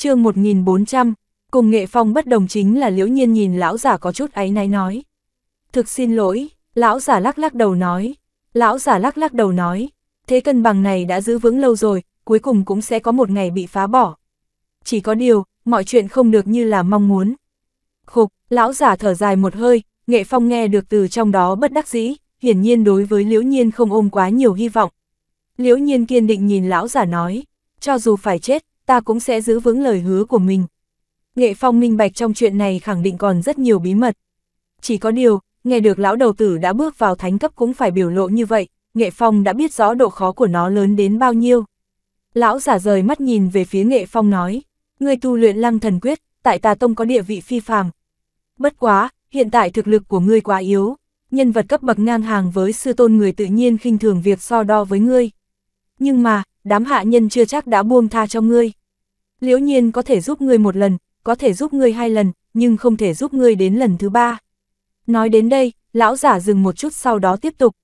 chương 1400, cùng nghệ phong bất đồng chính là liễu nhiên nhìn lão giả có chút áy náy nói. Thực xin lỗi, lão giả lắc lắc đầu nói, lão giả lắc lắc đầu nói, thế cân bằng này đã giữ vững lâu rồi, cuối cùng cũng sẽ có một ngày bị phá bỏ. Chỉ có điều, mọi chuyện không được như là mong muốn. Khục, lão giả thở dài một hơi, nghệ phong nghe được từ trong đó bất đắc dĩ, hiển nhiên đối với liễu nhiên không ôm quá nhiều hy vọng. Liễu nhiên kiên định nhìn lão giả nói, cho dù phải chết, ta cũng sẽ giữ vững lời hứa của mình. Nghệ Phong minh bạch trong chuyện này khẳng định còn rất nhiều bí mật. Chỉ có điều, nghe được lão đầu tử đã bước vào thánh cấp cũng phải biểu lộ như vậy, Nghệ Phong đã biết rõ độ khó của nó lớn đến bao nhiêu. Lão giả rời mắt nhìn về phía Nghệ Phong nói, ngươi tu luyện lăng thần quyết, tại tà tông có địa vị phi phàm. Bất quá, hiện tại thực lực của ngươi quá yếu, nhân vật cấp bậc ngang hàng với sư tôn người tự nhiên khinh thường việc so đo với ngươi. Nhưng mà, đám hạ nhân chưa chắc đã buông tha cho ngươi liễu nhiên có thể giúp ngươi một lần, có thể giúp ngươi hai lần, nhưng không thể giúp ngươi đến lần thứ ba. Nói đến đây, lão giả dừng một chút sau đó tiếp tục.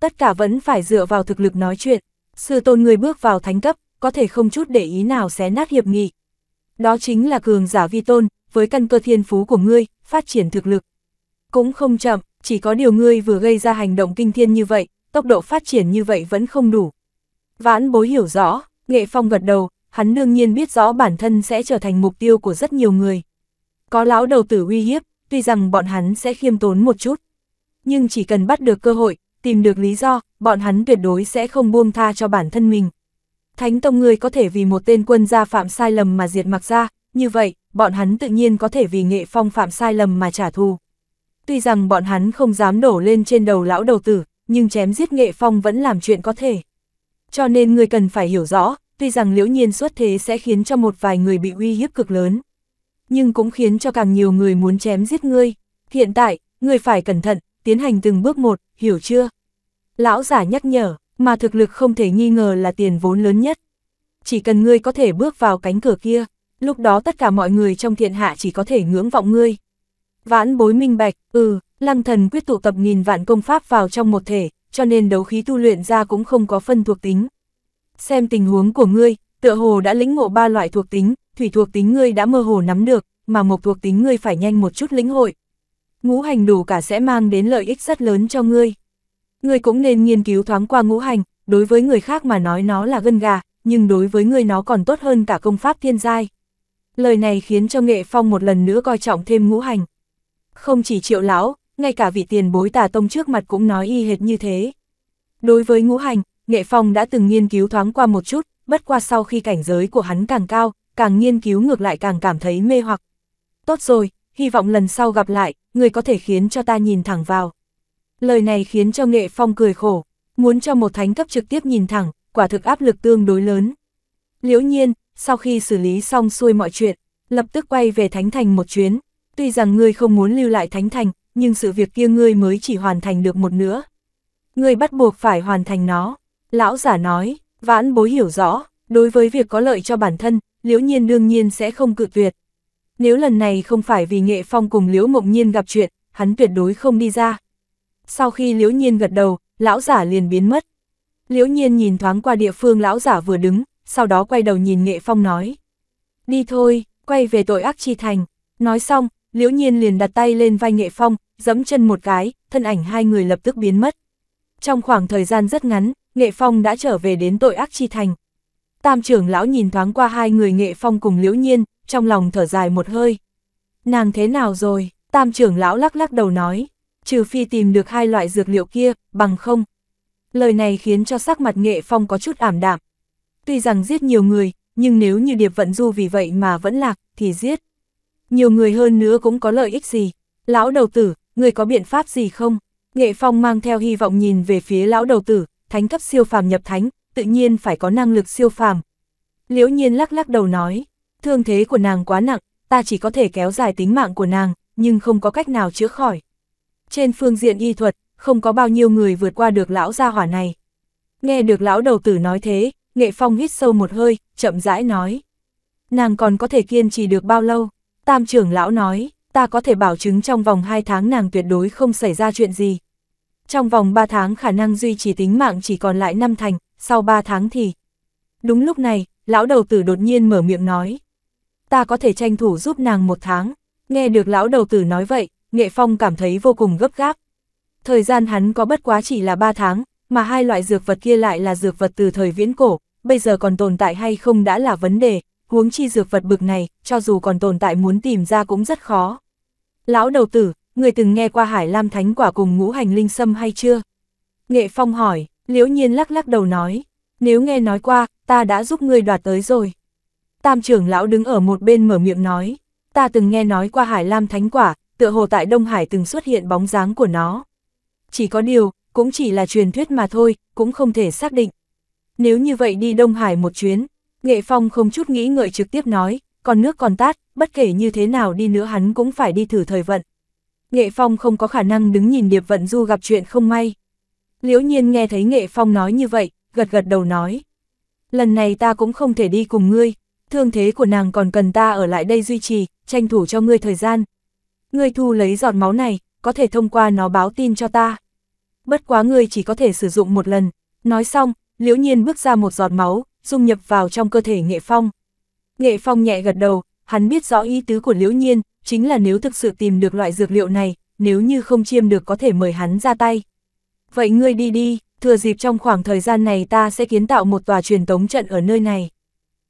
Tất cả vẫn phải dựa vào thực lực nói chuyện, sư tôn người bước vào thánh cấp, có thể không chút để ý nào xé nát hiệp nghị. Đó chính là cường giả vi tôn, với căn cơ thiên phú của ngươi, phát triển thực lực. Cũng không chậm, chỉ có điều ngươi vừa gây ra hành động kinh thiên như vậy, tốc độ phát triển như vậy vẫn không đủ. Vãn bối hiểu rõ, nghệ phong gật đầu, hắn đương nhiên biết rõ bản thân sẽ trở thành mục tiêu của rất nhiều người. Có lão đầu tử uy hiếp, tuy rằng bọn hắn sẽ khiêm tốn một chút. Nhưng chỉ cần bắt được cơ hội, tìm được lý do, bọn hắn tuyệt đối sẽ không buông tha cho bản thân mình. Thánh Tông người có thể vì một tên quân gia phạm sai lầm mà diệt mặc ra, như vậy, bọn hắn tự nhiên có thể vì nghệ phong phạm sai lầm mà trả thù. Tuy rằng bọn hắn không dám đổ lên trên đầu lão đầu tử, nhưng chém giết nghệ phong vẫn làm chuyện có thể. Cho nên người cần phải hiểu rõ, tuy rằng liễu nhiên xuất thế sẽ khiến cho một vài người bị uy hiếp cực lớn, nhưng cũng khiến cho càng nhiều người muốn chém giết ngươi. Hiện tại, ngươi phải cẩn thận, tiến hành từng bước một, hiểu chưa? Lão giả nhắc nhở, mà thực lực không thể nghi ngờ là tiền vốn lớn nhất. Chỉ cần ngươi có thể bước vào cánh cửa kia, lúc đó tất cả mọi người trong thiện hạ chỉ có thể ngưỡng vọng ngươi. Vãn bối minh bạch, ừ, lăng thần quyết tụ tập nghìn vạn công pháp vào trong một thể, cho nên đấu khí tu luyện ra cũng không có phân thuộc tính xem tình huống của ngươi, tựa hồ đã lĩnh ngộ ba loại thuộc tính, thủy thuộc tính ngươi đã mơ hồ nắm được, mà mộc thuộc tính ngươi phải nhanh một chút lĩnh hội. Ngũ hành đủ cả sẽ mang đến lợi ích rất lớn cho ngươi. Ngươi cũng nên nghiên cứu thoáng qua ngũ hành, đối với người khác mà nói nó là gân gà, nhưng đối với ngươi nó còn tốt hơn cả công pháp thiên giai. Lời này khiến cho Nghệ Phong một lần nữa coi trọng thêm ngũ hành. Không chỉ triệu lão, ngay cả vị tiền bối tà tông trước mặt cũng nói y hệt như thế. Đối với ngũ hành, Nghệ Phong đã từng nghiên cứu thoáng qua một chút, bất qua sau khi cảnh giới của hắn càng cao, càng nghiên cứu ngược lại càng cảm thấy mê hoặc. Tốt rồi, hy vọng lần sau gặp lại, người có thể khiến cho ta nhìn thẳng vào. Lời này khiến cho Nghệ Phong cười khổ, muốn cho một thánh cấp trực tiếp nhìn thẳng, quả thực áp lực tương đối lớn. Liễu nhiên, sau khi xử lý xong xuôi mọi chuyện, lập tức quay về Thánh Thành một chuyến. Tuy rằng ngươi không muốn lưu lại Thánh Thành, nhưng sự việc kia ngươi mới chỉ hoàn thành được một nửa. Ngươi bắt buộc phải hoàn thành nó. Lão giả nói, vãn bối hiểu rõ, đối với việc có lợi cho bản thân, liễu nhiên đương nhiên sẽ không cự tuyệt. Nếu lần này không phải vì nghệ phong cùng liễu mộng nhiên gặp chuyện, hắn tuyệt đối không đi ra. Sau khi liễu nhiên gật đầu, lão giả liền biến mất. Liễu nhiên nhìn thoáng qua địa phương lão giả vừa đứng, sau đó quay đầu nhìn nghệ phong nói. Đi thôi, quay về tội ác chi thành. Nói xong, liễu nhiên liền đặt tay lên vai nghệ phong, giẫm chân một cái, thân ảnh hai người lập tức biến mất. Trong khoảng thời gian rất ngắn, Nghệ Phong đã trở về đến tội ác chi thành. Tam trưởng lão nhìn thoáng qua hai người Nghệ Phong cùng Liễu Nhiên, trong lòng thở dài một hơi. Nàng thế nào rồi? Tam trưởng lão lắc lắc đầu nói, trừ phi tìm được hai loại dược liệu kia, bằng không. Lời này khiến cho sắc mặt Nghệ Phong có chút ảm đạm. Tuy rằng giết nhiều người, nhưng nếu như Điệp Vận Du vì vậy mà vẫn lạc, thì giết. Nhiều người hơn nữa cũng có lợi ích gì. Lão đầu tử, người có biện pháp gì không? Nghệ Phong mang theo hy vọng nhìn về phía lão đầu tử, thánh cấp siêu phàm nhập thánh, tự nhiên phải có năng lực siêu phàm. Liễu nhiên lắc lắc đầu nói, thương thế của nàng quá nặng, ta chỉ có thể kéo dài tính mạng của nàng, nhưng không có cách nào chữa khỏi. Trên phương diện y thuật, không có bao nhiêu người vượt qua được lão gia hỏa này. Nghe được lão đầu tử nói thế, Nghệ Phong hít sâu một hơi, chậm rãi nói. Nàng còn có thể kiên trì được bao lâu? Tam trưởng lão nói, ta có thể bảo chứng trong vòng 2 tháng nàng tuyệt đối không xảy ra chuyện gì. Trong vòng 3 tháng khả năng duy trì tính mạng chỉ còn lại năm thành, sau 3 tháng thì... Đúng lúc này, lão đầu tử đột nhiên mở miệng nói. Ta có thể tranh thủ giúp nàng một tháng. Nghe được lão đầu tử nói vậy, Nghệ Phong cảm thấy vô cùng gấp gáp. Thời gian hắn có bất quá chỉ là 3 tháng, mà hai loại dược vật kia lại là dược vật từ thời viễn cổ, bây giờ còn tồn tại hay không đã là vấn đề, huống chi dược vật bực này, cho dù còn tồn tại muốn tìm ra cũng rất khó. Lão đầu tử, người từng nghe qua Hải Lam Thánh quả cùng ngũ hành linh sâm hay chưa? Nghệ Phong hỏi, liễu nhiên lắc lắc đầu nói, nếu nghe nói qua, ta đã giúp ngươi đoạt tới rồi. Tam trưởng lão đứng ở một bên mở miệng nói, ta từng nghe nói qua Hải Lam Thánh quả, tựa hồ tại Đông Hải từng xuất hiện bóng dáng của nó. Chỉ có điều, cũng chỉ là truyền thuyết mà thôi, cũng không thể xác định. Nếu như vậy đi Đông Hải một chuyến, Nghệ Phong không chút nghĩ ngợi trực tiếp nói, còn nước còn tát, bất kể như thế nào đi nữa hắn cũng phải đi thử thời vận. Nghệ Phong không có khả năng đứng nhìn Điệp Vận Du gặp chuyện không may. Liễu nhiên nghe thấy Nghệ Phong nói như vậy, gật gật đầu nói. Lần này ta cũng không thể đi cùng ngươi, thương thế của nàng còn cần ta ở lại đây duy trì, tranh thủ cho ngươi thời gian. Ngươi thu lấy giọt máu này, có thể thông qua nó báo tin cho ta. Bất quá ngươi chỉ có thể sử dụng một lần. Nói xong, liễu nhiên bước ra một giọt máu, dung nhập vào trong cơ thể nghệ phong. Nghệ phong nhẹ gật đầu, hắn biết rõ ý tứ của liễu nhiên, chính là nếu thực sự tìm được loại dược liệu này, nếu như không chiêm được có thể mời hắn ra tay. Vậy ngươi đi đi, thừa dịp trong khoảng thời gian này ta sẽ kiến tạo một tòa truyền tống trận ở nơi này.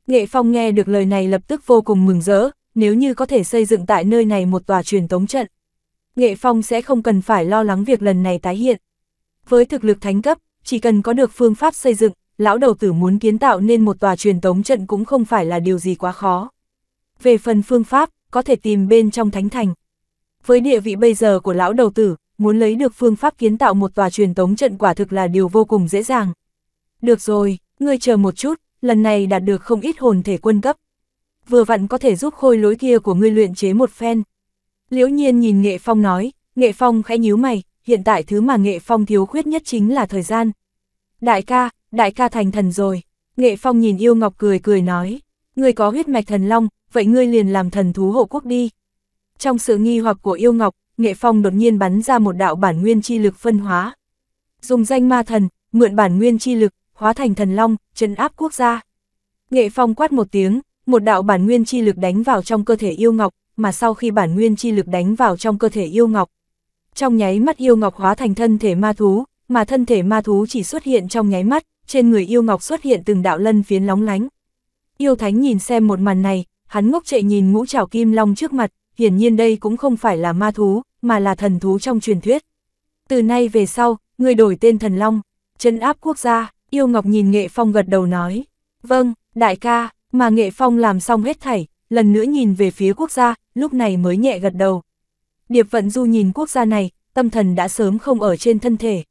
Nghệ Phong nghe được lời này lập tức vô cùng mừng rỡ, nếu như có thể xây dựng tại nơi này một tòa truyền tống trận. Nghệ Phong sẽ không cần phải lo lắng việc lần này tái hiện. Với thực lực thánh cấp, chỉ cần có được phương pháp xây dựng, lão đầu tử muốn kiến tạo nên một tòa truyền tống trận cũng không phải là điều gì quá khó. Về phần phương pháp, có thể tìm bên trong thánh thành. Với địa vị bây giờ của lão đầu tử, muốn lấy được phương pháp kiến tạo một tòa truyền tống trận quả thực là điều vô cùng dễ dàng. Được rồi, ngươi chờ một chút, lần này đạt được không ít hồn thể quân cấp. Vừa vặn có thể giúp khôi lối kia của ngươi luyện chế một phen. Liễu nhiên nhìn Nghệ Phong nói, Nghệ Phong khẽ nhíu mày, hiện tại thứ mà Nghệ Phong thiếu khuyết nhất chính là thời gian. Đại ca, đại ca thành thần rồi. Nghệ Phong nhìn yêu ngọc cười cười nói, ngươi có huyết mạch thần long, vậy ngươi liền làm thần thú hộ quốc đi. Trong sự nghi hoặc của yêu ngọc, Nghệ Phong đột nhiên bắn ra một đạo bản nguyên chi lực phân hóa. Dùng danh ma thần, mượn bản nguyên chi lực, hóa thành thần long, trấn áp quốc gia. Nghệ Phong quát một tiếng, một đạo bản nguyên chi lực đánh vào trong cơ thể yêu ngọc, mà sau khi bản nguyên chi lực đánh vào trong cơ thể yêu ngọc. Trong nháy mắt yêu ngọc hóa thành thân thể ma thú, mà thân thể ma thú chỉ xuất hiện trong nháy mắt, trên người yêu ngọc xuất hiện từng đạo lân phiến lóng lánh. Yêu thánh nhìn xem một màn này, hắn ngốc trệ nhìn ngũ trảo kim long trước mặt, hiển nhiên đây cũng không phải là ma thú, mà là thần thú trong truyền thuyết. Từ nay về sau, người đổi tên thần long, chân áp quốc gia, yêu ngọc nhìn nghệ phong gật đầu nói. Vâng, đại ca, mà nghệ phong làm xong hết thảy, lần nữa nhìn về phía quốc gia, lúc này mới nhẹ gật đầu. Điệp vận du nhìn quốc gia này, tâm thần đã sớm không ở trên thân thể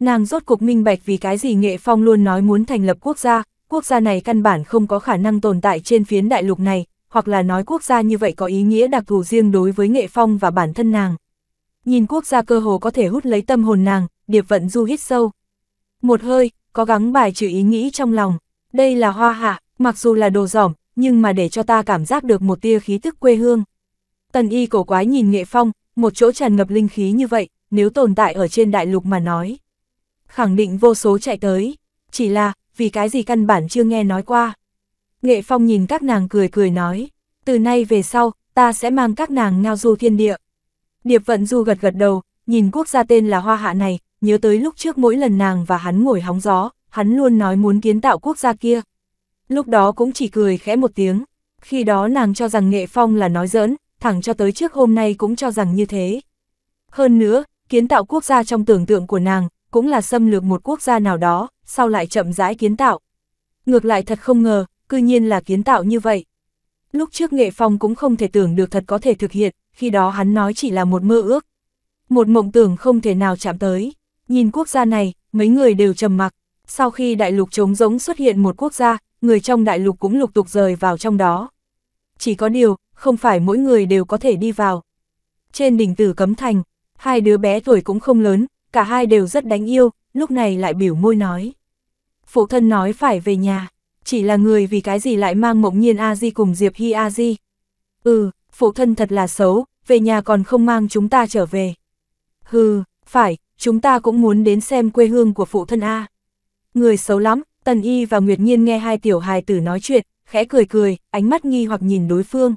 nàng rốt cuộc minh bạch vì cái gì Nghệ Phong luôn nói muốn thành lập quốc gia, quốc gia này căn bản không có khả năng tồn tại trên phiến đại lục này, hoặc là nói quốc gia như vậy có ý nghĩa đặc thù riêng đối với Nghệ Phong và bản thân nàng. Nhìn quốc gia cơ hồ có thể hút lấy tâm hồn nàng, Điệp Vận Du hít sâu. Một hơi, có gắng bài trừ ý nghĩ trong lòng, đây là hoa hạ, mặc dù là đồ giỏm, nhưng mà để cho ta cảm giác được một tia khí tức quê hương. Tần y cổ quái nhìn Nghệ Phong, một chỗ tràn ngập linh khí như vậy, nếu tồn tại ở trên đại lục mà nói, khẳng định vô số chạy tới, chỉ là, vì cái gì căn bản chưa nghe nói qua. Nghệ Phong nhìn các nàng cười cười nói, từ nay về sau, ta sẽ mang các nàng ngao du thiên địa. Điệp Vận Du gật gật đầu, nhìn quốc gia tên là Hoa Hạ này, nhớ tới lúc trước mỗi lần nàng và hắn ngồi hóng gió, hắn luôn nói muốn kiến tạo quốc gia kia. Lúc đó cũng chỉ cười khẽ một tiếng, khi đó nàng cho rằng Nghệ Phong là nói giỡn, thẳng cho tới trước hôm nay cũng cho rằng như thế. Hơn nữa, kiến tạo quốc gia trong tưởng tượng của nàng, cũng là xâm lược một quốc gia nào đó, sau lại chậm rãi kiến tạo. Ngược lại thật không ngờ, cư nhiên là kiến tạo như vậy. Lúc trước Nghệ Phong cũng không thể tưởng được thật có thể thực hiện, khi đó hắn nói chỉ là một mơ ước. Một mộng tưởng không thể nào chạm tới. Nhìn quốc gia này, mấy người đều trầm mặc. Sau khi đại lục trống rỗng xuất hiện một quốc gia, người trong đại lục cũng lục tục rời vào trong đó. Chỉ có điều, không phải mỗi người đều có thể đi vào. Trên đỉnh tử cấm thành, hai đứa bé tuổi cũng không lớn, cả hai đều rất đánh yêu, lúc này lại biểu môi nói. Phụ thân nói phải về nhà, chỉ là người vì cái gì lại mang mộng nhiên A-di cùng Diệp Hy A-di. Ừ, phụ thân thật là xấu, về nhà còn không mang chúng ta trở về. Hừ, phải, chúng ta cũng muốn đến xem quê hương của phụ thân A. Người xấu lắm, Tần Y và Nguyệt Nhiên nghe hai tiểu hài tử nói chuyện, khẽ cười cười, ánh mắt nghi hoặc nhìn đối phương.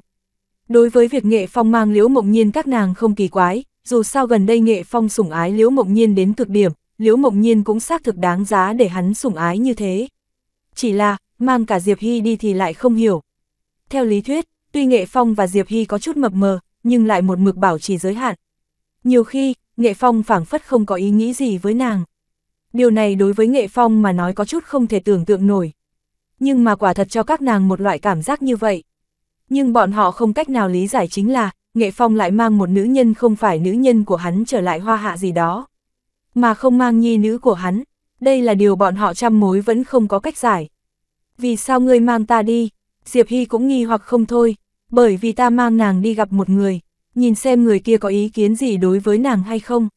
Đối với việc nghệ phong mang liễu mộng nhiên các nàng không kỳ quái, dù sao gần đây nghệ phong sủng ái Liễu Mộng Nhiên đến cực điểm, Liễu Mộng Nhiên cũng xác thực đáng giá để hắn sủng ái như thế. Chỉ là, mang cả Diệp Hy đi thì lại không hiểu. Theo lý thuyết, tuy Nghệ Phong và Diệp Hy có chút mập mờ, nhưng lại một mực bảo trì giới hạn. Nhiều khi, Nghệ Phong phảng phất không có ý nghĩ gì với nàng. Điều này đối với Nghệ Phong mà nói có chút không thể tưởng tượng nổi. Nhưng mà quả thật cho các nàng một loại cảm giác như vậy. Nhưng bọn họ không cách nào lý giải chính là, Nghệ Phong lại mang một nữ nhân không phải nữ nhân của hắn trở lại hoa hạ gì đó. Mà không mang nhi nữ của hắn, đây là điều bọn họ trăm mối vẫn không có cách giải. Vì sao ngươi mang ta đi? Diệp Hy cũng nghi hoặc không thôi, bởi vì ta mang nàng đi gặp một người, nhìn xem người kia có ý kiến gì đối với nàng hay không.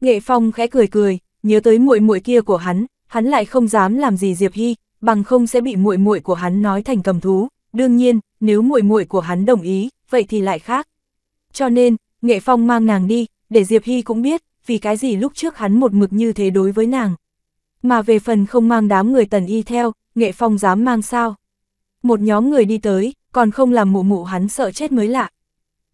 Nghệ Phong khẽ cười cười, nhớ tới muội muội kia của hắn, hắn lại không dám làm gì Diệp Hy, bằng không sẽ bị muội muội của hắn nói thành cầm thú. Đương nhiên, nếu muội muội của hắn đồng ý, vậy thì lại khác. Cho nên, Nghệ Phong mang nàng đi, để Diệp Hy cũng biết, vì cái gì lúc trước hắn một mực như thế đối với nàng. Mà về phần không mang đám người tần y theo, Nghệ Phong dám mang sao. Một nhóm người đi tới, còn không làm mụ mụ hắn sợ chết mới lạ.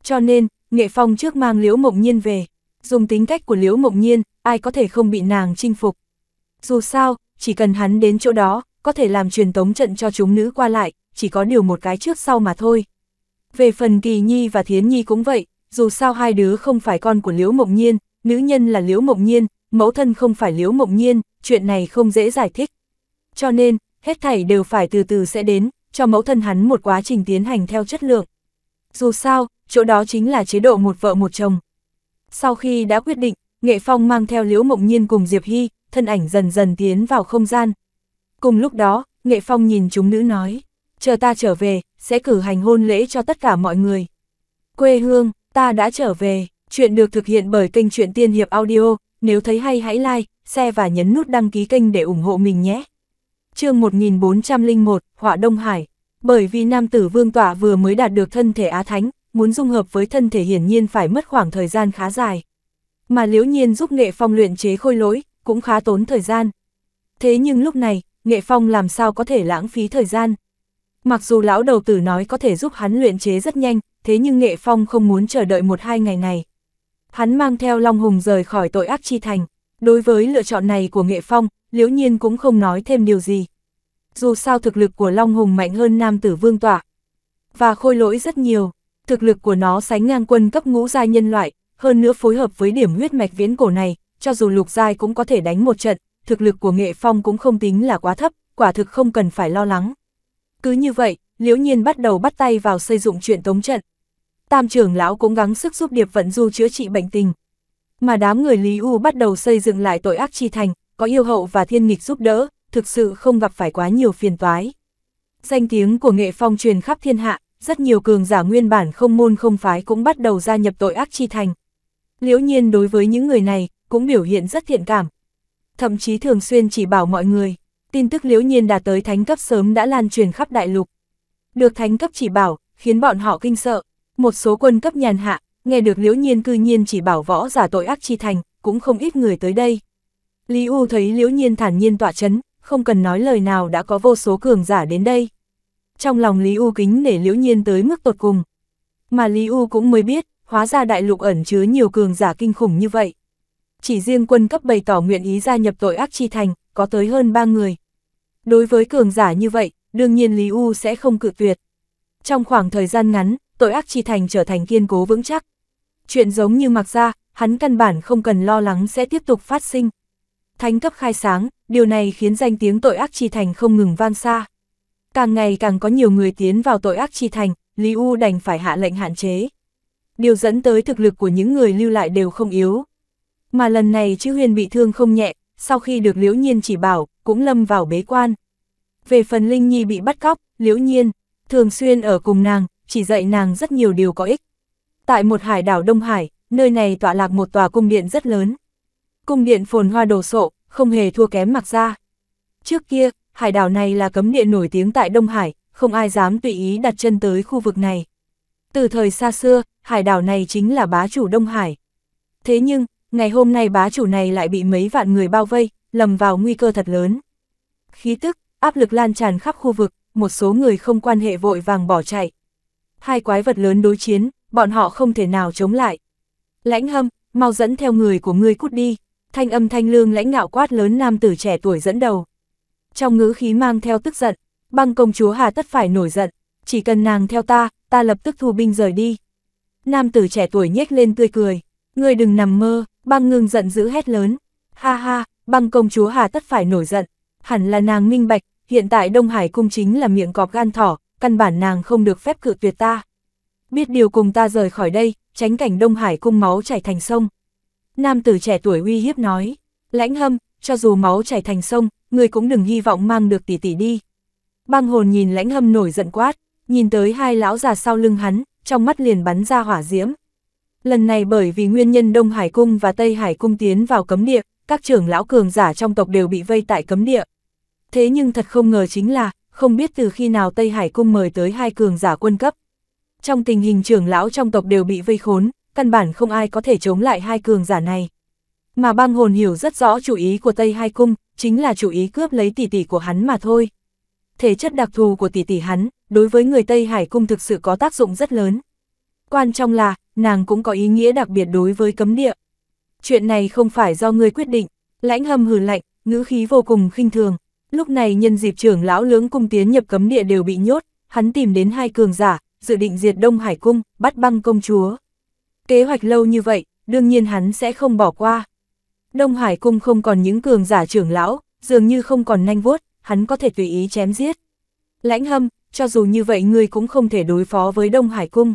Cho nên, Nghệ Phong trước mang Liễu Mộng Nhiên về, dùng tính cách của Liễu Mộng Nhiên, ai có thể không bị nàng chinh phục. Dù sao, chỉ cần hắn đến chỗ đó, có thể làm truyền tống trận cho chúng nữ qua lại, chỉ có điều một cái trước sau mà thôi. Về phần Kỳ Nhi và Thiến Nhi cũng vậy, dù sao hai đứa không phải con của Liễu Mộng Nhiên, nữ nhân là Liễu Mộng Nhiên, mẫu thân không phải Liễu Mộng Nhiên, chuyện này không dễ giải thích. Cho nên, hết thảy đều phải từ từ sẽ đến, cho mẫu thân hắn một quá trình tiến hành theo chất lượng. Dù sao, chỗ đó chính là chế độ một vợ một chồng. Sau khi đã quyết định, Nghệ Phong mang theo Liễu Mộng Nhiên cùng Diệp Hy, thân ảnh dần dần tiến vào không gian. Cùng lúc đó, Nghệ Phong nhìn chúng nữ nói, chờ ta trở về, sẽ cử hành hôn lễ cho tất cả mọi người. Quê hương, ta đã trở về, chuyện được thực hiện bởi kênh truyện Tiên Hiệp Audio, nếu thấy hay hãy like, share và nhấn nút đăng ký kênh để ủng hộ mình nhé. chương 1401, Họa Đông Hải Bởi vì nam tử vương tọa vừa mới đạt được thân thể Á Thánh, muốn dung hợp với thân thể hiển nhiên phải mất khoảng thời gian khá dài. Mà liễu nhiên giúp nghệ phong luyện chế khôi lỗi, cũng khá tốn thời gian. Thế nhưng lúc này, nghệ phong làm sao có thể lãng phí thời gian. Mặc dù lão đầu tử nói có thể giúp hắn luyện chế rất nhanh, thế nhưng Nghệ Phong không muốn chờ đợi một hai ngày này. Hắn mang theo Long Hùng rời khỏi tội ác chi thành. Đối với lựa chọn này của Nghệ Phong, Liễu Nhiên cũng không nói thêm điều gì. Dù sao thực lực của Long Hùng mạnh hơn Nam Tử Vương tọa Và khôi lỗi rất nhiều, thực lực của nó sánh ngang quân cấp ngũ giai nhân loại, hơn nữa phối hợp với điểm huyết mạch viễn cổ này, cho dù lục giai cũng có thể đánh một trận, thực lực của Nghệ Phong cũng không tính là quá thấp, quả thực không cần phải lo lắng. Cứ như vậy, Liễu Nhiên bắt đầu bắt tay vào xây dựng chuyện tống trận tam trưởng lão cố gắng sức giúp Điệp Vận Du chữa trị bệnh tình. Mà đám người Lý U bắt đầu xây dựng lại tội ác chi thành, có yêu hậu và thiên nghịch giúp đỡ, thực sự không gặp phải quá nhiều phiền toái. Danh tiếng của nghệ phong truyền khắp thiên hạ, rất nhiều cường giả nguyên bản không môn không phái cũng bắt đầu gia nhập tội ác chi thành. Liễu nhiên đối với những người này, cũng biểu hiện rất thiện cảm. Thậm chí thường xuyên chỉ bảo mọi người, tin tức liễu nhiên đã tới thánh cấp sớm đã lan truyền khắp đại lục. Được thánh cấp chỉ bảo, khiến bọn họ kinh sợ, một số quân cấp nhàn hạ, nghe được liễu nhiên cư nhiên chỉ bảo võ giả tội ác chi thành, cũng không ít người tới đây. Lý U thấy liễu nhiên thản nhiên tỏa chấn, không cần nói lời nào đã có vô số cường giả đến đây. Trong lòng Lý U kính để liễu nhiên tới mức tột cùng. Mà Lý U cũng mới biết, hóa ra đại lục ẩn chứa nhiều cường giả kinh khủng như vậy. Chỉ riêng quân cấp bày tỏ nguyện ý gia nhập tội ác chi thành, có tới hơn 3 người. Đối với cường giả như vậy, đương nhiên Lý U sẽ không cự tuyệt. Trong khoảng thời gian ngắn, tội ác chi thành trở thành kiên cố vững chắc. Chuyện giống như mặc ra, hắn căn bản không cần lo lắng sẽ tiếp tục phát sinh. Thánh cấp khai sáng, điều này khiến danh tiếng tội ác chi thành không ngừng vang xa. Càng ngày càng có nhiều người tiến vào tội ác chi thành, Lý U đành phải hạ lệnh hạn chế. Điều dẫn tới thực lực của những người lưu lại đều không yếu. Mà lần này chữ huyền bị thương không nhẹ, sau khi được Liễu Nhiên chỉ bảo, cũng lâm vào bế quan. Về phần Linh Nhi bị bắt cóc, Liễu Nhiên, thường xuyên ở cùng nàng, chỉ dạy nàng rất nhiều điều có ích. Tại một hải đảo Đông Hải, nơi này tọa lạc một tòa cung điện rất lớn. Cung điện phồn hoa đồ sộ, không hề thua kém mặc ra. Trước kia, hải đảo này là cấm địa nổi tiếng tại Đông Hải, không ai dám tùy ý đặt chân tới khu vực này. Từ thời xa xưa, hải đảo này chính là bá chủ Đông Hải. Thế nhưng, ngày hôm nay bá chủ này lại bị mấy vạn người bao vây, lầm vào nguy cơ thật lớn. Khí tức, áp lực lan tràn khắp khu vực, một số người không quan hệ vội vàng bỏ chạy hai quái vật lớn đối chiến, bọn họ không thể nào chống lại. Lãnh hâm, mau dẫn theo người của ngươi cút đi, thanh âm thanh lương lãnh ngạo quát lớn nam tử trẻ tuổi dẫn đầu. Trong ngữ khí mang theo tức giận, băng công chúa hà tất phải nổi giận, chỉ cần nàng theo ta, ta lập tức thu binh rời đi. Nam tử trẻ tuổi nhếch lên tươi cười, ngươi đừng nằm mơ, băng ngưng giận dữ hét lớn. Ha ha, băng công chúa hà tất phải nổi giận, hẳn là nàng minh bạch, hiện tại Đông Hải cung chính là miệng cọp gan thỏ, căn bản nàng không được phép cự tuyệt ta. Biết điều cùng ta rời khỏi đây, tránh cảnh Đông Hải cung máu chảy thành sông. Nam tử trẻ tuổi uy hiếp nói, lãnh hâm, cho dù máu chảy thành sông, người cũng đừng hy vọng mang được tỷ tỷ đi. Băng hồn nhìn lãnh hâm nổi giận quát, nhìn tới hai lão già sau lưng hắn, trong mắt liền bắn ra hỏa diễm. Lần này bởi vì nguyên nhân Đông Hải Cung và Tây Hải Cung tiến vào cấm địa, các trưởng lão cường giả trong tộc đều bị vây tại cấm địa. Thế nhưng thật không ngờ chính là, không biết từ khi nào Tây Hải Cung mời tới hai cường giả quân cấp. Trong tình hình trưởng lão trong tộc đều bị vây khốn, căn bản không ai có thể chống lại hai cường giả này. Mà băng hồn hiểu rất rõ chủ ý của Tây Hải Cung, chính là chủ ý cướp lấy tỷ tỷ của hắn mà thôi. Thể chất đặc thù của tỷ tỷ hắn, đối với người Tây Hải Cung thực sự có tác dụng rất lớn. Quan trọng là, nàng cũng có ý nghĩa đặc biệt đối với cấm địa. Chuyện này không phải do người quyết định, lãnh hâm hừ lạnh, ngữ khí vô cùng khinh thường, Lúc này nhân dịp trưởng lão lưỡng cung tiến nhập cấm địa đều bị nhốt, hắn tìm đến hai cường giả, dự định diệt Đông Hải Cung, bắt băng công chúa. Kế hoạch lâu như vậy, đương nhiên hắn sẽ không bỏ qua. Đông Hải Cung không còn những cường giả trưởng lão, dường như không còn nanh vuốt, hắn có thể tùy ý chém giết. Lãnh hâm, cho dù như vậy người cũng không thể đối phó với Đông Hải Cung.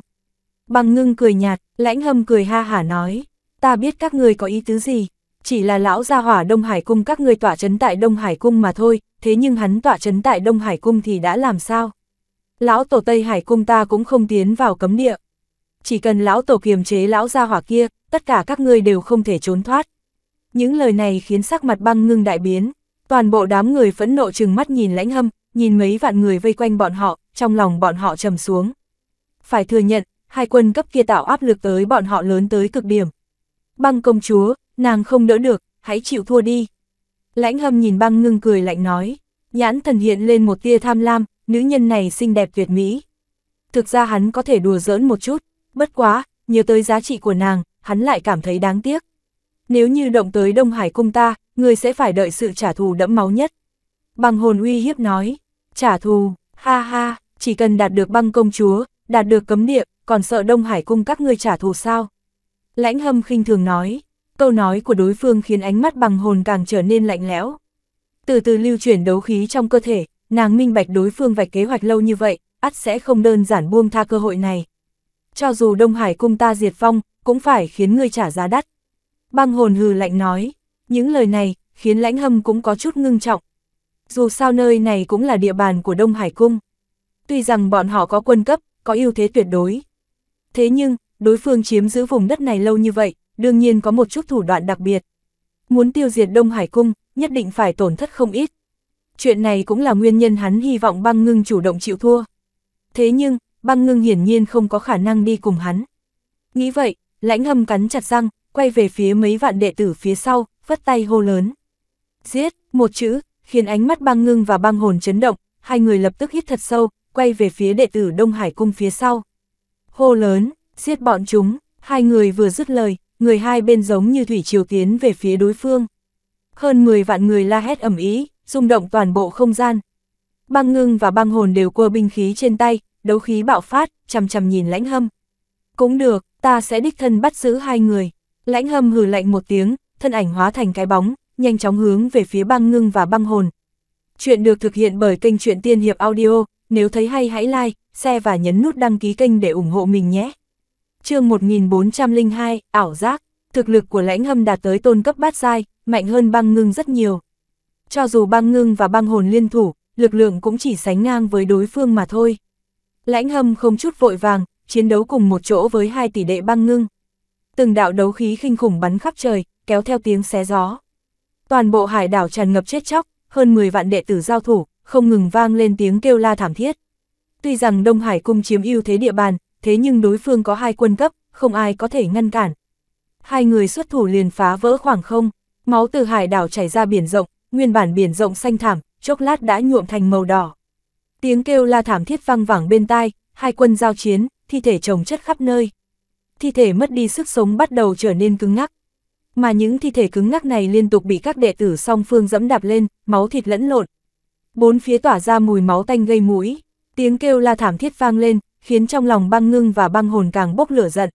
Bằng ngưng cười nhạt, lãnh hâm cười ha hả nói, ta biết các người có ý tứ gì, chỉ là lão gia hỏa Đông Hải Cung các ngươi tỏa chấn tại Đông Hải Cung mà thôi, thế nhưng hắn tỏa chấn tại Đông Hải Cung thì đã làm sao? Lão tổ Tây Hải Cung ta cũng không tiến vào cấm địa. Chỉ cần lão tổ kiềm chế lão gia hỏa kia, tất cả các ngươi đều không thể trốn thoát. Những lời này khiến sắc mặt băng ngưng đại biến, toàn bộ đám người phẫn nộ chừng mắt nhìn lãnh hâm, nhìn mấy vạn người vây quanh bọn họ, trong lòng bọn họ trầm xuống. Phải thừa nhận, hai quân cấp kia tạo áp lực tới bọn họ lớn tới cực điểm. Băng công chúa, nàng không đỡ được, hãy chịu thua đi. Lãnh hâm nhìn băng ngưng cười lạnh nói, nhãn thần hiện lên một tia tham lam, nữ nhân này xinh đẹp tuyệt mỹ. Thực ra hắn có thể đùa giỡn một chút, bất quá, nhớ tới giá trị của nàng, hắn lại cảm thấy đáng tiếc. Nếu như động tới Đông Hải cung ta, người sẽ phải đợi sự trả thù đẫm máu nhất. Băng hồn uy hiếp nói, trả thù, ha ha, chỉ cần đạt được băng công chúa, đạt được cấm địa, còn sợ Đông Hải cung các ngươi trả thù sao? Lãnh hâm khinh thường nói, câu nói của đối phương khiến ánh mắt bằng hồn càng trở nên lạnh lẽo. Từ từ lưu chuyển đấu khí trong cơ thể, nàng minh bạch đối phương vạch kế hoạch lâu như vậy, ắt sẽ không đơn giản buông tha cơ hội này. Cho dù Đông Hải cung ta diệt phong cũng phải khiến ngươi trả giá đắt. Băng hồn hừ lạnh nói, những lời này, khiến lãnh hâm cũng có chút ngưng trọng. Dù sao nơi này cũng là địa bàn của Đông Hải cung. Tuy rằng bọn họ có quân cấp, có ưu thế tuyệt đối. Thế nhưng, đối phương chiếm giữ vùng đất này lâu như vậy, đương nhiên có một chút thủ đoạn đặc biệt. Muốn tiêu diệt Đông Hải Cung, nhất định phải tổn thất không ít. Chuyện này cũng là nguyên nhân hắn hy vọng băng ngưng chủ động chịu thua. Thế nhưng, băng ngưng hiển nhiên không có khả năng đi cùng hắn. Nghĩ vậy, lãnh hâm cắn chặt răng, quay về phía mấy vạn đệ tử phía sau, vất tay hô lớn. Giết, một chữ, khiến ánh mắt băng ngưng và băng hồn chấn động, hai người lập tức hít thật sâu, quay về phía đệ tử Đông Hải Cung phía sau. Hô lớn, giết bọn chúng, hai người vừa dứt lời, người hai bên giống như thủy triều tiến về phía đối phương. Hơn 10 vạn người la hét ầm ý, rung động toàn bộ không gian. Băng ngưng và băng hồn đều cua binh khí trên tay, đấu khí bạo phát, chằm chằm nhìn lãnh hâm. Cũng được, ta sẽ đích thân bắt giữ hai người. Lãnh hâm hừ lạnh một tiếng, thân ảnh hóa thành cái bóng, nhanh chóng hướng về phía băng ngưng và băng hồn. Chuyện được thực hiện bởi kênh truyện Tiên Hiệp Audio, nếu thấy hay hãy like, share và nhấn nút đăng ký kênh để ủng hộ mình nhé chương 1402, ảo giác, thực lực của lãnh hâm đạt tới tôn cấp bát giai, mạnh hơn băng ngưng rất nhiều. Cho dù băng ngưng và băng hồn liên thủ, lực lượng cũng chỉ sánh ngang với đối phương mà thôi. Lãnh hâm không chút vội vàng, chiến đấu cùng một chỗ với hai tỷ đệ băng ngưng. Từng đạo đấu khí khinh khủng bắn khắp trời, kéo theo tiếng xé gió. Toàn bộ hải đảo tràn ngập chết chóc, hơn 10 vạn đệ tử giao thủ, không ngừng vang lên tiếng kêu la thảm thiết. Tuy rằng Đông Hải cung chiếm ưu thế địa bàn, thế nhưng đối phương có hai quân cấp, không ai có thể ngăn cản. Hai người xuất thủ liền phá vỡ khoảng không, máu từ hải đảo chảy ra biển rộng, nguyên bản biển rộng xanh thảm, chốc lát đã nhuộm thành màu đỏ. Tiếng kêu la thảm thiết vang vẳng bên tai, hai quân giao chiến, thi thể chồng chất khắp nơi. Thi thể mất đi sức sống bắt đầu trở nên cứng ngắc. Mà những thi thể cứng ngắc này liên tục bị các đệ tử song phương dẫm đạp lên, máu thịt lẫn lộn. Bốn phía tỏa ra mùi máu tanh gây mũi, tiếng kêu la thảm thiết vang lên, khiến trong lòng băng ngưng và băng hồn càng bốc lửa giận.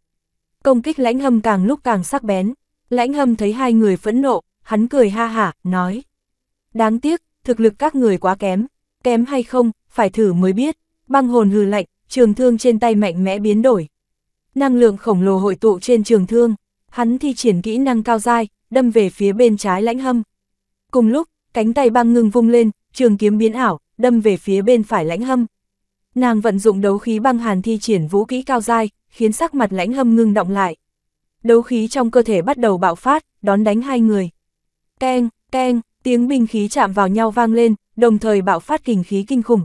Công kích lãnh hâm càng lúc càng sắc bén, lãnh hâm thấy hai người phẫn nộ, hắn cười ha hả, nói. Đáng tiếc, thực lực các người quá kém, kém hay không, phải thử mới biết, băng hồn hừ lạnh, trường thương trên tay mạnh mẽ biến đổi. Năng lượng khổng lồ hội tụ trên trường thương, hắn thi triển kỹ năng cao dai, đâm về phía bên trái lãnh hâm. Cùng lúc, cánh tay băng ngưng vung lên, trường kiếm biến ảo, đâm về phía bên phải lãnh hâm. Nàng vận dụng đấu khí băng hàn thi triển vũ kỹ cao dai, khiến sắc mặt lãnh hâm ngưng động lại. Đấu khí trong cơ thể bắt đầu bạo phát, đón đánh hai người. Keng, keng, tiếng binh khí chạm vào nhau vang lên, đồng thời bạo phát kình khí kinh khủng.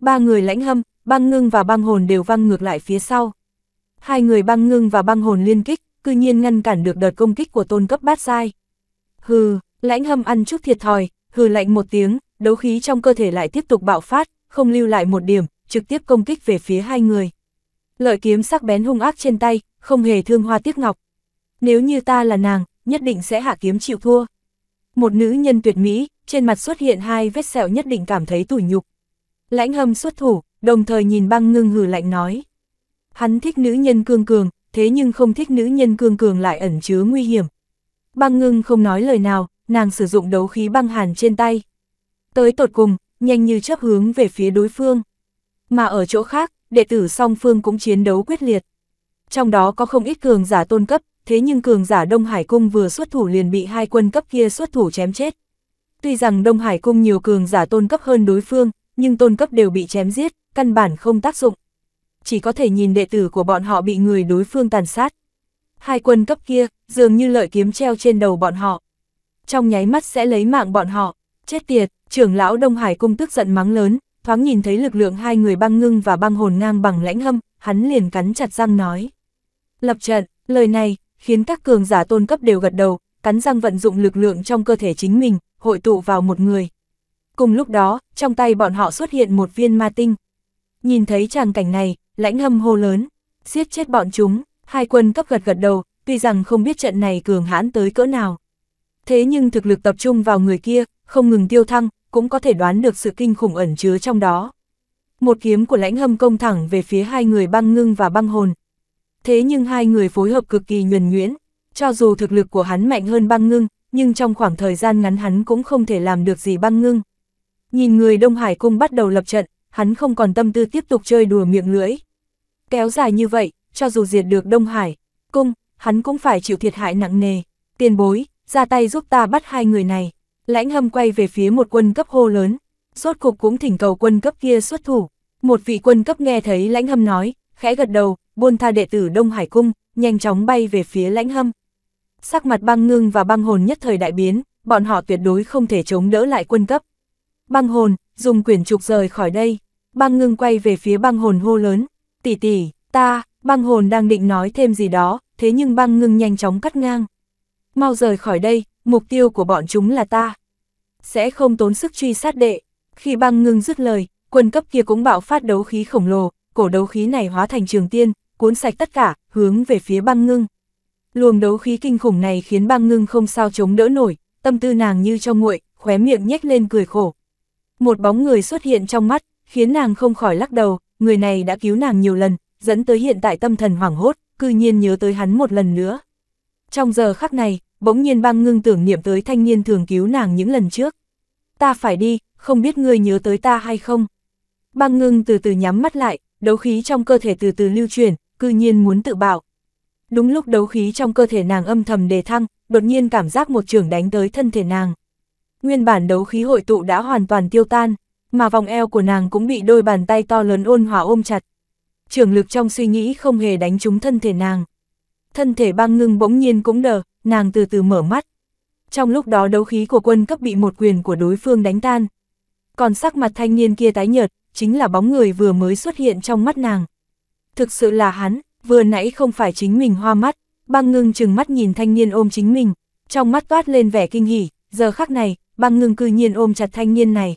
Ba người lãnh hâm, băng ngưng và băng hồn đều văng ngược lại phía sau. Hai người băng ngưng và băng hồn liên kích, cư nhiên ngăn cản được đợt công kích của tôn cấp bát dai. Hừ, lãnh hâm ăn chút thiệt thòi, hừ lạnh một tiếng, đấu khí trong cơ thể lại tiếp tục bạo phát, không lưu lại một điểm, trực tiếp công kích về phía hai người. Lợi kiếm sắc bén hung ác trên tay, không hề thương hoa tiếc ngọc. Nếu như ta là nàng, nhất định sẽ hạ kiếm chịu thua. Một nữ nhân tuyệt mỹ, trên mặt xuất hiện hai vết sẹo nhất định cảm thấy tủi nhục. Lãnh hâm xuất thủ, đồng thời nhìn băng ngưng hừ lạnh nói. Hắn thích nữ nhân cương cường, thế nhưng không thích nữ nhân cương cường lại ẩn chứa nguy hiểm. Băng ngưng không nói lời nào, nàng sử dụng đấu khí băng hàn trên tay. Tới tột cùng, nhanh như chấp hướng về phía đối phương. Mà ở chỗ khác, đệ tử song phương cũng chiến đấu quyết liệt. Trong đó có không ít cường giả tôn cấp, thế nhưng cường giả Đông Hải Cung vừa xuất thủ liền bị hai quân cấp kia xuất thủ chém chết. Tuy rằng Đông Hải Cung nhiều cường giả tôn cấp hơn đối phương, nhưng tôn cấp đều bị chém giết, căn bản không tác dụng. Chỉ có thể nhìn đệ tử của bọn họ bị người đối phương tàn sát. Hai quân cấp kia, dường như lợi kiếm treo trên đầu bọn họ. Trong nháy mắt sẽ lấy mạng bọn họ, chết tiệt, trưởng lão Đông Hải Cung tức giận mắng lớn, thoáng nhìn thấy lực lượng hai người băng ngưng và băng hồn ngang bằng lãnh hâm, hắn liền cắn chặt răng nói. Lập trận, lời này, khiến các cường giả tôn cấp đều gật đầu, cắn răng vận dụng lực lượng trong cơ thể chính mình, hội tụ vào một người. Cùng lúc đó, trong tay bọn họ xuất hiện một viên ma tinh. Nhìn thấy tràng cảnh này, lãnh hâm hô lớn, giết chết bọn chúng, hai quân cấp gật gật đầu, tuy rằng không biết trận này cường hãn tới cỡ nào. Thế nhưng thực lực tập trung vào người kia, không ngừng tiêu thăng, cũng có thể đoán được sự kinh khủng ẩn chứa trong đó. Một kiếm của lãnh hâm công thẳng về phía hai người băng ngưng và băng hồn. Thế nhưng hai người phối hợp cực kỳ nhuần nhuyễn, cho dù thực lực của hắn mạnh hơn băng ngưng, nhưng trong khoảng thời gian ngắn hắn cũng không thể làm được gì băng ngưng. Nhìn người Đông Hải cung bắt đầu lập trận, hắn không còn tâm tư tiếp tục chơi đùa miệng lưỡi. Kéo dài như vậy, cho dù diệt được Đông Hải, cung, hắn cũng phải chịu thiệt hại nặng nề. Tiền bối, ra tay giúp ta bắt hai người này. Lãnh hâm quay về phía một quân cấp hô lớn, rốt cục cũng thỉnh cầu quân cấp kia xuất thủ. Một vị quân cấp nghe thấy lãnh hâm nói, khẽ gật đầu, buôn tha đệ tử Đông Hải Cung, nhanh chóng bay về phía lãnh hâm. Sắc mặt băng ngưng và băng hồn nhất thời đại biến, bọn họ tuyệt đối không thể chống đỡ lại quân cấp. Băng hồn, dùng quyển trục rời khỏi đây. Băng ngưng quay về phía băng hồn hô lớn, tỷ tỷ, ta, băng hồn đang định nói thêm gì đó, thế nhưng băng ngưng nhanh chóng cắt ngang. Mau rời khỏi đây, mục tiêu của bọn chúng là ta sẽ không tốn sức truy sát đệ. Khi băng ngưng dứt lời, quân cấp kia cũng bạo phát đấu khí khổng lồ, cổ đấu khí này hóa thành trường tiên, cuốn sạch tất cả, hướng về phía băng ngưng. Luồng đấu khí kinh khủng này khiến băng ngưng không sao chống đỡ nổi, tâm tư nàng như trong nguội, khóe miệng nhếch lên cười khổ. Một bóng người xuất hiện trong mắt, khiến nàng không khỏi lắc đầu, người này đã cứu nàng nhiều lần, dẫn tới hiện tại tâm thần hoảng hốt, cư nhiên nhớ tới hắn một lần nữa. Trong giờ khắc này, bỗng nhiên băng ngưng tưởng niệm tới thanh niên thường cứu nàng những lần trước. Ta phải đi, không biết ngươi nhớ tới ta hay không. Băng ngưng từ từ nhắm mắt lại, đấu khí trong cơ thể từ từ lưu truyền, cư nhiên muốn tự bảo Đúng lúc đấu khí trong cơ thể nàng âm thầm đề thăng, đột nhiên cảm giác một trường đánh tới thân thể nàng. Nguyên bản đấu khí hội tụ đã hoàn toàn tiêu tan, mà vòng eo của nàng cũng bị đôi bàn tay to lớn ôn hòa ôm chặt. Trường lực trong suy nghĩ không hề đánh trúng thân thể nàng. Thân thể băng ngưng bỗng nhiên cũng đờ, nàng từ từ mở mắt. Trong lúc đó đấu khí của quân cấp bị một quyền của đối phương đánh tan. Còn sắc mặt thanh niên kia tái nhợt, chính là bóng người vừa mới xuất hiện trong mắt nàng. Thực sự là hắn, vừa nãy không phải chính mình hoa mắt, băng ngưng chừng mắt nhìn thanh niên ôm chính mình, trong mắt toát lên vẻ kinh hỉ, giờ khắc này, băng ngưng cư nhiên ôm chặt thanh niên này.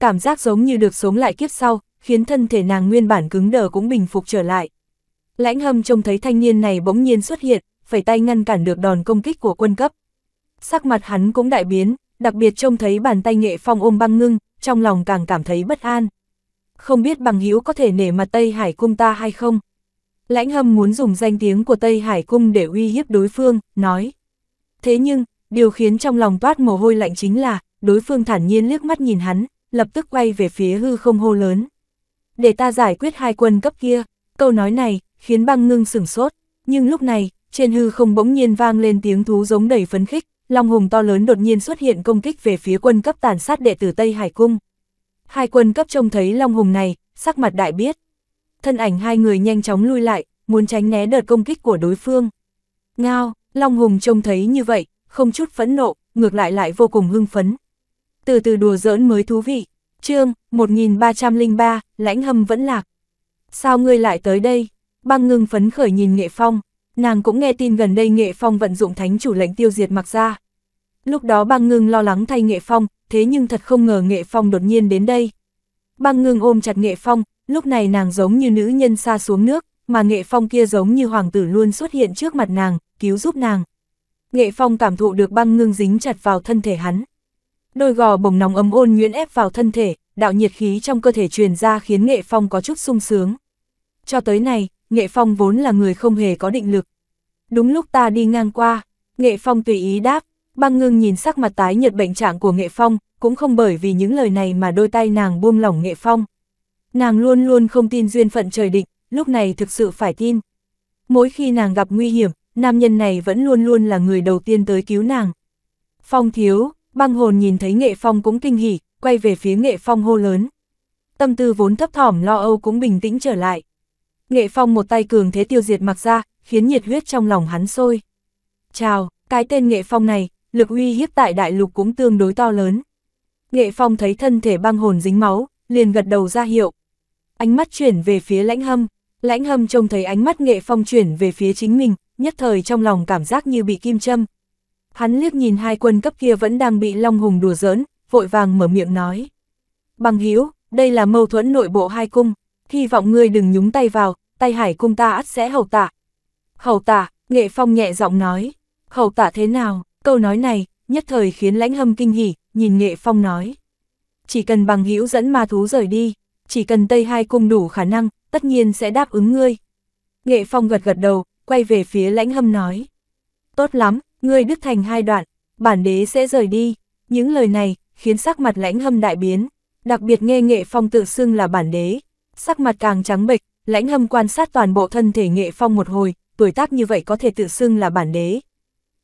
Cảm giác giống như được sống lại kiếp sau, khiến thân thể nàng nguyên bản cứng đờ cũng bình phục trở lại. Lãnh hâm trông thấy thanh niên này bỗng nhiên xuất hiện, phải tay ngăn cản được đòn công kích của quân cấp. Sắc mặt hắn cũng đại biến, đặc biệt trông thấy bàn tay nghệ phong ôm băng ngưng, trong lòng càng cảm thấy bất an. Không biết bằng hữu có thể nể mặt Tây Hải cung ta hay không? Lãnh hâm muốn dùng danh tiếng của Tây Hải cung để uy hiếp đối phương, nói. Thế nhưng, điều khiến trong lòng toát mồ hôi lạnh chính là, đối phương thản nhiên liếc mắt nhìn hắn, lập tức quay về phía hư không hô lớn. Để ta giải quyết hai quân cấp kia, câu nói này, khiến băng ngưng sửng sốt, nhưng lúc này, trên hư không bỗng nhiên vang lên tiếng thú giống đầy phấn khích, Long Hùng to lớn đột nhiên xuất hiện công kích về phía quân cấp tàn sát đệ tử Tây Hải Cung. Hai quân cấp trông thấy Long Hùng này, sắc mặt đại biết. Thân ảnh hai người nhanh chóng lui lại, muốn tránh né đợt công kích của đối phương. Ngao, Long Hùng trông thấy như vậy, không chút phẫn nộ, ngược lại lại vô cùng hưng phấn. Từ từ đùa giỡn mới thú vị. Chương 1303, Lãnh Hâm vẫn lạc. Sao ngươi lại tới đây? Băng Ngưng phấn khởi nhìn Nghệ Phong nàng cũng nghe tin gần đây Nghệ Phong vận dụng thánh chủ lệnh tiêu diệt mặc ra. Lúc đó băng ngưng lo lắng thay Nghệ Phong, thế nhưng thật không ngờ Nghệ Phong đột nhiên đến đây. Băng ngưng ôm chặt Nghệ Phong, lúc này nàng giống như nữ nhân xa xuống nước, mà Nghệ Phong kia giống như hoàng tử luôn xuất hiện trước mặt nàng, cứu giúp nàng. Nghệ Phong cảm thụ được băng ngưng dính chặt vào thân thể hắn. Đôi gò bồng nóng ấm ôn nhuyễn ép vào thân thể, đạo nhiệt khí trong cơ thể truyền ra khiến Nghệ Phong có chút sung sướng. Cho tới này, Nghệ Phong vốn là người không hề có định lực. Đúng lúc ta đi ngang qua, Nghệ Phong tùy ý đáp, băng ngưng nhìn sắc mặt tái nhợt bệnh trạng của Nghệ Phong, cũng không bởi vì những lời này mà đôi tay nàng buông lỏng Nghệ Phong. Nàng luôn luôn không tin duyên phận trời định, lúc này thực sự phải tin. Mỗi khi nàng gặp nguy hiểm, nam nhân này vẫn luôn luôn là người đầu tiên tới cứu nàng. Phong thiếu, băng hồn nhìn thấy Nghệ Phong cũng kinh hỉ, quay về phía Nghệ Phong hô lớn. Tâm tư vốn thấp thỏm lo âu cũng bình tĩnh trở lại. Nghệ Phong một tay cường thế tiêu diệt mặc ra, khiến nhiệt huyết trong lòng hắn sôi. Chào, cái tên Nghệ Phong này, lực uy hiếp tại đại lục cũng tương đối to lớn. Nghệ Phong thấy thân thể băng hồn dính máu, liền gật đầu ra hiệu. Ánh mắt chuyển về phía lãnh hâm, lãnh hâm trông thấy ánh mắt Nghệ Phong chuyển về phía chính mình, nhất thời trong lòng cảm giác như bị kim châm. Hắn liếc nhìn hai quân cấp kia vẫn đang bị Long Hùng đùa giỡn, vội vàng mở miệng nói. Bằng hiếu, đây là mâu thuẫn nội bộ hai cung, hy vọng ngươi đừng nhúng tay vào, tay hải cung ta ắt sẽ hầu tạ. Hầu tạ, nghệ phong nhẹ giọng nói, hầu tạ thế nào, câu nói này, nhất thời khiến lãnh hâm kinh hỉ, nhìn nghệ phong nói. Chỉ cần bằng hữu dẫn ma thú rời đi, chỉ cần tây hai cung đủ khả năng, tất nhiên sẽ đáp ứng ngươi. Nghệ phong gật gật đầu, quay về phía lãnh hâm nói. Tốt lắm, ngươi đứt thành hai đoạn, bản đế sẽ rời đi. Những lời này, khiến sắc mặt lãnh hâm đại biến, đặc biệt nghe nghệ phong tự xưng là bản đế, sắc mặt càng trắng bệch, lãnh hâm quan sát toàn bộ thân thể nghệ phong một hồi, tuổi tác như vậy có thể tự xưng là bản đế.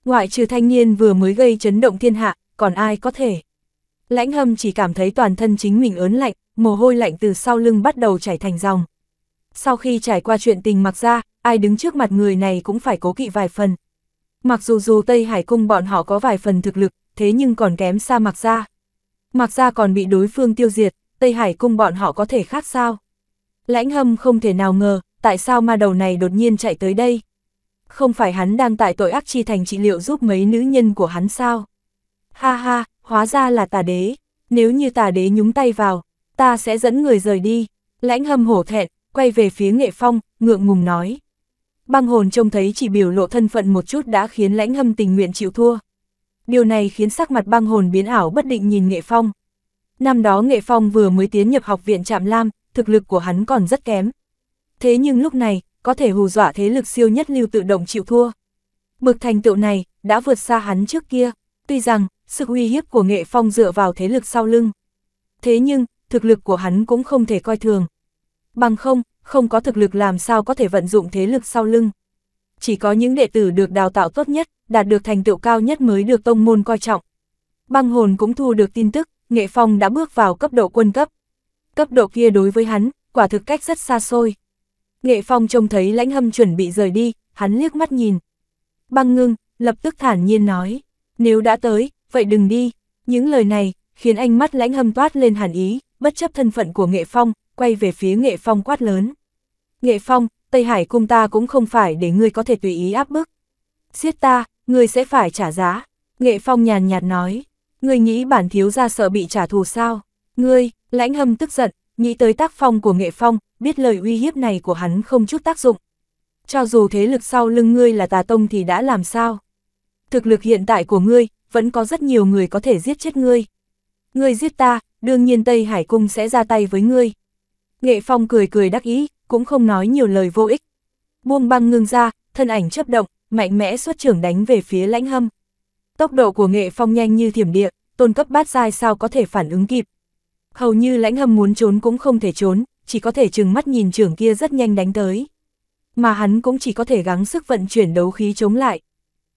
Ngoại trừ thanh niên vừa mới gây chấn động thiên hạ, còn ai có thể. Lãnh hâm chỉ cảm thấy toàn thân chính mình ớn lạnh, mồ hôi lạnh từ sau lưng bắt đầu chảy thành dòng. Sau khi trải qua chuyện tình mặc ra, ai đứng trước mặt người này cũng phải cố kỵ vài phần. Mặc dù dù Tây Hải Cung bọn họ có vài phần thực lực, thế nhưng còn kém xa mặc ra. Mặc ra còn bị đối phương tiêu diệt, Tây Hải Cung bọn họ có thể khác sao? Lãnh hâm không thể nào ngờ, tại sao ma đầu này đột nhiên chạy tới đây? Không phải hắn đang tại tội ác chi thành trị liệu giúp mấy nữ nhân của hắn sao? Ha ha, hóa ra là tà đế, nếu như tà đế nhúng tay vào, ta sẽ dẫn người rời đi. Lãnh hâm hổ thẹn, quay về phía nghệ phong, ngượng ngùng nói. Băng hồn trông thấy chỉ biểu lộ thân phận một chút đã khiến lãnh hâm tình nguyện chịu thua. Điều này khiến sắc mặt băng hồn biến ảo bất định nhìn nghệ phong. Năm đó nghệ phong vừa mới tiến nhập học viện Trạm Lam, thực lực của hắn còn rất kém. Thế nhưng lúc này, có thể hù dọa thế lực siêu nhất lưu tự động chịu thua. Bực thành tựu này, đã vượt xa hắn trước kia, tuy rằng, sự uy hiếp của nghệ phong dựa vào thế lực sau lưng. Thế nhưng, thực lực của hắn cũng không thể coi thường. Bằng không, không có thực lực làm sao có thể vận dụng thế lực sau lưng. Chỉ có những đệ tử được đào tạo tốt nhất, đạt được thành tựu cao nhất mới được tông môn coi trọng. Băng hồn cũng thu được tin tức, Nghệ Phong đã bước vào cấp độ quân cấp cấp độ kia đối với hắn, quả thực cách rất xa xôi. Nghệ Phong trông thấy lãnh hâm chuẩn bị rời đi, hắn liếc mắt nhìn. Băng ngưng, lập tức thản nhiên nói, nếu đã tới, vậy đừng đi. Những lời này, khiến ánh mắt lãnh hâm toát lên hàn ý, bất chấp thân phận của Nghệ Phong, quay về phía Nghệ Phong quát lớn. Nghệ Phong, Tây Hải cung ta cũng không phải để ngươi có thể tùy ý áp bức. Giết ta, ngươi sẽ phải trả giá. Nghệ Phong nhàn nhạt nói, ngươi nghĩ bản thiếu gia sợ bị trả thù sao? Ngươi, Lãnh hâm tức giận, nghĩ tới tác phong của nghệ phong, biết lời uy hiếp này của hắn không chút tác dụng. Cho dù thế lực sau lưng ngươi là tà tông thì đã làm sao? Thực lực hiện tại của ngươi, vẫn có rất nhiều người có thể giết chết ngươi. Ngươi giết ta, đương nhiên Tây Hải Cung sẽ ra tay với ngươi. Nghệ Phong cười cười đắc ý, cũng không nói nhiều lời vô ích. Buông băng ngưng ra, thân ảnh chấp động, mạnh mẽ xuất trưởng đánh về phía lãnh hâm. Tốc độ của Nghệ Phong nhanh như thiểm địa, tôn cấp bát giai sao có thể phản ứng kịp, Hầu như lãnh hâm muốn trốn cũng không thể trốn, chỉ có thể chừng mắt nhìn trưởng kia rất nhanh đánh tới. Mà hắn cũng chỉ có thể gắng sức vận chuyển đấu khí chống lại.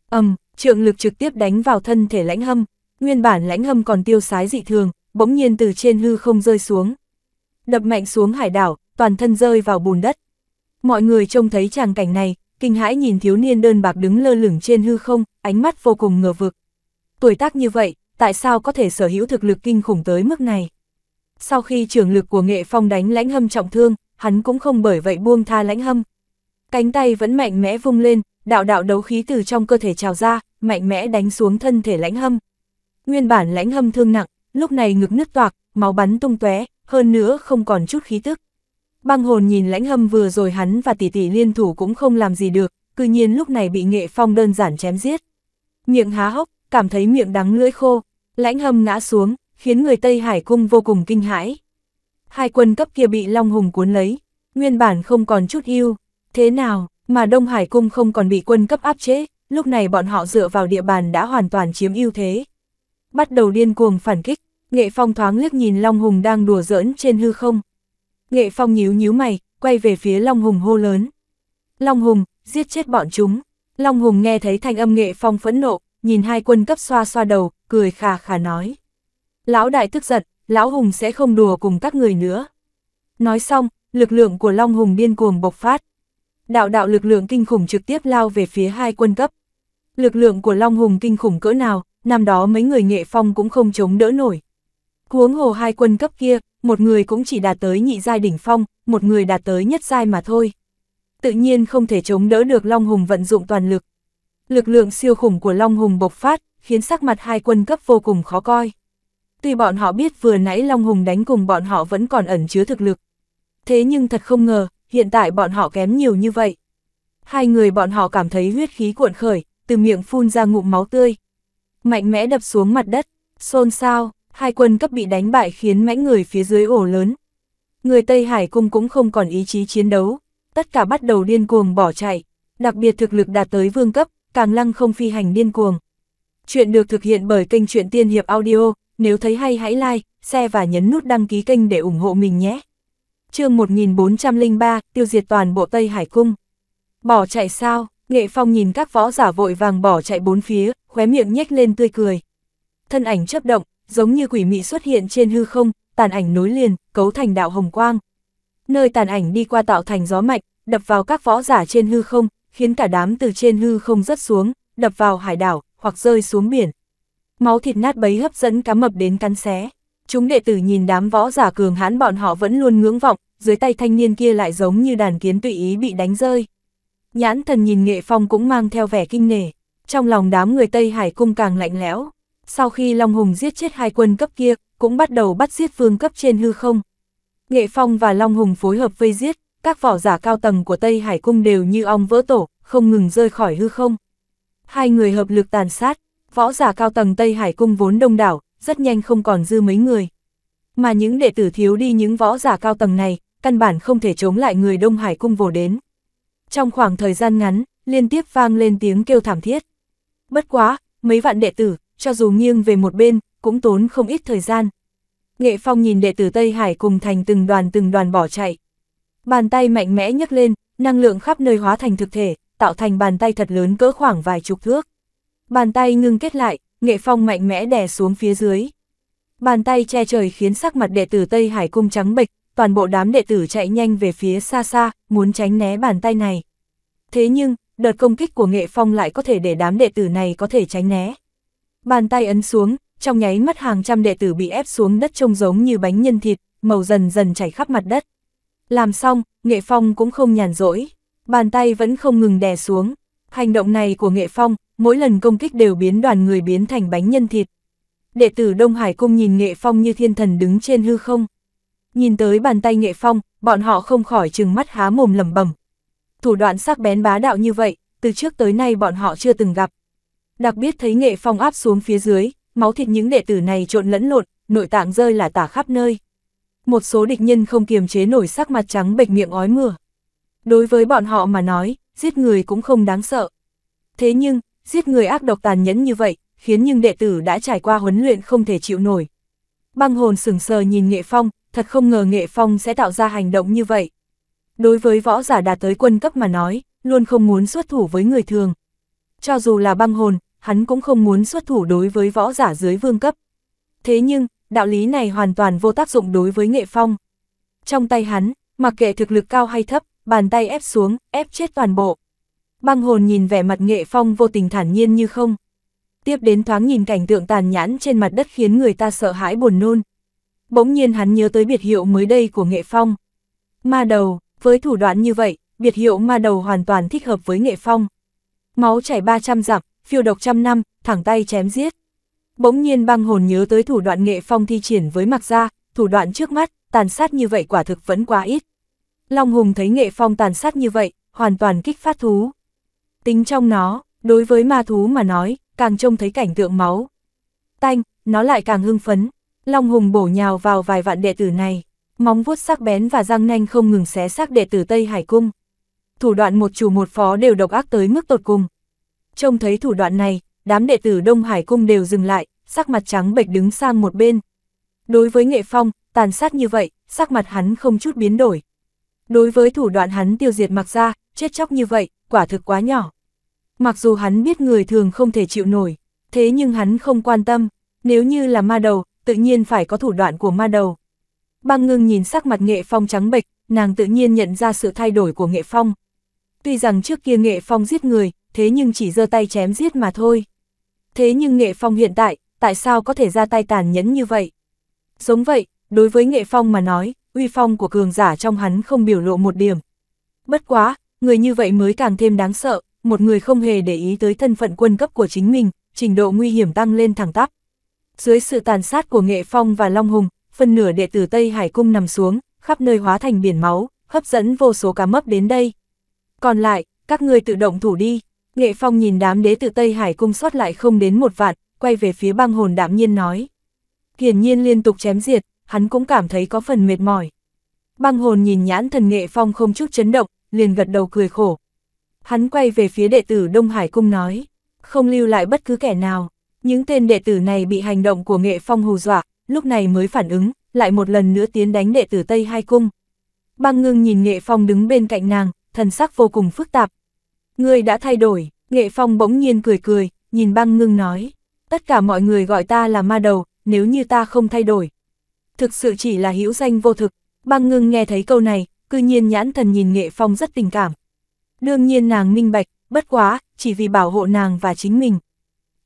ầm, um, trượng lực trực tiếp đánh vào thân thể lãnh hâm, nguyên bản lãnh hâm còn tiêu sái dị thường, bỗng nhiên từ trên hư không rơi xuống. Đập mạnh xuống hải đảo, toàn thân rơi vào bùn đất. Mọi người trông thấy tràng cảnh này, kinh hãi nhìn thiếu niên đơn bạc đứng lơ lửng trên hư không, ánh mắt vô cùng ngờ vực. Tuổi tác như vậy, tại sao có thể sở hữu thực lực kinh khủng tới mức này? sau khi trường lực của nghệ phong đánh lãnh hâm trọng thương, hắn cũng không bởi vậy buông tha lãnh hâm. Cánh tay vẫn mạnh mẽ vung lên, đạo đạo đấu khí từ trong cơ thể trào ra, mạnh mẽ đánh xuống thân thể lãnh hâm. Nguyên bản lãnh hâm thương nặng, lúc này ngực nứt toạc, máu bắn tung tóe, hơn nữa không còn chút khí tức. Băng hồn nhìn lãnh hâm vừa rồi hắn và tỷ tỷ liên thủ cũng không làm gì được, cư nhiên lúc này bị nghệ phong đơn giản chém giết. Miệng há hốc, cảm thấy miệng đắng lưỡi khô, lãnh hâm ngã xuống, khiến người Tây Hải cung vô cùng kinh hãi. Hai quân cấp kia bị Long Hùng cuốn lấy, nguyên bản không còn chút yêu, thế nào mà Đông Hải cung không còn bị quân cấp áp chế, lúc này bọn họ dựa vào địa bàn đã hoàn toàn chiếm ưu thế. Bắt đầu điên cuồng phản kích, Nghệ Phong thoáng liếc nhìn Long Hùng đang đùa giỡn trên hư không. Nghệ Phong nhíu nhíu mày, quay về phía Long Hùng hô lớn. Long Hùng, giết chết bọn chúng. Long Hùng nghe thấy thanh âm Nghệ Phong phẫn nộ, nhìn hai quân cấp xoa xoa đầu, cười khà khà nói. Lão đại tức giận, lão hùng sẽ không đùa cùng các người nữa. Nói xong, lực lượng của Long Hùng điên cuồng bộc phát. Đạo đạo lực lượng kinh khủng trực tiếp lao về phía hai quân cấp. Lực lượng của Long Hùng kinh khủng cỡ nào, năm đó mấy người nghệ phong cũng không chống đỡ nổi. cuống hồ hai quân cấp kia, một người cũng chỉ đạt tới nhị giai đỉnh phong, một người đạt tới nhất giai mà thôi. Tự nhiên không thể chống đỡ được Long Hùng vận dụng toàn lực. Lực lượng siêu khủng của Long Hùng bộc phát, khiến sắc mặt hai quân cấp vô cùng khó coi. Tuy bọn họ biết vừa nãy Long Hùng đánh cùng bọn họ vẫn còn ẩn chứa thực lực. Thế nhưng thật không ngờ, hiện tại bọn họ kém nhiều như vậy. Hai người bọn họ cảm thấy huyết khí cuộn khởi, từ miệng phun ra ngụm máu tươi. Mạnh mẽ đập xuống mặt đất, xôn xao, hai quân cấp bị đánh bại khiến mãnh người phía dưới ổ lớn. Người Tây Hải cung cũng không còn ý chí chiến đấu, tất cả bắt đầu điên cuồng bỏ chạy, đặc biệt thực lực đạt tới vương cấp, càng lăng không phi hành điên cuồng. Chuyện được thực hiện bởi kênh truyện tiên hiệp audio, nếu thấy hay hãy like, share và nhấn nút đăng ký kênh để ủng hộ mình nhé. chương 1403, tiêu diệt toàn bộ Tây Hải Cung. Bỏ chạy sao, Nghệ Phong nhìn các võ giả vội vàng bỏ chạy bốn phía, khóe miệng nhếch lên tươi cười. Thân ảnh chấp động, giống như quỷ mị xuất hiện trên hư không, tàn ảnh nối liền, cấu thành đạo hồng quang. Nơi tàn ảnh đi qua tạo thành gió mạnh, đập vào các võ giả trên hư không, khiến cả đám từ trên hư không rớt xuống, đập vào hải đảo, hoặc rơi xuống biển, Máu thịt nát bấy hấp dẫn cá mập đến cắn xé. Chúng đệ tử nhìn đám võ giả cường hãn bọn họ vẫn luôn ngưỡng vọng, dưới tay thanh niên kia lại giống như đàn kiến tùy ý bị đánh rơi. Nhãn thần nhìn nghệ phong cũng mang theo vẻ kinh nể, trong lòng đám người Tây Hải cung càng lạnh lẽo. Sau khi Long Hùng giết chết hai quân cấp kia, cũng bắt đầu bắt giết vương cấp trên hư không. Nghệ Phong và Long Hùng phối hợp vây giết, các võ giả cao tầng của Tây Hải cung đều như ong vỡ tổ, không ngừng rơi khỏi hư không. Hai người hợp lực tàn sát, võ giả cao tầng Tây Hải Cung vốn đông đảo, rất nhanh không còn dư mấy người. Mà những đệ tử thiếu đi những võ giả cao tầng này, căn bản không thể chống lại người Đông Hải Cung vồ đến. Trong khoảng thời gian ngắn, liên tiếp vang lên tiếng kêu thảm thiết. Bất quá, mấy vạn đệ tử, cho dù nghiêng về một bên, cũng tốn không ít thời gian. Nghệ Phong nhìn đệ tử Tây Hải cùng thành từng đoàn từng đoàn bỏ chạy. Bàn tay mạnh mẽ nhấc lên, năng lượng khắp nơi hóa thành thực thể, tạo thành bàn tay thật lớn cỡ khoảng vài chục thước. Bàn tay ngưng kết lại, nghệ phong mạnh mẽ đè xuống phía dưới. Bàn tay che trời khiến sắc mặt đệ tử Tây Hải cung trắng bệch, toàn bộ đám đệ tử chạy nhanh về phía xa xa, muốn tránh né bàn tay này. Thế nhưng, đợt công kích của nghệ phong lại có thể để đám đệ tử này có thể tránh né. Bàn tay ấn xuống, trong nháy mắt hàng trăm đệ tử bị ép xuống đất trông giống như bánh nhân thịt, màu dần dần chảy khắp mặt đất. Làm xong, nghệ phong cũng không nhàn rỗi, bàn tay vẫn không ngừng đè xuống. Hành động này của nghệ phong mỗi lần công kích đều biến đoàn người biến thành bánh nhân thịt. Đệ tử Đông Hải Cung nhìn Nghệ Phong như thiên thần đứng trên hư không. Nhìn tới bàn tay Nghệ Phong, bọn họ không khỏi trừng mắt há mồm lẩm bẩm Thủ đoạn sắc bén bá đạo như vậy, từ trước tới nay bọn họ chưa từng gặp. Đặc biệt thấy Nghệ Phong áp xuống phía dưới, máu thịt những đệ tử này trộn lẫn lộn, nội tạng rơi là tả khắp nơi. Một số địch nhân không kiềm chế nổi sắc mặt trắng bệch miệng ói mửa. Đối với bọn họ mà nói, giết người cũng không đáng sợ. Thế nhưng, giết người ác độc tàn nhẫn như vậy, khiến nhưng đệ tử đã trải qua huấn luyện không thể chịu nổi. Băng hồn sừng sờ nhìn Nghệ Phong, thật không ngờ Nghệ Phong sẽ tạo ra hành động như vậy. Đối với võ giả đạt tới quân cấp mà nói, luôn không muốn xuất thủ với người thường. Cho dù là băng hồn, hắn cũng không muốn xuất thủ đối với võ giả dưới vương cấp. Thế nhưng, đạo lý này hoàn toàn vô tác dụng đối với Nghệ Phong. Trong tay hắn, mặc kệ thực lực cao hay thấp, bàn tay ép xuống, ép chết toàn bộ băng hồn nhìn vẻ mặt nghệ phong vô tình thản nhiên như không. Tiếp đến thoáng nhìn cảnh tượng tàn nhãn trên mặt đất khiến người ta sợ hãi buồn nôn. Bỗng nhiên hắn nhớ tới biệt hiệu mới đây của nghệ phong. Ma đầu, với thủ đoạn như vậy, biệt hiệu ma đầu hoàn toàn thích hợp với nghệ phong. Máu chảy 300 dặm, phiêu độc trăm năm, thẳng tay chém giết. Bỗng nhiên băng hồn nhớ tới thủ đoạn nghệ phong thi triển với mặc gia, thủ đoạn trước mắt, tàn sát như vậy quả thực vẫn quá ít. Long Hùng thấy nghệ phong tàn sát như vậy, hoàn toàn kích phát thú. Tính trong nó, đối với ma thú mà nói, càng trông thấy cảnh tượng máu. Tanh, nó lại càng hưng phấn. Long Hùng bổ nhào vào vài vạn đệ tử này, móng vuốt sắc bén và răng nanh không ngừng xé xác đệ tử Tây Hải Cung. Thủ đoạn một chủ một phó đều độc ác tới mức tột cùng. Trông thấy thủ đoạn này, đám đệ tử Đông Hải Cung đều dừng lại, sắc mặt trắng bệch đứng sang một bên. Đối với Nghệ Phong, tàn sát như vậy, sắc mặt hắn không chút biến đổi. Đối với thủ đoạn hắn tiêu diệt mặc ra, chết chóc như vậy, quả thực quá nhỏ. Mặc dù hắn biết người thường không thể chịu nổi, thế nhưng hắn không quan tâm, nếu như là ma đầu, tự nhiên phải có thủ đoạn của ma đầu. Băng ngưng nhìn sắc mặt nghệ phong trắng bệch, nàng tự nhiên nhận ra sự thay đổi của nghệ phong. Tuy rằng trước kia nghệ phong giết người, thế nhưng chỉ giơ tay chém giết mà thôi. Thế nhưng nghệ phong hiện tại, tại sao có thể ra tay tàn nhẫn như vậy? Giống vậy, đối với nghệ phong mà nói, uy phong của cường giả trong hắn không biểu lộ một điểm. Bất quá, người như vậy mới càng thêm đáng sợ, một người không hề để ý tới thân phận quân cấp của chính mình, trình độ nguy hiểm tăng lên thẳng tắp. Dưới sự tàn sát của Nghệ Phong và Long Hùng, phần nửa đệ tử Tây Hải Cung nằm xuống, khắp nơi hóa thành biển máu, hấp dẫn vô số cá mấp đến đây. Còn lại, các người tự động thủ đi. Nghệ Phong nhìn đám đế tử Tây Hải Cung sót lại không đến một vạn, quay về phía băng hồn đạm nhiên nói. Hiển nhiên liên tục chém diệt, hắn cũng cảm thấy có phần mệt mỏi. Băng hồn nhìn nhãn thần Nghệ Phong không chút chấn động, liền gật đầu cười khổ, Hắn quay về phía đệ tử Đông Hải Cung nói, không lưu lại bất cứ kẻ nào. Những tên đệ tử này bị hành động của nghệ phong hù dọa, lúc này mới phản ứng, lại một lần nữa tiến đánh đệ tử Tây Hai Cung. Băng ngưng nhìn nghệ phong đứng bên cạnh nàng, thần sắc vô cùng phức tạp. Người đã thay đổi, nghệ phong bỗng nhiên cười cười, nhìn băng ngưng nói. Tất cả mọi người gọi ta là ma đầu, nếu như ta không thay đổi. Thực sự chỉ là hữu danh vô thực, băng ngưng nghe thấy câu này, cư nhiên nhãn thần nhìn nghệ phong rất tình cảm, Đương nhiên nàng minh bạch, bất quá, chỉ vì bảo hộ nàng và chính mình.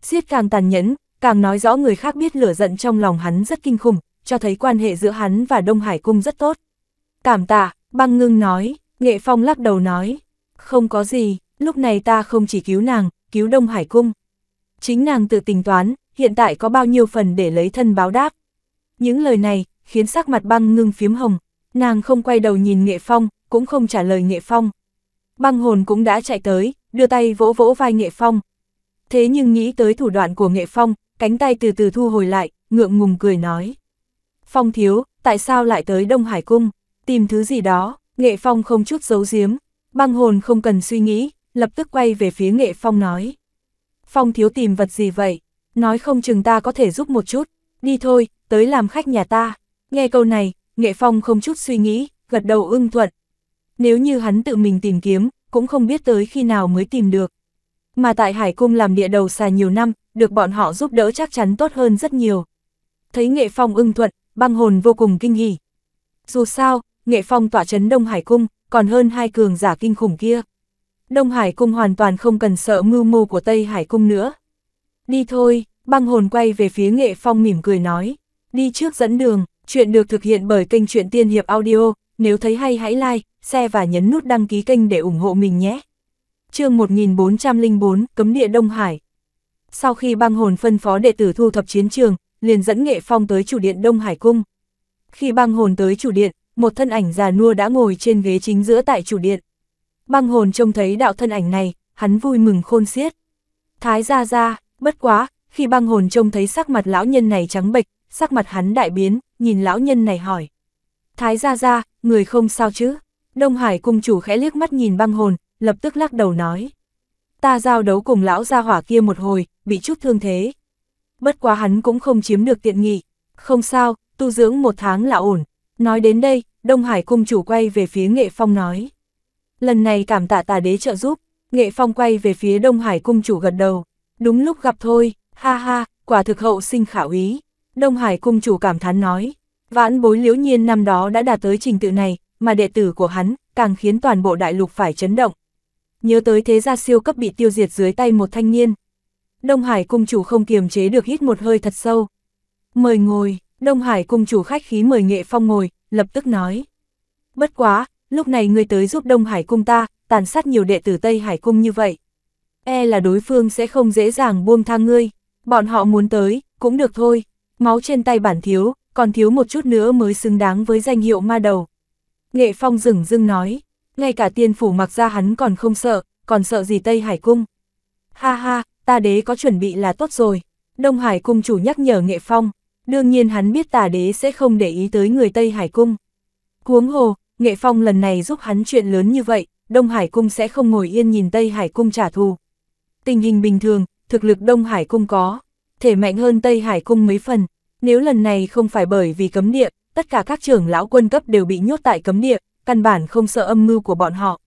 Siết càng tàn nhẫn, càng nói rõ người khác biết lửa giận trong lòng hắn rất kinh khủng, cho thấy quan hệ giữa hắn và Đông Hải Cung rất tốt. Cảm tạ, băng ngưng nói, nghệ phong lắc đầu nói, không có gì, lúc này ta không chỉ cứu nàng, cứu Đông Hải Cung. Chính nàng tự tính toán, hiện tại có bao nhiêu phần để lấy thân báo đáp. Những lời này, khiến sắc mặt băng ngưng phiếm hồng, nàng không quay đầu nhìn nghệ phong, cũng không trả lời nghệ phong băng hồn cũng đã chạy tới, đưa tay vỗ vỗ vai Nghệ Phong. Thế nhưng nghĩ tới thủ đoạn của Nghệ Phong, cánh tay từ từ thu hồi lại, ngượng ngùng cười nói. Phong thiếu, tại sao lại tới Đông Hải Cung, tìm thứ gì đó, Nghệ Phong không chút giấu giếm, băng hồn không cần suy nghĩ, lập tức quay về phía Nghệ Phong nói. Phong thiếu tìm vật gì vậy, nói không chừng ta có thể giúp một chút, đi thôi, tới làm khách nhà ta. Nghe câu này, Nghệ Phong không chút suy nghĩ, gật đầu ưng thuận, nếu như hắn tự mình tìm kiếm, cũng không biết tới khi nào mới tìm được. Mà tại Hải Cung làm địa đầu xà nhiều năm, được bọn họ giúp đỡ chắc chắn tốt hơn rất nhiều. Thấy Nghệ Phong ưng thuận, băng hồn vô cùng kinh hỉ. Dù sao, Nghệ Phong tỏa chấn Đông Hải Cung, còn hơn hai cường giả kinh khủng kia. Đông Hải Cung hoàn toàn không cần sợ mưu mô của Tây Hải Cung nữa. Đi thôi, băng hồn quay về phía Nghệ Phong mỉm cười nói. Đi trước dẫn đường, chuyện được thực hiện bởi kênh truyện Tiên Hiệp Audio, nếu thấy hay hãy like, share và nhấn nút đăng ký kênh để ủng hộ mình nhé. chương 1404, Cấm địa Đông Hải Sau khi băng hồn phân phó đệ tử thu thập chiến trường, liền dẫn nghệ phong tới chủ điện Đông Hải Cung. Khi băng hồn tới chủ điện, một thân ảnh già nua đã ngồi trên ghế chính giữa tại chủ điện. Băng hồn trông thấy đạo thân ảnh này, hắn vui mừng khôn xiết. Thái ra ra, bất quá, khi băng hồn trông thấy sắc mặt lão nhân này trắng bệch, sắc mặt hắn đại biến, nhìn lão nhân này hỏi. Thái gia gia, người không sao chứ? Đông Hải cung chủ khẽ liếc mắt nhìn băng hồn, lập tức lắc đầu nói. Ta giao đấu cùng lão gia hỏa kia một hồi, bị chút thương thế. Bất quá hắn cũng không chiếm được tiện nghị. Không sao, tu dưỡng một tháng là ổn. Nói đến đây, Đông Hải cung chủ quay về phía Nghệ Phong nói. Lần này cảm tạ tà đế trợ giúp, Nghệ Phong quay về phía Đông Hải cung chủ gật đầu. Đúng lúc gặp thôi, ha ha, quả thực hậu sinh khảo ý. Đông Hải cung chủ cảm thán nói. Vãn bối liễu nhiên năm đó đã đạt tới trình tự này, mà đệ tử của hắn càng khiến toàn bộ đại lục phải chấn động. Nhớ tới thế gia siêu cấp bị tiêu diệt dưới tay một thanh niên. Đông Hải cung chủ không kiềm chế được hít một hơi thật sâu. Mời ngồi, Đông Hải cung chủ khách khí mời nghệ phong ngồi, lập tức nói. Bất quá, lúc này ngươi tới giúp Đông Hải cung ta, tàn sát nhiều đệ tử Tây Hải cung như vậy. E là đối phương sẽ không dễ dàng buông tha ngươi, bọn họ muốn tới, cũng được thôi, máu trên tay bản thiếu, còn thiếu một chút nữa mới xứng đáng với danh hiệu ma đầu. Nghệ Phong rừng dưng nói, ngay cả tiên phủ mặc ra hắn còn không sợ, còn sợ gì Tây Hải Cung. Ha ha, ta đế có chuẩn bị là tốt rồi. Đông Hải Cung chủ nhắc nhở Nghệ Phong, đương nhiên hắn biết tà đế sẽ không để ý tới người Tây Hải Cung. Cuống hồ, Nghệ Phong lần này giúp hắn chuyện lớn như vậy, Đông Hải Cung sẽ không ngồi yên nhìn Tây Hải Cung trả thù. Tình hình bình thường, thực lực Đông Hải Cung có, thể mạnh hơn Tây Hải Cung mấy phần, nếu lần này không phải bởi vì cấm địa, tất cả các trưởng lão quân cấp đều bị nhốt tại cấm địa, căn bản không sợ âm mưu của bọn họ.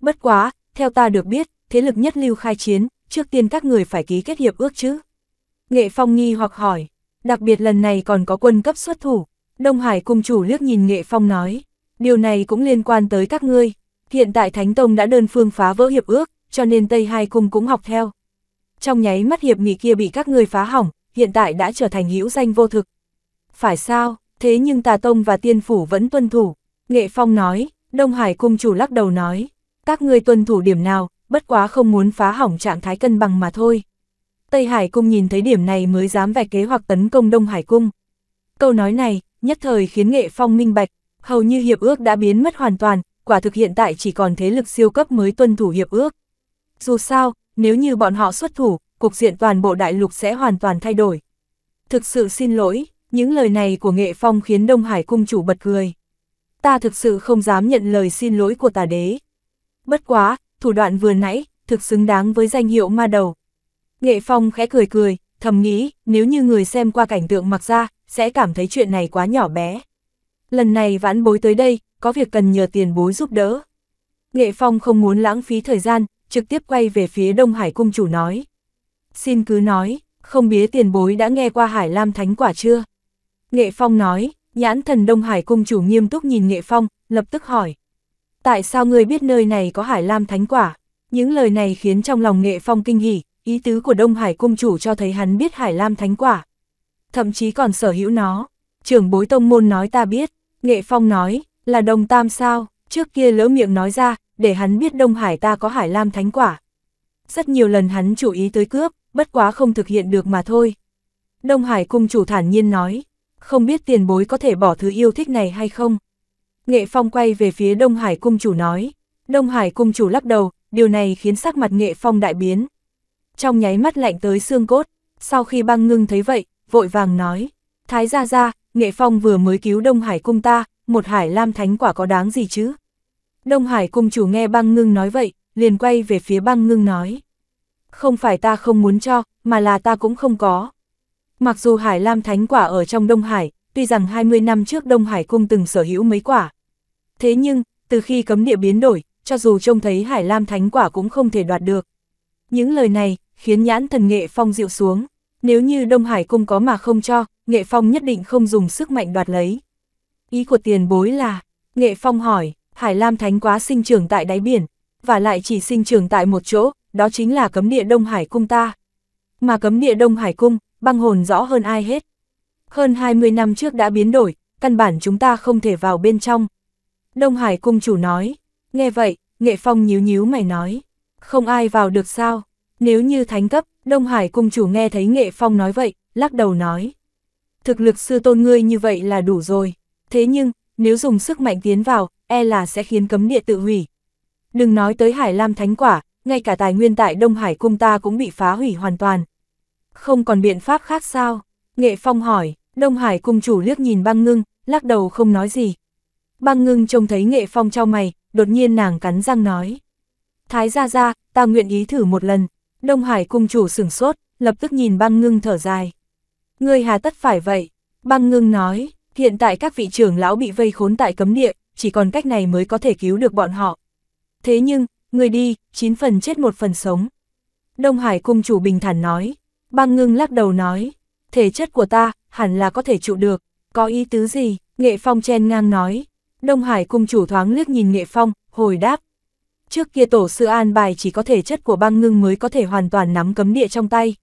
Bất quá, theo ta được biết, thế lực nhất lưu khai chiến, trước tiên các người phải ký kết hiệp ước chứ. Nghệ Phong nghi hoặc hỏi, đặc biệt lần này còn có quân cấp xuất thủ. Đông Hải cung chủ liếc nhìn Nghệ Phong nói, điều này cũng liên quan tới các ngươi. Hiện tại Thánh Tông đã đơn phương phá vỡ hiệp ước, cho nên Tây Hai cung cũng học theo. Trong nháy mắt hiệp nghị kia bị các ngươi phá hỏng, hiện tại đã trở thành hữu danh vô thực. Phải sao, thế nhưng Tà Tông và Tiên Phủ vẫn tuân thủ. Nghệ Phong nói, Đông Hải Cung Chủ lắc đầu nói, các ngươi tuân thủ điểm nào, bất quá không muốn phá hỏng trạng thái cân bằng mà thôi. Tây Hải Cung nhìn thấy điểm này mới dám vạch kế hoạch tấn công Đông Hải Cung. Câu nói này, nhất thời khiến Nghệ Phong minh bạch, hầu như hiệp ước đã biến mất hoàn toàn, quả thực hiện tại chỉ còn thế lực siêu cấp mới tuân thủ hiệp ước. Dù sao, nếu như bọn họ xuất thủ, cục diện toàn bộ đại lục sẽ hoàn toàn thay đổi. Thực sự xin lỗi, những lời này của Nghệ Phong khiến Đông Hải cung chủ bật cười. Ta thực sự không dám nhận lời xin lỗi của tà đế. Bất quá, thủ đoạn vừa nãy, thực xứng đáng với danh hiệu ma đầu. Nghệ Phong khẽ cười cười, thầm nghĩ, nếu như người xem qua cảnh tượng mặc ra, sẽ cảm thấy chuyện này quá nhỏ bé. Lần này vãn bối tới đây, có việc cần nhờ tiền bối giúp đỡ. Nghệ Phong không muốn lãng phí thời gian, trực tiếp quay về phía Đông Hải Cung chủ nói. Xin cứ nói, không biết tiền bối đã nghe qua Hải Lam Thánh quả chưa? Nghệ Phong nói, nhãn thần Đông Hải cung chủ nghiêm túc nhìn Nghệ Phong, lập tức hỏi. Tại sao ngươi biết nơi này có Hải Lam Thánh quả? Những lời này khiến trong lòng Nghệ Phong kinh hỉ, ý tứ của Đông Hải cung chủ cho thấy hắn biết Hải Lam Thánh quả. Thậm chí còn sở hữu nó. Trưởng bối tông môn nói ta biết, Nghệ Phong nói, là đồng tam sao, trước kia lỡ miệng nói ra, để hắn biết Đông Hải ta có Hải Lam Thánh quả. Rất nhiều lần hắn chú ý tới cướp, bất quá không thực hiện được mà thôi. Đông Hải cung chủ thản nhiên nói, không biết tiền bối có thể bỏ thứ yêu thích này hay không. Nghệ Phong quay về phía Đông Hải cung chủ nói, Đông Hải cung chủ lắc đầu, điều này khiến sắc mặt Nghệ Phong đại biến. Trong nháy mắt lạnh tới xương cốt, sau khi băng ngưng thấy vậy, vội vàng nói, Thái gia gia, Nghệ Phong vừa mới cứu Đông Hải cung ta, một hải lam thánh quả có đáng gì chứ? Đông Hải cung chủ nghe băng ngưng nói vậy, liền quay về phía băng ngưng nói không phải ta không muốn cho, mà là ta cũng không có. Mặc dù Hải Lam Thánh quả ở trong Đông Hải, tuy rằng 20 năm trước Đông Hải cung từng sở hữu mấy quả. Thế nhưng, từ khi cấm địa biến đổi, cho dù trông thấy Hải Lam Thánh quả cũng không thể đoạt được. Những lời này, khiến nhãn thần nghệ phong dịu xuống. Nếu như Đông Hải cung có mà không cho, nghệ phong nhất định không dùng sức mạnh đoạt lấy. Ý của tiền bối là, nghệ phong hỏi, Hải Lam Thánh quá sinh trưởng tại đáy biển, và lại chỉ sinh trưởng tại một chỗ, đó chính là cấm địa Đông Hải Cung ta. Mà cấm địa Đông Hải Cung, băng hồn rõ hơn ai hết. Hơn 20 năm trước đã biến đổi, căn bản chúng ta không thể vào bên trong. Đông Hải Cung chủ nói, nghe vậy, Nghệ Phong nhíu nhíu mày nói, không ai vào được sao, nếu như thánh cấp, Đông Hải Cung chủ nghe thấy Nghệ Phong nói vậy, lắc đầu nói. Thực lực sư tôn ngươi như vậy là đủ rồi, thế nhưng, nếu dùng sức mạnh tiến vào, e là sẽ khiến cấm địa tự hủy. Đừng nói tới Hải Lam Thánh Quả, ngay cả tài nguyên tại Đông Hải cung ta cũng bị phá hủy hoàn toàn. Không còn biện pháp khác sao? Nghệ Phong hỏi, Đông Hải cung chủ liếc nhìn băng ngưng, lắc đầu không nói gì. Băng ngưng trông thấy Nghệ Phong trao mày, đột nhiên nàng cắn răng nói. Thái gia gia, ta nguyện ý thử một lần. Đông Hải cung chủ sửng sốt, lập tức nhìn băng ngưng thở dài. Ngươi hà tất phải vậy? Băng ngưng nói, hiện tại các vị trưởng lão bị vây khốn tại cấm địa, chỉ còn cách này mới có thể cứu được bọn họ. Thế nhưng, người đi, chín phần chết một phần sống. Đông Hải cung chủ bình thản nói, băng ngưng lắc đầu nói, thể chất của ta, hẳn là có thể trụ được, có ý tứ gì, nghệ phong chen ngang nói. Đông Hải cung chủ thoáng liếc nhìn nghệ phong, hồi đáp. Trước kia tổ sư an bài chỉ có thể chất của băng ngưng mới có thể hoàn toàn nắm cấm địa trong tay.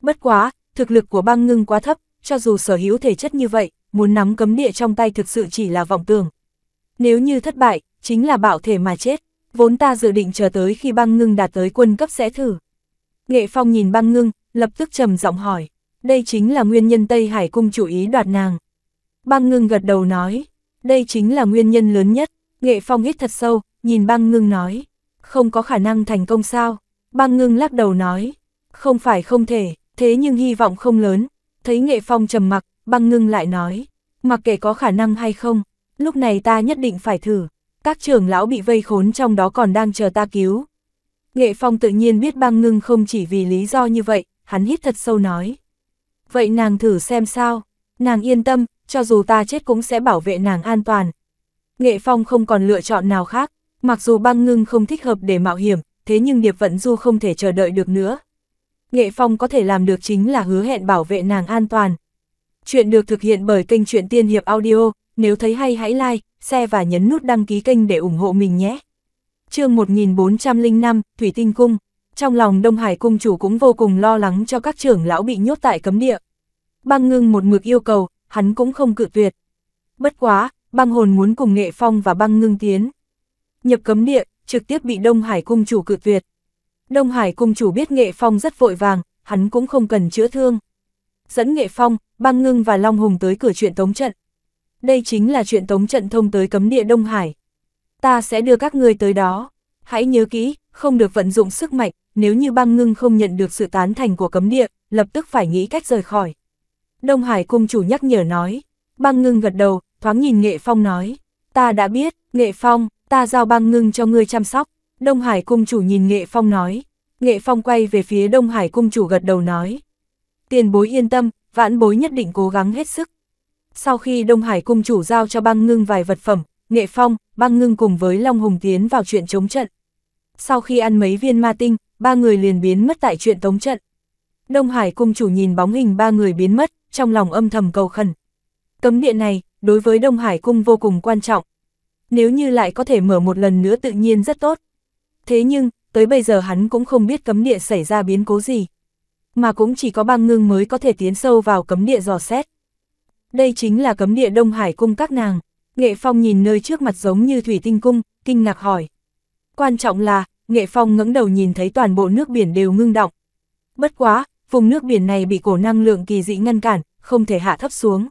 Bất quá, thực lực của băng ngưng quá thấp, cho dù sở hữu thể chất như vậy, muốn nắm cấm địa trong tay thực sự chỉ là vọng tưởng. Nếu như thất bại, chính là bạo thể mà chết vốn ta dự định chờ tới khi băng ngưng đạt tới quân cấp sẽ thử. Nghệ Phong nhìn băng ngưng, lập tức trầm giọng hỏi, đây chính là nguyên nhân Tây Hải cung chủ ý đoạt nàng. Băng ngưng gật đầu nói, đây chính là nguyên nhân lớn nhất, Nghệ Phong hít thật sâu, nhìn băng ngưng nói, không có khả năng thành công sao, băng ngưng lắc đầu nói, không phải không thể, thế nhưng hy vọng không lớn, thấy Nghệ Phong trầm mặc, băng ngưng lại nói, mặc kệ có khả năng hay không, lúc này ta nhất định phải thử các trưởng lão bị vây khốn trong đó còn đang chờ ta cứu. Nghệ Phong tự nhiên biết băng ngưng không chỉ vì lý do như vậy, hắn hít thật sâu nói. Vậy nàng thử xem sao, nàng yên tâm, cho dù ta chết cũng sẽ bảo vệ nàng an toàn. Nghệ Phong không còn lựa chọn nào khác, mặc dù băng ngưng không thích hợp để mạo hiểm, thế nhưng Điệp Vận Du không thể chờ đợi được nữa. Nghệ Phong có thể làm được chính là hứa hẹn bảo vệ nàng an toàn. Chuyện được thực hiện bởi kênh truyện Tiên Hiệp Audio, nếu thấy hay hãy like, share và nhấn nút đăng ký kênh để ủng hộ mình nhé. chương 1405, Thủy Tinh Cung Trong lòng Đông Hải Cung chủ cũng vô cùng lo lắng cho các trưởng lão bị nhốt tại cấm địa. Băng ngưng một mực yêu cầu, hắn cũng không cự tuyệt. Bất quá, băng hồn muốn cùng nghệ phong và băng ngưng tiến. Nhập cấm địa, trực tiếp bị Đông Hải Cung chủ cự tuyệt. Đông Hải Cung chủ biết nghệ phong rất vội vàng, hắn cũng không cần chữa thương. Dẫn nghệ phong, băng ngưng và long hùng tới cửa chuyện tống trận đây chính là chuyện tống trận thông tới cấm địa Đông Hải. Ta sẽ đưa các ngươi tới đó, hãy nhớ kỹ, không được vận dụng sức mạnh, nếu như băng ngưng không nhận được sự tán thành của cấm địa, lập tức phải nghĩ cách rời khỏi. Đông Hải cung chủ nhắc nhở nói, băng ngưng gật đầu, thoáng nhìn Nghệ Phong nói, ta đã biết, Nghệ Phong, ta giao băng ngưng cho ngươi chăm sóc. Đông Hải cung chủ nhìn Nghệ Phong nói, Nghệ Phong quay về phía Đông Hải cung chủ gật đầu nói, tiền bối yên tâm, vãn bối nhất định cố gắng hết sức sau khi Đông Hải cung chủ giao cho băng ngưng vài vật phẩm, nghệ phong, băng ngưng cùng với Long Hùng tiến vào chuyện chống trận. Sau khi ăn mấy viên ma tinh, ba người liền biến mất tại chuyện tống trận. Đông Hải cung chủ nhìn bóng hình ba người biến mất, trong lòng âm thầm cầu khẩn. Cấm địa này, đối với Đông Hải cung vô cùng quan trọng. Nếu như lại có thể mở một lần nữa tự nhiên rất tốt. Thế nhưng, tới bây giờ hắn cũng không biết cấm địa xảy ra biến cố gì. Mà cũng chỉ có băng ngưng mới có thể tiến sâu vào cấm địa dò xét đây chính là cấm địa Đông Hải cung các nàng. Nghệ Phong nhìn nơi trước mặt giống như thủy tinh cung, kinh ngạc hỏi. Quan trọng là, Nghệ Phong ngẩng đầu nhìn thấy toàn bộ nước biển đều ngưng động. Bất quá, vùng nước biển này bị cổ năng lượng kỳ dị ngăn cản, không thể hạ thấp xuống.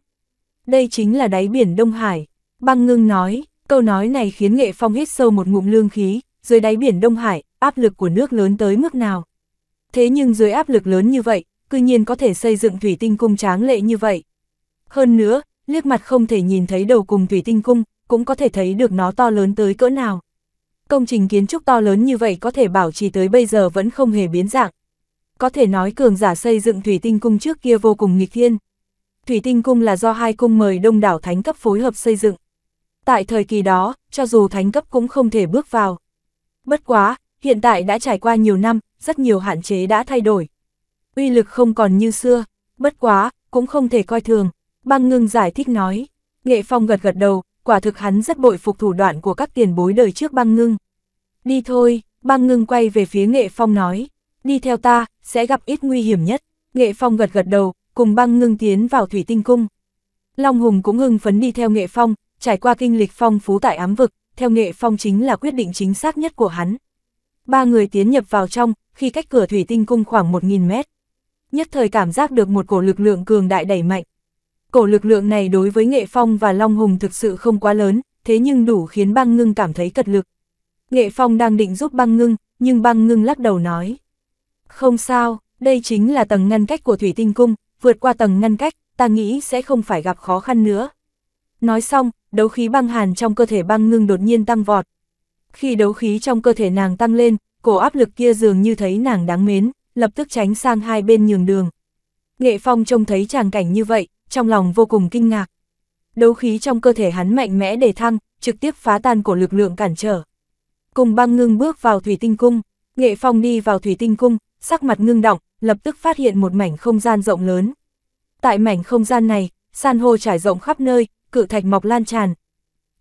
Đây chính là đáy biển Đông Hải. Băng ngưng nói, câu nói này khiến Nghệ Phong hít sâu một ngụm lương khí, dưới đáy biển Đông Hải, áp lực của nước lớn tới mức nào. Thế nhưng dưới áp lực lớn như vậy, cư nhiên có thể xây dựng thủy tinh cung tráng lệ như vậy. Hơn nữa, liếc mặt không thể nhìn thấy đầu cùng thủy tinh cung, cũng có thể thấy được nó to lớn tới cỡ nào. Công trình kiến trúc to lớn như vậy có thể bảo trì tới bây giờ vẫn không hề biến dạng. Có thể nói cường giả xây dựng thủy tinh cung trước kia vô cùng nghịch thiên. Thủy tinh cung là do hai cung mời đông đảo thánh cấp phối hợp xây dựng. Tại thời kỳ đó, cho dù thánh cấp cũng không thể bước vào. Bất quá, hiện tại đã trải qua nhiều năm, rất nhiều hạn chế đã thay đổi. Uy lực không còn như xưa, bất quá, cũng không thể coi thường, Băng ngưng giải thích nói, nghệ phong gật gật đầu, quả thực hắn rất bội phục thủ đoạn của các tiền bối đời trước băng ngưng. Đi thôi, băng ngưng quay về phía nghệ phong nói, đi theo ta, sẽ gặp ít nguy hiểm nhất. Nghệ phong gật gật đầu, cùng băng ngưng tiến vào thủy tinh cung. Long Hùng cũng hưng phấn đi theo nghệ phong, trải qua kinh lịch phong phú tại ám vực, theo nghệ phong chính là quyết định chính xác nhất của hắn. Ba người tiến nhập vào trong, khi cách cửa thủy tinh cung khoảng 1.000 mét. Nhất thời cảm giác được một cổ lực lượng cường đại đẩy mạnh, cổ lực lượng này đối với Nghệ Phong và Long Hùng thực sự không quá lớn, thế nhưng đủ khiến băng ngưng cảm thấy cật lực. Nghệ Phong đang định giúp băng ngưng, nhưng băng ngưng lắc đầu nói. Không sao, đây chính là tầng ngăn cách của Thủy Tinh Cung, vượt qua tầng ngăn cách, ta nghĩ sẽ không phải gặp khó khăn nữa. Nói xong, đấu khí băng hàn trong cơ thể băng ngưng đột nhiên tăng vọt. Khi đấu khí trong cơ thể nàng tăng lên, cổ áp lực kia dường như thấy nàng đáng mến, lập tức tránh sang hai bên nhường đường. Nghệ Phong trông thấy tràng cảnh như vậy, trong lòng vô cùng kinh ngạc. Đấu khí trong cơ thể hắn mạnh mẽ đề thăng, trực tiếp phá tan cổ lực lượng cản trở. Cùng băng ngưng bước vào thủy tinh cung, nghệ phong đi vào thủy tinh cung, sắc mặt ngưng động, lập tức phát hiện một mảnh không gian rộng lớn. Tại mảnh không gian này, san hô trải rộng khắp nơi, cự thạch mọc lan tràn.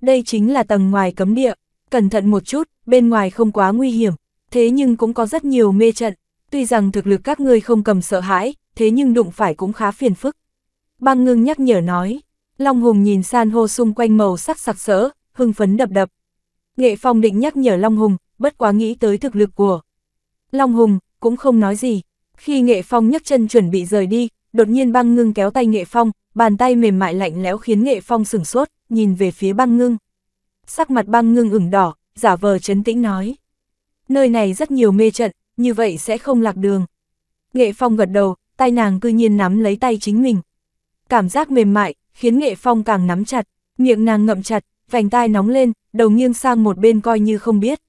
Đây chính là tầng ngoài cấm địa, cẩn thận một chút, bên ngoài không quá nguy hiểm, thế nhưng cũng có rất nhiều mê trận. Tuy rằng thực lực các ngươi không cầm sợ hãi, thế nhưng đụng phải cũng khá phiền phức. Băng ngưng nhắc nhở nói, Long Hùng nhìn san hô xung quanh màu sắc sặc sỡ, hưng phấn đập đập. Nghệ Phong định nhắc nhở Long Hùng, bất quá nghĩ tới thực lực của. Long Hùng, cũng không nói gì. Khi Nghệ Phong nhấc chân chuẩn bị rời đi, đột nhiên băng ngưng kéo tay Nghệ Phong, bàn tay mềm mại lạnh lẽo khiến Nghệ Phong sửng sốt, nhìn về phía băng ngưng. Sắc mặt băng ngưng ửng đỏ, giả vờ chấn tĩnh nói. Nơi này rất nhiều mê trận, như vậy sẽ không lạc đường. Nghệ Phong gật đầu, tay nàng cư nhiên nắm lấy tay chính mình, cảm giác mềm mại, khiến nghệ phong càng nắm chặt, miệng nàng ngậm chặt, vành tai nóng lên, đầu nghiêng sang một bên coi như không biết.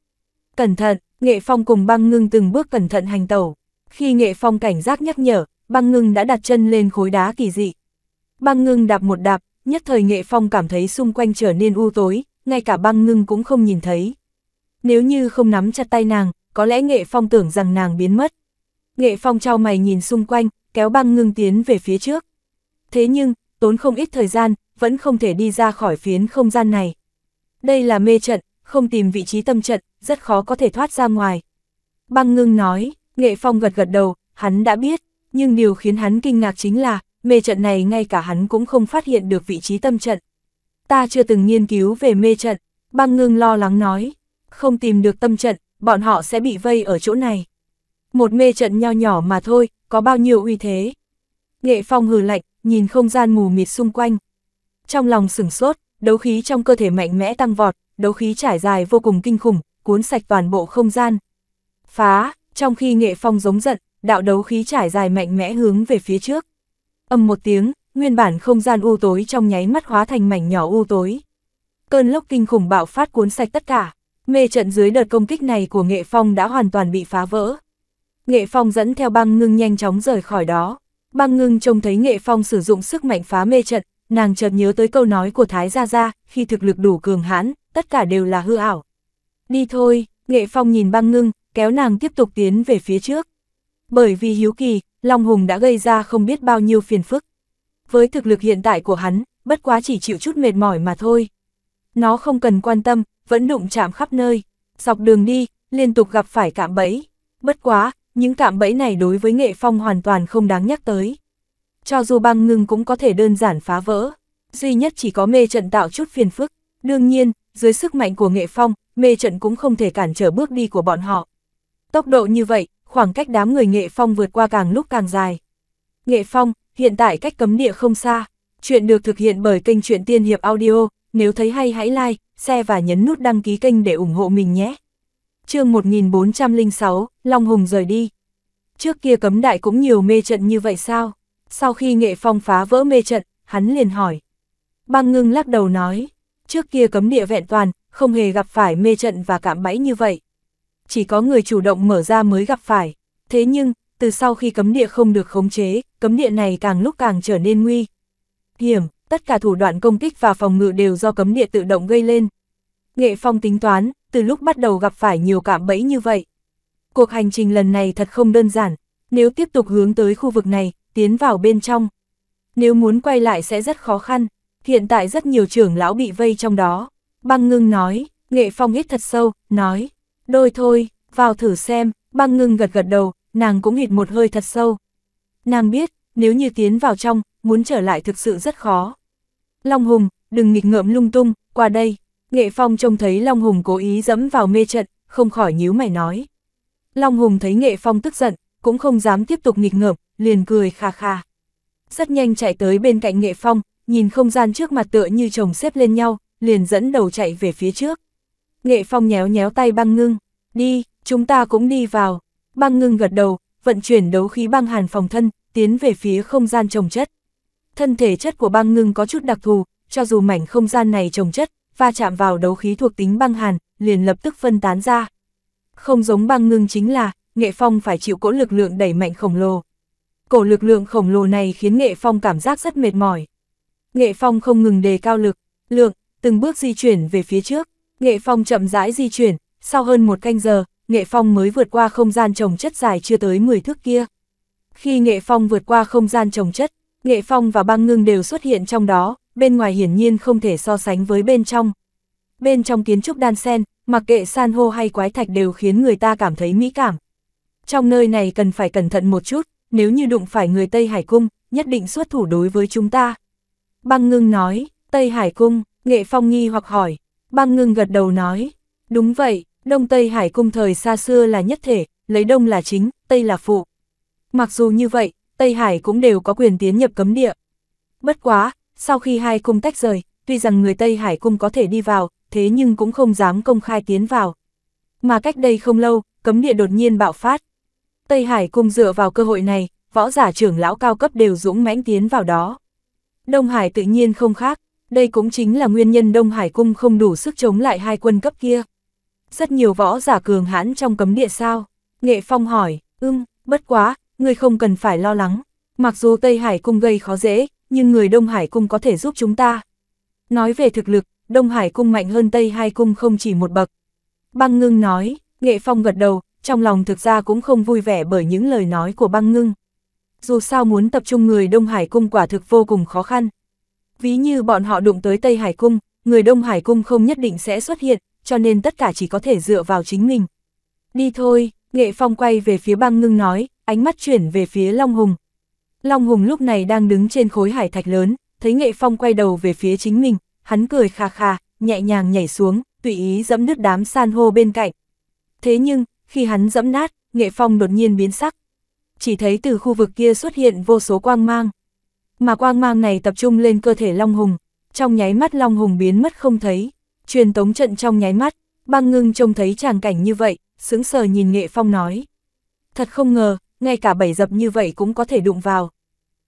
Cẩn thận, nghệ phong cùng băng ngưng từng bước cẩn thận hành tẩu. Khi nghệ phong cảnh giác nhắc nhở, băng ngưng đã đặt chân lên khối đá kỳ dị. Băng ngưng đạp một đạp, nhất thời nghệ phong cảm thấy xung quanh trở nên u tối, ngay cả băng ngưng cũng không nhìn thấy. Nếu như không nắm chặt tay nàng, có lẽ nghệ phong tưởng rằng nàng biến mất. Nghệ phong trao mày nhìn xung quanh, kéo băng ngưng tiến về phía trước thế nhưng, tốn không ít thời gian, vẫn không thể đi ra khỏi phiến không gian này. Đây là mê trận, không tìm vị trí tâm trận, rất khó có thể thoát ra ngoài. Băng ngưng nói, nghệ phong gật gật đầu, hắn đã biết, nhưng điều khiến hắn kinh ngạc chính là, mê trận này ngay cả hắn cũng không phát hiện được vị trí tâm trận. Ta chưa từng nghiên cứu về mê trận, băng ngưng lo lắng nói, không tìm được tâm trận, bọn họ sẽ bị vây ở chỗ này. Một mê trận nho nhỏ mà thôi, có bao nhiêu uy thế. Nghệ phong hừ lạnh, nhìn không gian mù mịt xung quanh. Trong lòng sửng sốt, đấu khí trong cơ thể mạnh mẽ tăng vọt, đấu khí trải dài vô cùng kinh khủng, cuốn sạch toàn bộ không gian. Phá, trong khi nghệ phong giống giận, đạo đấu khí trải dài mạnh mẽ hướng về phía trước. Âm một tiếng, nguyên bản không gian u tối trong nháy mắt hóa thành mảnh nhỏ u tối. Cơn lốc kinh khủng bạo phát cuốn sạch tất cả, mê trận dưới đợt công kích này của nghệ phong đã hoàn toàn bị phá vỡ. Nghệ phong dẫn theo băng ngưng nhanh chóng rời khỏi đó. Băng ngưng trông thấy nghệ phong sử dụng sức mạnh phá mê trận, nàng chợt nhớ tới câu nói của Thái Gia Gia, khi thực lực đủ cường hãn, tất cả đều là hư ảo. Đi thôi, nghệ phong nhìn băng ngưng, kéo nàng tiếp tục tiến về phía trước. Bởi vì hiếu kỳ, Long Hùng đã gây ra không biết bao nhiêu phiền phức. Với thực lực hiện tại của hắn, bất quá chỉ chịu chút mệt mỏi mà thôi. Nó không cần quan tâm, vẫn đụng chạm khắp nơi. Dọc đường đi, liên tục gặp phải cạm bẫy. Bất quá, những cạm bẫy này đối với nghệ phong hoàn toàn không đáng nhắc tới. Cho dù băng ngưng cũng có thể đơn giản phá vỡ, duy nhất chỉ có mê trận tạo chút phiền phức. Đương nhiên, dưới sức mạnh của nghệ phong, mê trận cũng không thể cản trở bước đi của bọn họ. Tốc độ như vậy, khoảng cách đám người nghệ phong vượt qua càng lúc càng dài. Nghệ phong, hiện tại cách cấm địa không xa. Chuyện được thực hiện bởi kênh truyện Tiên Hiệp Audio, nếu thấy hay hãy like, share và nhấn nút đăng ký kênh để ủng hộ mình nhé chương 1406, Long Hùng rời đi. Trước kia cấm đại cũng nhiều mê trận như vậy sao? Sau khi nghệ phong phá vỡ mê trận, hắn liền hỏi. Băng ngưng lắc đầu nói, trước kia cấm địa vẹn toàn, không hề gặp phải mê trận và cảm bẫy như vậy. Chỉ có người chủ động mở ra mới gặp phải. Thế nhưng, từ sau khi cấm địa không được khống chế, cấm địa này càng lúc càng trở nên nguy. Hiểm, tất cả thủ đoạn công kích và phòng ngự đều do cấm địa tự động gây lên. Nghệ Phong tính toán, từ lúc bắt đầu gặp phải nhiều cạm bẫy như vậy. Cuộc hành trình lần này thật không đơn giản, nếu tiếp tục hướng tới khu vực này, tiến vào bên trong. Nếu muốn quay lại sẽ rất khó khăn, hiện tại rất nhiều trưởng lão bị vây trong đó. Băng ngưng nói, Nghệ Phong hít thật sâu, nói, đôi thôi, vào thử xem, băng ngưng gật gật đầu, nàng cũng hít một hơi thật sâu. Nàng biết, nếu như tiến vào trong, muốn trở lại thực sự rất khó. Long Hùng, đừng nghịch ngợm lung tung, qua đây. Nghệ Phong trông thấy Long Hùng cố ý dẫm vào mê trận, không khỏi nhíu mày nói. Long Hùng thấy Nghệ Phong tức giận, cũng không dám tiếp tục nghịch ngợp, liền cười kha kha. Rất nhanh chạy tới bên cạnh Nghệ Phong, nhìn không gian trước mặt tựa như chồng xếp lên nhau, liền dẫn đầu chạy về phía trước. Nghệ Phong nhéo nhéo tay băng ngưng, đi, chúng ta cũng đi vào. Băng ngưng gật đầu, vận chuyển đấu khí băng hàn phòng thân, tiến về phía không gian trồng chất. Thân thể chất của băng ngưng có chút đặc thù, cho dù mảnh không gian này trồng chất, va chạm vào đấu khí thuộc tính băng hàn, liền lập tức phân tán ra. Không giống băng ngưng chính là, nghệ phong phải chịu cỗ lực lượng đẩy mạnh khổng lồ. Cổ lực lượng khổng lồ này khiến nghệ phong cảm giác rất mệt mỏi. Nghệ phong không ngừng đề cao lực, lượng, từng bước di chuyển về phía trước. Nghệ phong chậm rãi di chuyển, sau hơn một canh giờ, nghệ phong mới vượt qua không gian trồng chất dài chưa tới 10 thước kia. Khi nghệ phong vượt qua không gian trồng chất, nghệ phong và băng ngưng đều xuất hiện trong đó, bên ngoài hiển nhiên không thể so sánh với bên trong. Bên trong kiến trúc đan sen, mặc kệ san hô hay quái thạch đều khiến người ta cảm thấy mỹ cảm. Trong nơi này cần phải cẩn thận một chút, nếu như đụng phải người Tây Hải Cung, nhất định xuất thủ đối với chúng ta. Băng ngưng nói, Tây Hải Cung, nghệ phong nghi hoặc hỏi, băng ngưng gật đầu nói, đúng vậy, Đông Tây Hải Cung thời xa xưa là nhất thể, lấy Đông là chính, Tây là phụ. Mặc dù như vậy, Tây Hải cũng đều có quyền tiến nhập cấm địa. Bất quá, sau khi hai cung tách rời, tuy rằng người Tây Hải cung có thể đi vào, thế nhưng cũng không dám công khai tiến vào. Mà cách đây không lâu, cấm địa đột nhiên bạo phát. Tây Hải cung dựa vào cơ hội này, võ giả trưởng lão cao cấp đều dũng mãnh tiến vào đó. Đông Hải tự nhiên không khác, đây cũng chính là nguyên nhân Đông Hải cung không đủ sức chống lại hai quân cấp kia. Rất nhiều võ giả cường hãn trong cấm địa sao? Nghệ Phong hỏi, ưm, bất quá, người không cần phải lo lắng. Mặc dù Tây Hải cung gây khó dễ, nhưng người Đông Hải Cung có thể giúp chúng ta. Nói về thực lực, Đông Hải Cung mạnh hơn Tây Hai Cung không chỉ một bậc. Băng ngưng nói, Nghệ Phong gật đầu, trong lòng thực ra cũng không vui vẻ bởi những lời nói của băng ngưng. Dù sao muốn tập trung người Đông Hải Cung quả thực vô cùng khó khăn. Ví như bọn họ đụng tới Tây Hải Cung, người Đông Hải Cung không nhất định sẽ xuất hiện, cho nên tất cả chỉ có thể dựa vào chính mình. Đi thôi, Nghệ Phong quay về phía băng ngưng nói, ánh mắt chuyển về phía Long Hùng. Long Hùng lúc này đang đứng trên khối hải thạch lớn, thấy Nghệ Phong quay đầu về phía chính mình, hắn cười kha kha, nhẹ nhàng nhảy xuống, tùy ý dẫm nứt đám san hô bên cạnh. Thế nhưng, khi hắn dẫm nát, Nghệ Phong đột nhiên biến sắc. Chỉ thấy từ khu vực kia xuất hiện vô số quang mang. Mà quang mang này tập trung lên cơ thể Long Hùng, trong nháy mắt Long Hùng biến mất không thấy, truyền tống trận trong nháy mắt, băng ngưng trông thấy tràng cảnh như vậy, sững sờ nhìn Nghệ Phong nói. Thật không ngờ, ngay cả bảy dập như vậy cũng có thể đụng vào.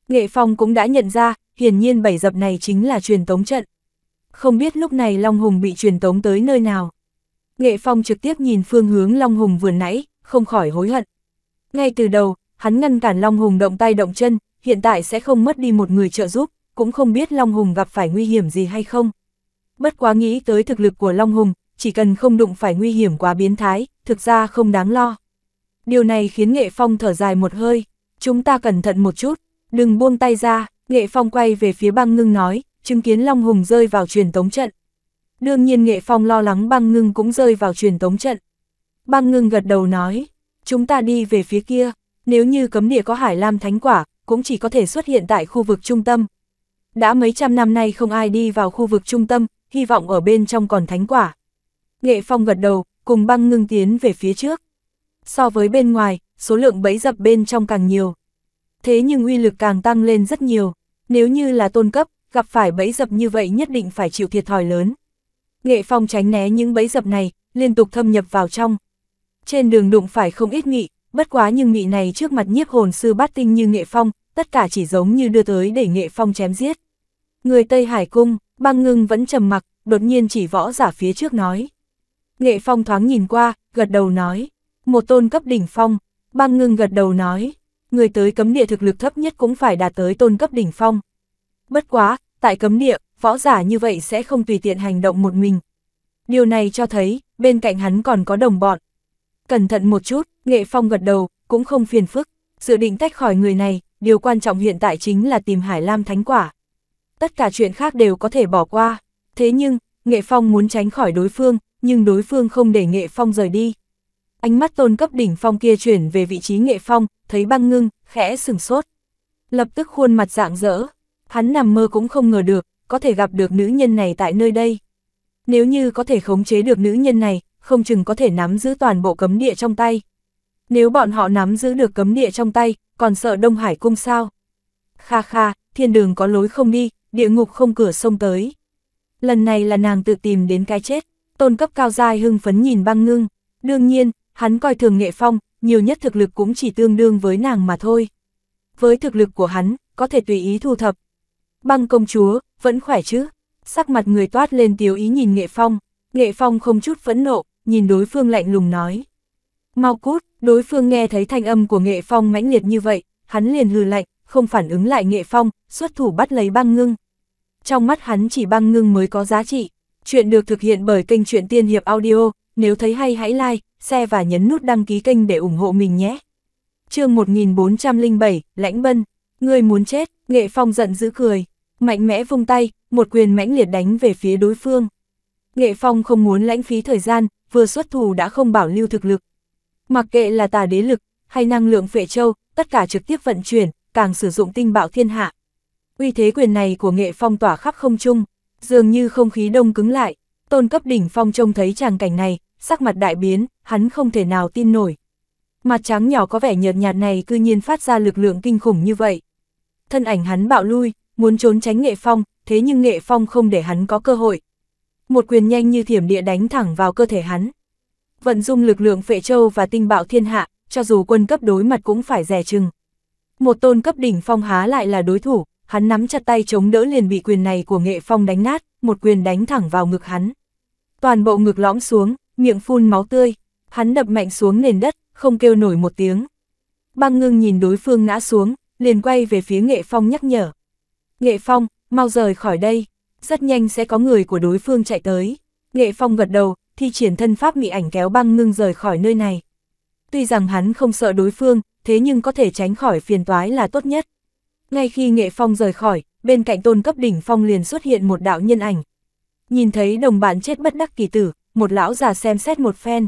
Nghệ Phong cũng đã nhận ra, hiển nhiên bảy dập này chính là truyền tống trận. Không biết lúc này Long Hùng bị truyền tống tới nơi nào. Nghệ Phong trực tiếp nhìn phương hướng Long Hùng vừa nãy, không khỏi hối hận. Ngay từ đầu, hắn ngăn cản Long Hùng động tay động chân, hiện tại sẽ không mất đi một người trợ giúp, cũng không biết Long Hùng gặp phải nguy hiểm gì hay không. Bất quá nghĩ tới thực lực của Long Hùng, chỉ cần không đụng phải nguy hiểm quá biến thái, thực ra không đáng lo điều này khiến Nghệ Phong thở dài một hơi, chúng ta cẩn thận một chút, đừng buông tay ra, Nghệ Phong quay về phía băng ngưng nói, chứng kiến Long Hùng rơi vào truyền tống trận. Đương nhiên Nghệ Phong lo lắng băng ngưng cũng rơi vào truyền tống trận. Băng ngưng gật đầu nói, chúng ta đi về phía kia, nếu như cấm địa có hải lam thánh quả, cũng chỉ có thể xuất hiện tại khu vực trung tâm. Đã mấy trăm năm nay không ai đi vào khu vực trung tâm, hy vọng ở bên trong còn thánh quả. Nghệ Phong gật đầu, cùng băng ngưng tiến về phía trước so với bên ngoài, số lượng bẫy dập bên trong càng nhiều. Thế nhưng uy lực càng tăng lên rất nhiều, nếu như là tôn cấp, gặp phải bẫy dập như vậy nhất định phải chịu thiệt thòi lớn. Nghệ Phong tránh né những bẫy dập này, liên tục thâm nhập vào trong. Trên đường đụng phải không ít nghị, bất quá nhưng nghị này trước mặt nhiếp hồn sư bát tinh như Nghệ Phong, tất cả chỉ giống như đưa tới để Nghệ Phong chém giết. Người Tây Hải Cung, băng ngưng vẫn trầm mặc, đột nhiên chỉ võ giả phía trước nói. Nghệ Phong thoáng nhìn qua, gật đầu nói một tôn cấp đỉnh phong, băng ngưng gật đầu nói, người tới cấm địa thực lực thấp nhất cũng phải đạt tới tôn cấp đỉnh phong. Bất quá, tại cấm địa, võ giả như vậy sẽ không tùy tiện hành động một mình. Điều này cho thấy, bên cạnh hắn còn có đồng bọn. Cẩn thận một chút, nghệ phong gật đầu, cũng không phiền phức, dự định tách khỏi người này, điều quan trọng hiện tại chính là tìm Hải Lam Thánh Quả. Tất cả chuyện khác đều có thể bỏ qua, thế nhưng, nghệ phong muốn tránh khỏi đối phương, nhưng đối phương không để nghệ phong rời đi. Ánh mắt tôn cấp đỉnh phong kia chuyển về vị trí nghệ phong, thấy băng ngưng, khẽ sừng sốt. Lập tức khuôn mặt dạng dỡ hắn nằm mơ cũng không ngờ được, có thể gặp được nữ nhân này tại nơi đây. Nếu như có thể khống chế được nữ nhân này, không chừng có thể nắm giữ toàn bộ cấm địa trong tay. Nếu bọn họ nắm giữ được cấm địa trong tay, còn sợ Đông Hải cung sao? Kha kha, thiên đường có lối không đi, địa ngục không cửa sông tới. Lần này là nàng tự tìm đến cái chết, tôn cấp cao dài hưng phấn nhìn băng ngưng. Đương nhiên, hắn coi thường nghệ phong, nhiều nhất thực lực cũng chỉ tương đương với nàng mà thôi. Với thực lực của hắn, có thể tùy ý thu thập. Băng công chúa, vẫn khỏe chứ? Sắc mặt người toát lên tiếu ý nhìn nghệ phong, nghệ phong không chút phẫn nộ, nhìn đối phương lạnh lùng nói. Mau cút, đối phương nghe thấy thanh âm của nghệ phong mãnh liệt như vậy, hắn liền hừ lạnh, không phản ứng lại nghệ phong, xuất thủ bắt lấy băng ngưng. Trong mắt hắn chỉ băng ngưng mới có giá trị. Chuyện được thực hiện bởi kênh truyện tiên hiệp audio, nếu thấy hay hãy like, share và nhấn nút đăng ký kênh để ủng hộ mình nhé. chương 1407, Lãnh Bân, người muốn chết, Nghệ Phong giận dữ cười, mạnh mẽ vung tay, một quyền mãnh liệt đánh về phía đối phương. Nghệ Phong không muốn lãng phí thời gian, vừa xuất thủ đã không bảo lưu thực lực. Mặc kệ là tà đế lực, hay năng lượng phệ châu, tất cả trực tiếp vận chuyển, càng sử dụng tinh bạo thiên hạ. Uy thế quyền này của Nghệ Phong tỏa khắp không trung, dường như không khí đông cứng lại, tôn cấp đỉnh phong trông thấy tràng cảnh này, sắc mặt đại biến, hắn không thể nào tin nổi. Mặt trắng nhỏ có vẻ nhợt nhạt này cư nhiên phát ra lực lượng kinh khủng như vậy. Thân ảnh hắn bạo lui, muốn trốn tránh nghệ phong, thế nhưng nghệ phong không để hắn có cơ hội. Một quyền nhanh như thiểm địa đánh thẳng vào cơ thể hắn. Vận dung lực lượng phệ châu và tinh bạo thiên hạ, cho dù quân cấp đối mặt cũng phải rẻ chừng. Một tôn cấp đỉnh phong há lại là đối thủ, hắn nắm chặt tay chống đỡ liền bị quyền này của nghệ phong đánh nát, một quyền đánh thẳng vào ngực hắn. Toàn bộ ngực lõm xuống, miệng phun máu tươi, hắn đập mạnh xuống nền đất, không kêu nổi một tiếng. Băng ngưng nhìn đối phương ngã xuống, liền quay về phía Nghệ Phong nhắc nhở. Nghệ Phong, mau rời khỏi đây, rất nhanh sẽ có người của đối phương chạy tới. Nghệ Phong gật đầu, thi triển thân pháp mị ảnh kéo băng ngưng rời khỏi nơi này. Tuy rằng hắn không sợ đối phương, thế nhưng có thể tránh khỏi phiền toái là tốt nhất. Ngay khi Nghệ Phong rời khỏi, bên cạnh tôn cấp đỉnh Phong liền xuất hiện một đạo nhân ảnh. Nhìn thấy đồng bạn chết bất đắc kỳ tử, một lão già xem xét một phen.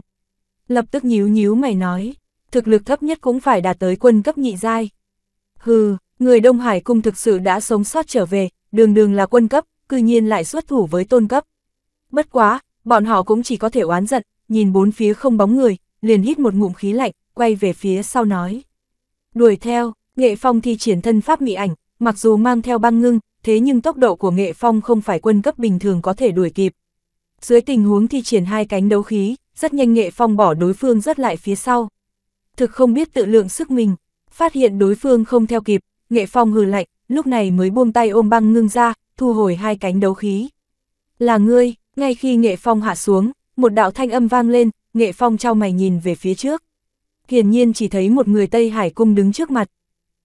Lập tức nhíu nhíu mày nói, thực lực thấp nhất cũng phải đạt tới quân cấp nhị giai. Hừ, người Đông Hải cung thực sự đã sống sót trở về, đường đường là quân cấp, cư nhiên lại xuất thủ với tôn cấp. Bất quá, bọn họ cũng chỉ có thể oán giận, nhìn bốn phía không bóng người, liền hít một ngụm khí lạnh, quay về phía sau nói. Đuổi theo, nghệ phong thi triển thân pháp mị ảnh, mặc dù mang theo băng ngưng, thế nhưng tốc độ của nghệ phong không phải quân cấp bình thường có thể đuổi kịp. Dưới tình huống thi triển hai cánh đấu khí, rất nhanh nghệ phong bỏ đối phương rất lại phía sau. Thực không biết tự lượng sức mình, phát hiện đối phương không theo kịp, nghệ phong hừ lạnh, lúc này mới buông tay ôm băng ngưng ra, thu hồi hai cánh đấu khí. Là ngươi, ngay khi nghệ phong hạ xuống, một đạo thanh âm vang lên, nghệ phong trao mày nhìn về phía trước. Hiển nhiên chỉ thấy một người Tây Hải cung đứng trước mặt.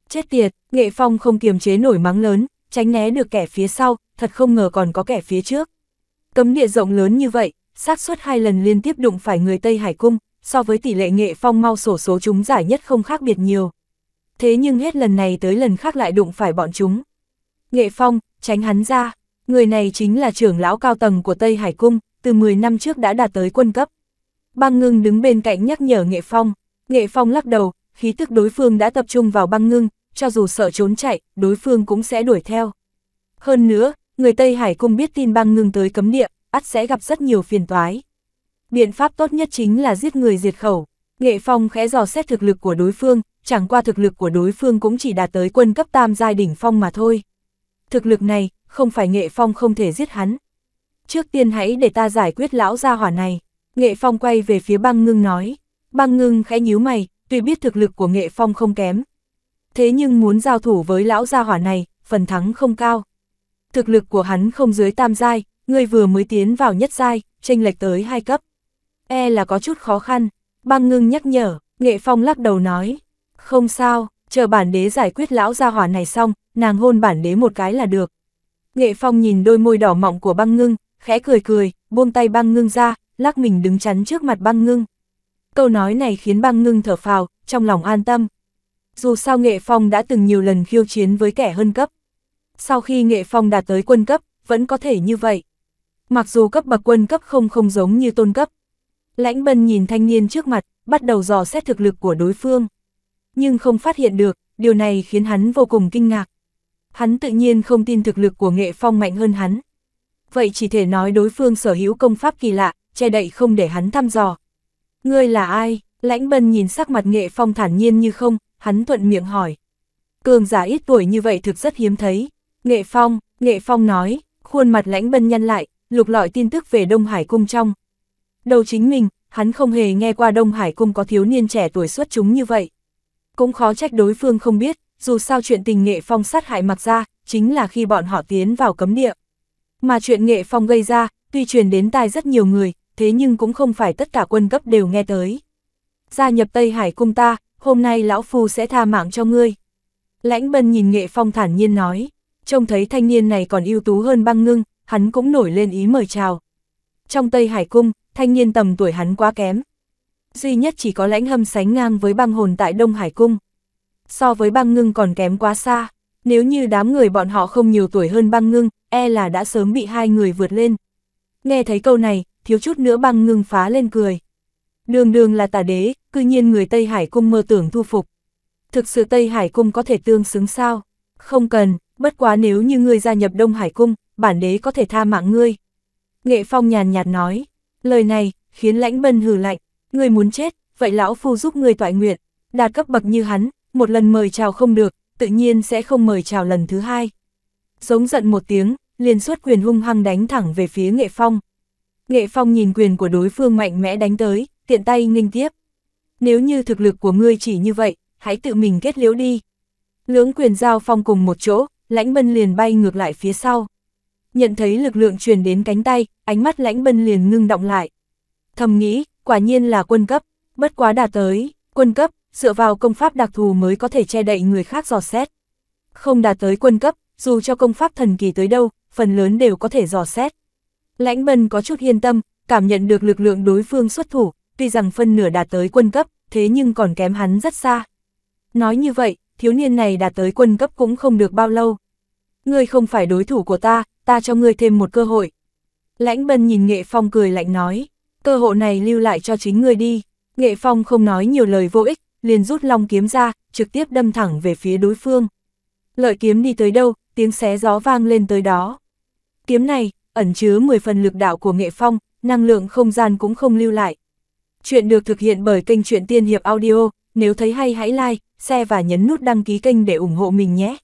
Chết tiệt, nghệ phong không kiềm chế nổi mắng lớn, tránh né được kẻ phía sau, thật không ngờ còn có kẻ phía trước. Cấm địa rộng lớn như vậy, xác suất hai lần liên tiếp đụng phải người Tây Hải Cung, so với tỷ lệ nghệ phong mau sổ số chúng giải nhất không khác biệt nhiều. Thế nhưng hết lần này tới lần khác lại đụng phải bọn chúng. Nghệ phong, tránh hắn ra, người này chính là trưởng lão cao tầng của Tây Hải Cung, từ 10 năm trước đã đạt tới quân cấp. Băng ngưng đứng bên cạnh nhắc nhở nghệ phong, nghệ phong lắc đầu, khí tức đối phương đã tập trung vào băng ngưng, cho dù sợ trốn chạy, đối phương cũng sẽ đuổi theo. Hơn nữa, người Tây Hải cung biết tin băng ngưng tới cấm địa, ắt sẽ gặp rất nhiều phiền toái. Biện pháp tốt nhất chính là giết người diệt khẩu. Nghệ Phong khẽ dò xét thực lực của đối phương, chẳng qua thực lực của đối phương cũng chỉ đạt tới quân cấp tam giai đỉnh phong mà thôi. Thực lực này, không phải Nghệ Phong không thể giết hắn. Trước tiên hãy để ta giải quyết lão gia hỏa này. Nghệ Phong quay về phía băng ngưng nói. Băng ngưng khẽ nhíu mày, tuy biết thực lực của Nghệ Phong không kém. Thế nhưng muốn giao thủ với lão gia hỏa này, phần thắng không cao thực lực của hắn không dưới tam giai, ngươi vừa mới tiến vào nhất giai, tranh lệch tới hai cấp. E là có chút khó khăn, băng ngưng nhắc nhở, nghệ phong lắc đầu nói, không sao, chờ bản đế giải quyết lão gia hỏa này xong, nàng hôn bản đế một cái là được. Nghệ phong nhìn đôi môi đỏ mọng của băng ngưng, khẽ cười cười, buông tay băng ngưng ra, lắc mình đứng chắn trước mặt băng ngưng. Câu nói này khiến băng ngưng thở phào, trong lòng an tâm. Dù sao nghệ phong đã từng nhiều lần khiêu chiến với kẻ hơn cấp sau khi nghệ phong đạt tới quân cấp, vẫn có thể như vậy. Mặc dù cấp bậc quân cấp không không giống như tôn cấp. Lãnh bân nhìn thanh niên trước mặt, bắt đầu dò xét thực lực của đối phương. Nhưng không phát hiện được, điều này khiến hắn vô cùng kinh ngạc. Hắn tự nhiên không tin thực lực của nghệ phong mạnh hơn hắn. Vậy chỉ thể nói đối phương sở hữu công pháp kỳ lạ, che đậy không để hắn thăm dò. Ngươi là ai? Lãnh bân nhìn sắc mặt nghệ phong thản nhiên như không, hắn thuận miệng hỏi. Cường giả ít tuổi như vậy thực rất hiếm thấy. Nghệ Phong, Nghệ Phong nói, khuôn mặt lãnh bân nhăn lại, lục lọi tin tức về Đông Hải Cung trong. Đầu chính mình, hắn không hề nghe qua Đông Hải Cung có thiếu niên trẻ tuổi xuất chúng như vậy. Cũng khó trách đối phương không biết, dù sao chuyện tình Nghệ Phong sát hại mặc ra, chính là khi bọn họ tiến vào cấm địa. Mà chuyện Nghệ Phong gây ra, tuy truyền đến tai rất nhiều người, thế nhưng cũng không phải tất cả quân cấp đều nghe tới. Gia nhập Tây Hải Cung ta, hôm nay Lão Phu sẽ tha mạng cho ngươi. Lãnh Bân nhìn Nghệ Phong thản nhiên nói trông thấy thanh niên này còn ưu tú hơn băng ngưng, hắn cũng nổi lên ý mời chào. Trong Tây Hải Cung, thanh niên tầm tuổi hắn quá kém. Duy nhất chỉ có lãnh hâm sánh ngang với băng hồn tại Đông Hải Cung. So với băng ngưng còn kém quá xa, nếu như đám người bọn họ không nhiều tuổi hơn băng ngưng, e là đã sớm bị hai người vượt lên. Nghe thấy câu này, thiếu chút nữa băng ngưng phá lên cười. Đường đường là tà đế, cư nhiên người Tây Hải Cung mơ tưởng thu phục. Thực sự Tây Hải Cung có thể tương xứng sao? Không cần, bất quá nếu như ngươi gia nhập Đông Hải Cung, bản đế có thể tha mạng ngươi. Nghệ Phong nhàn nhạt nói, lời này, khiến lãnh bân hử lạnh, ngươi muốn chết, vậy lão phu giúp ngươi toại nguyện, đạt cấp bậc như hắn, một lần mời chào không được, tự nhiên sẽ không mời chào lần thứ hai. Giống giận một tiếng, liền xuất quyền hung hăng đánh thẳng về phía Nghệ Phong. Nghệ Phong nhìn quyền của đối phương mạnh mẽ đánh tới, tiện tay nghênh tiếp. Nếu như thực lực của ngươi chỉ như vậy, hãy tự mình kết liễu đi. Lưỡng quyền giao phong cùng một chỗ, lãnh bân liền bay ngược lại phía sau. Nhận thấy lực lượng truyền đến cánh tay, ánh mắt lãnh bân liền ngưng động lại. Thầm nghĩ, quả nhiên là quân cấp, bất quá đạt tới, quân cấp, dựa vào công pháp đặc thù mới có thể che đậy người khác dò xét. Không đạt tới quân cấp, dù cho công pháp thần kỳ tới đâu, phần lớn đều có thể dò xét. Lãnh bân có chút hiên tâm, cảm nhận được lực lượng đối phương xuất thủ, tuy rằng phân nửa đạt tới quân cấp, thế nhưng còn kém hắn rất xa. Nói như vậy, thiếu niên này đạt tới quân cấp cũng không được bao lâu ngươi không phải đối thủ của ta, ta cho ngươi thêm một cơ hội. Lãnh Bân nhìn Nghệ Phong cười lạnh nói, cơ hội này lưu lại cho chính ngươi đi. Nghệ Phong không nói nhiều lời vô ích, liền rút long kiếm ra, trực tiếp đâm thẳng về phía đối phương. Lợi kiếm đi tới đâu, tiếng xé gió vang lên tới đó. Kiếm này, ẩn chứa 10 phần lực đạo của Nghệ Phong, năng lượng không gian cũng không lưu lại. Chuyện được thực hiện bởi kênh Chuyện Tiên Hiệp Audio, nếu thấy hay hãy like, share và nhấn nút đăng ký kênh để ủng hộ mình nhé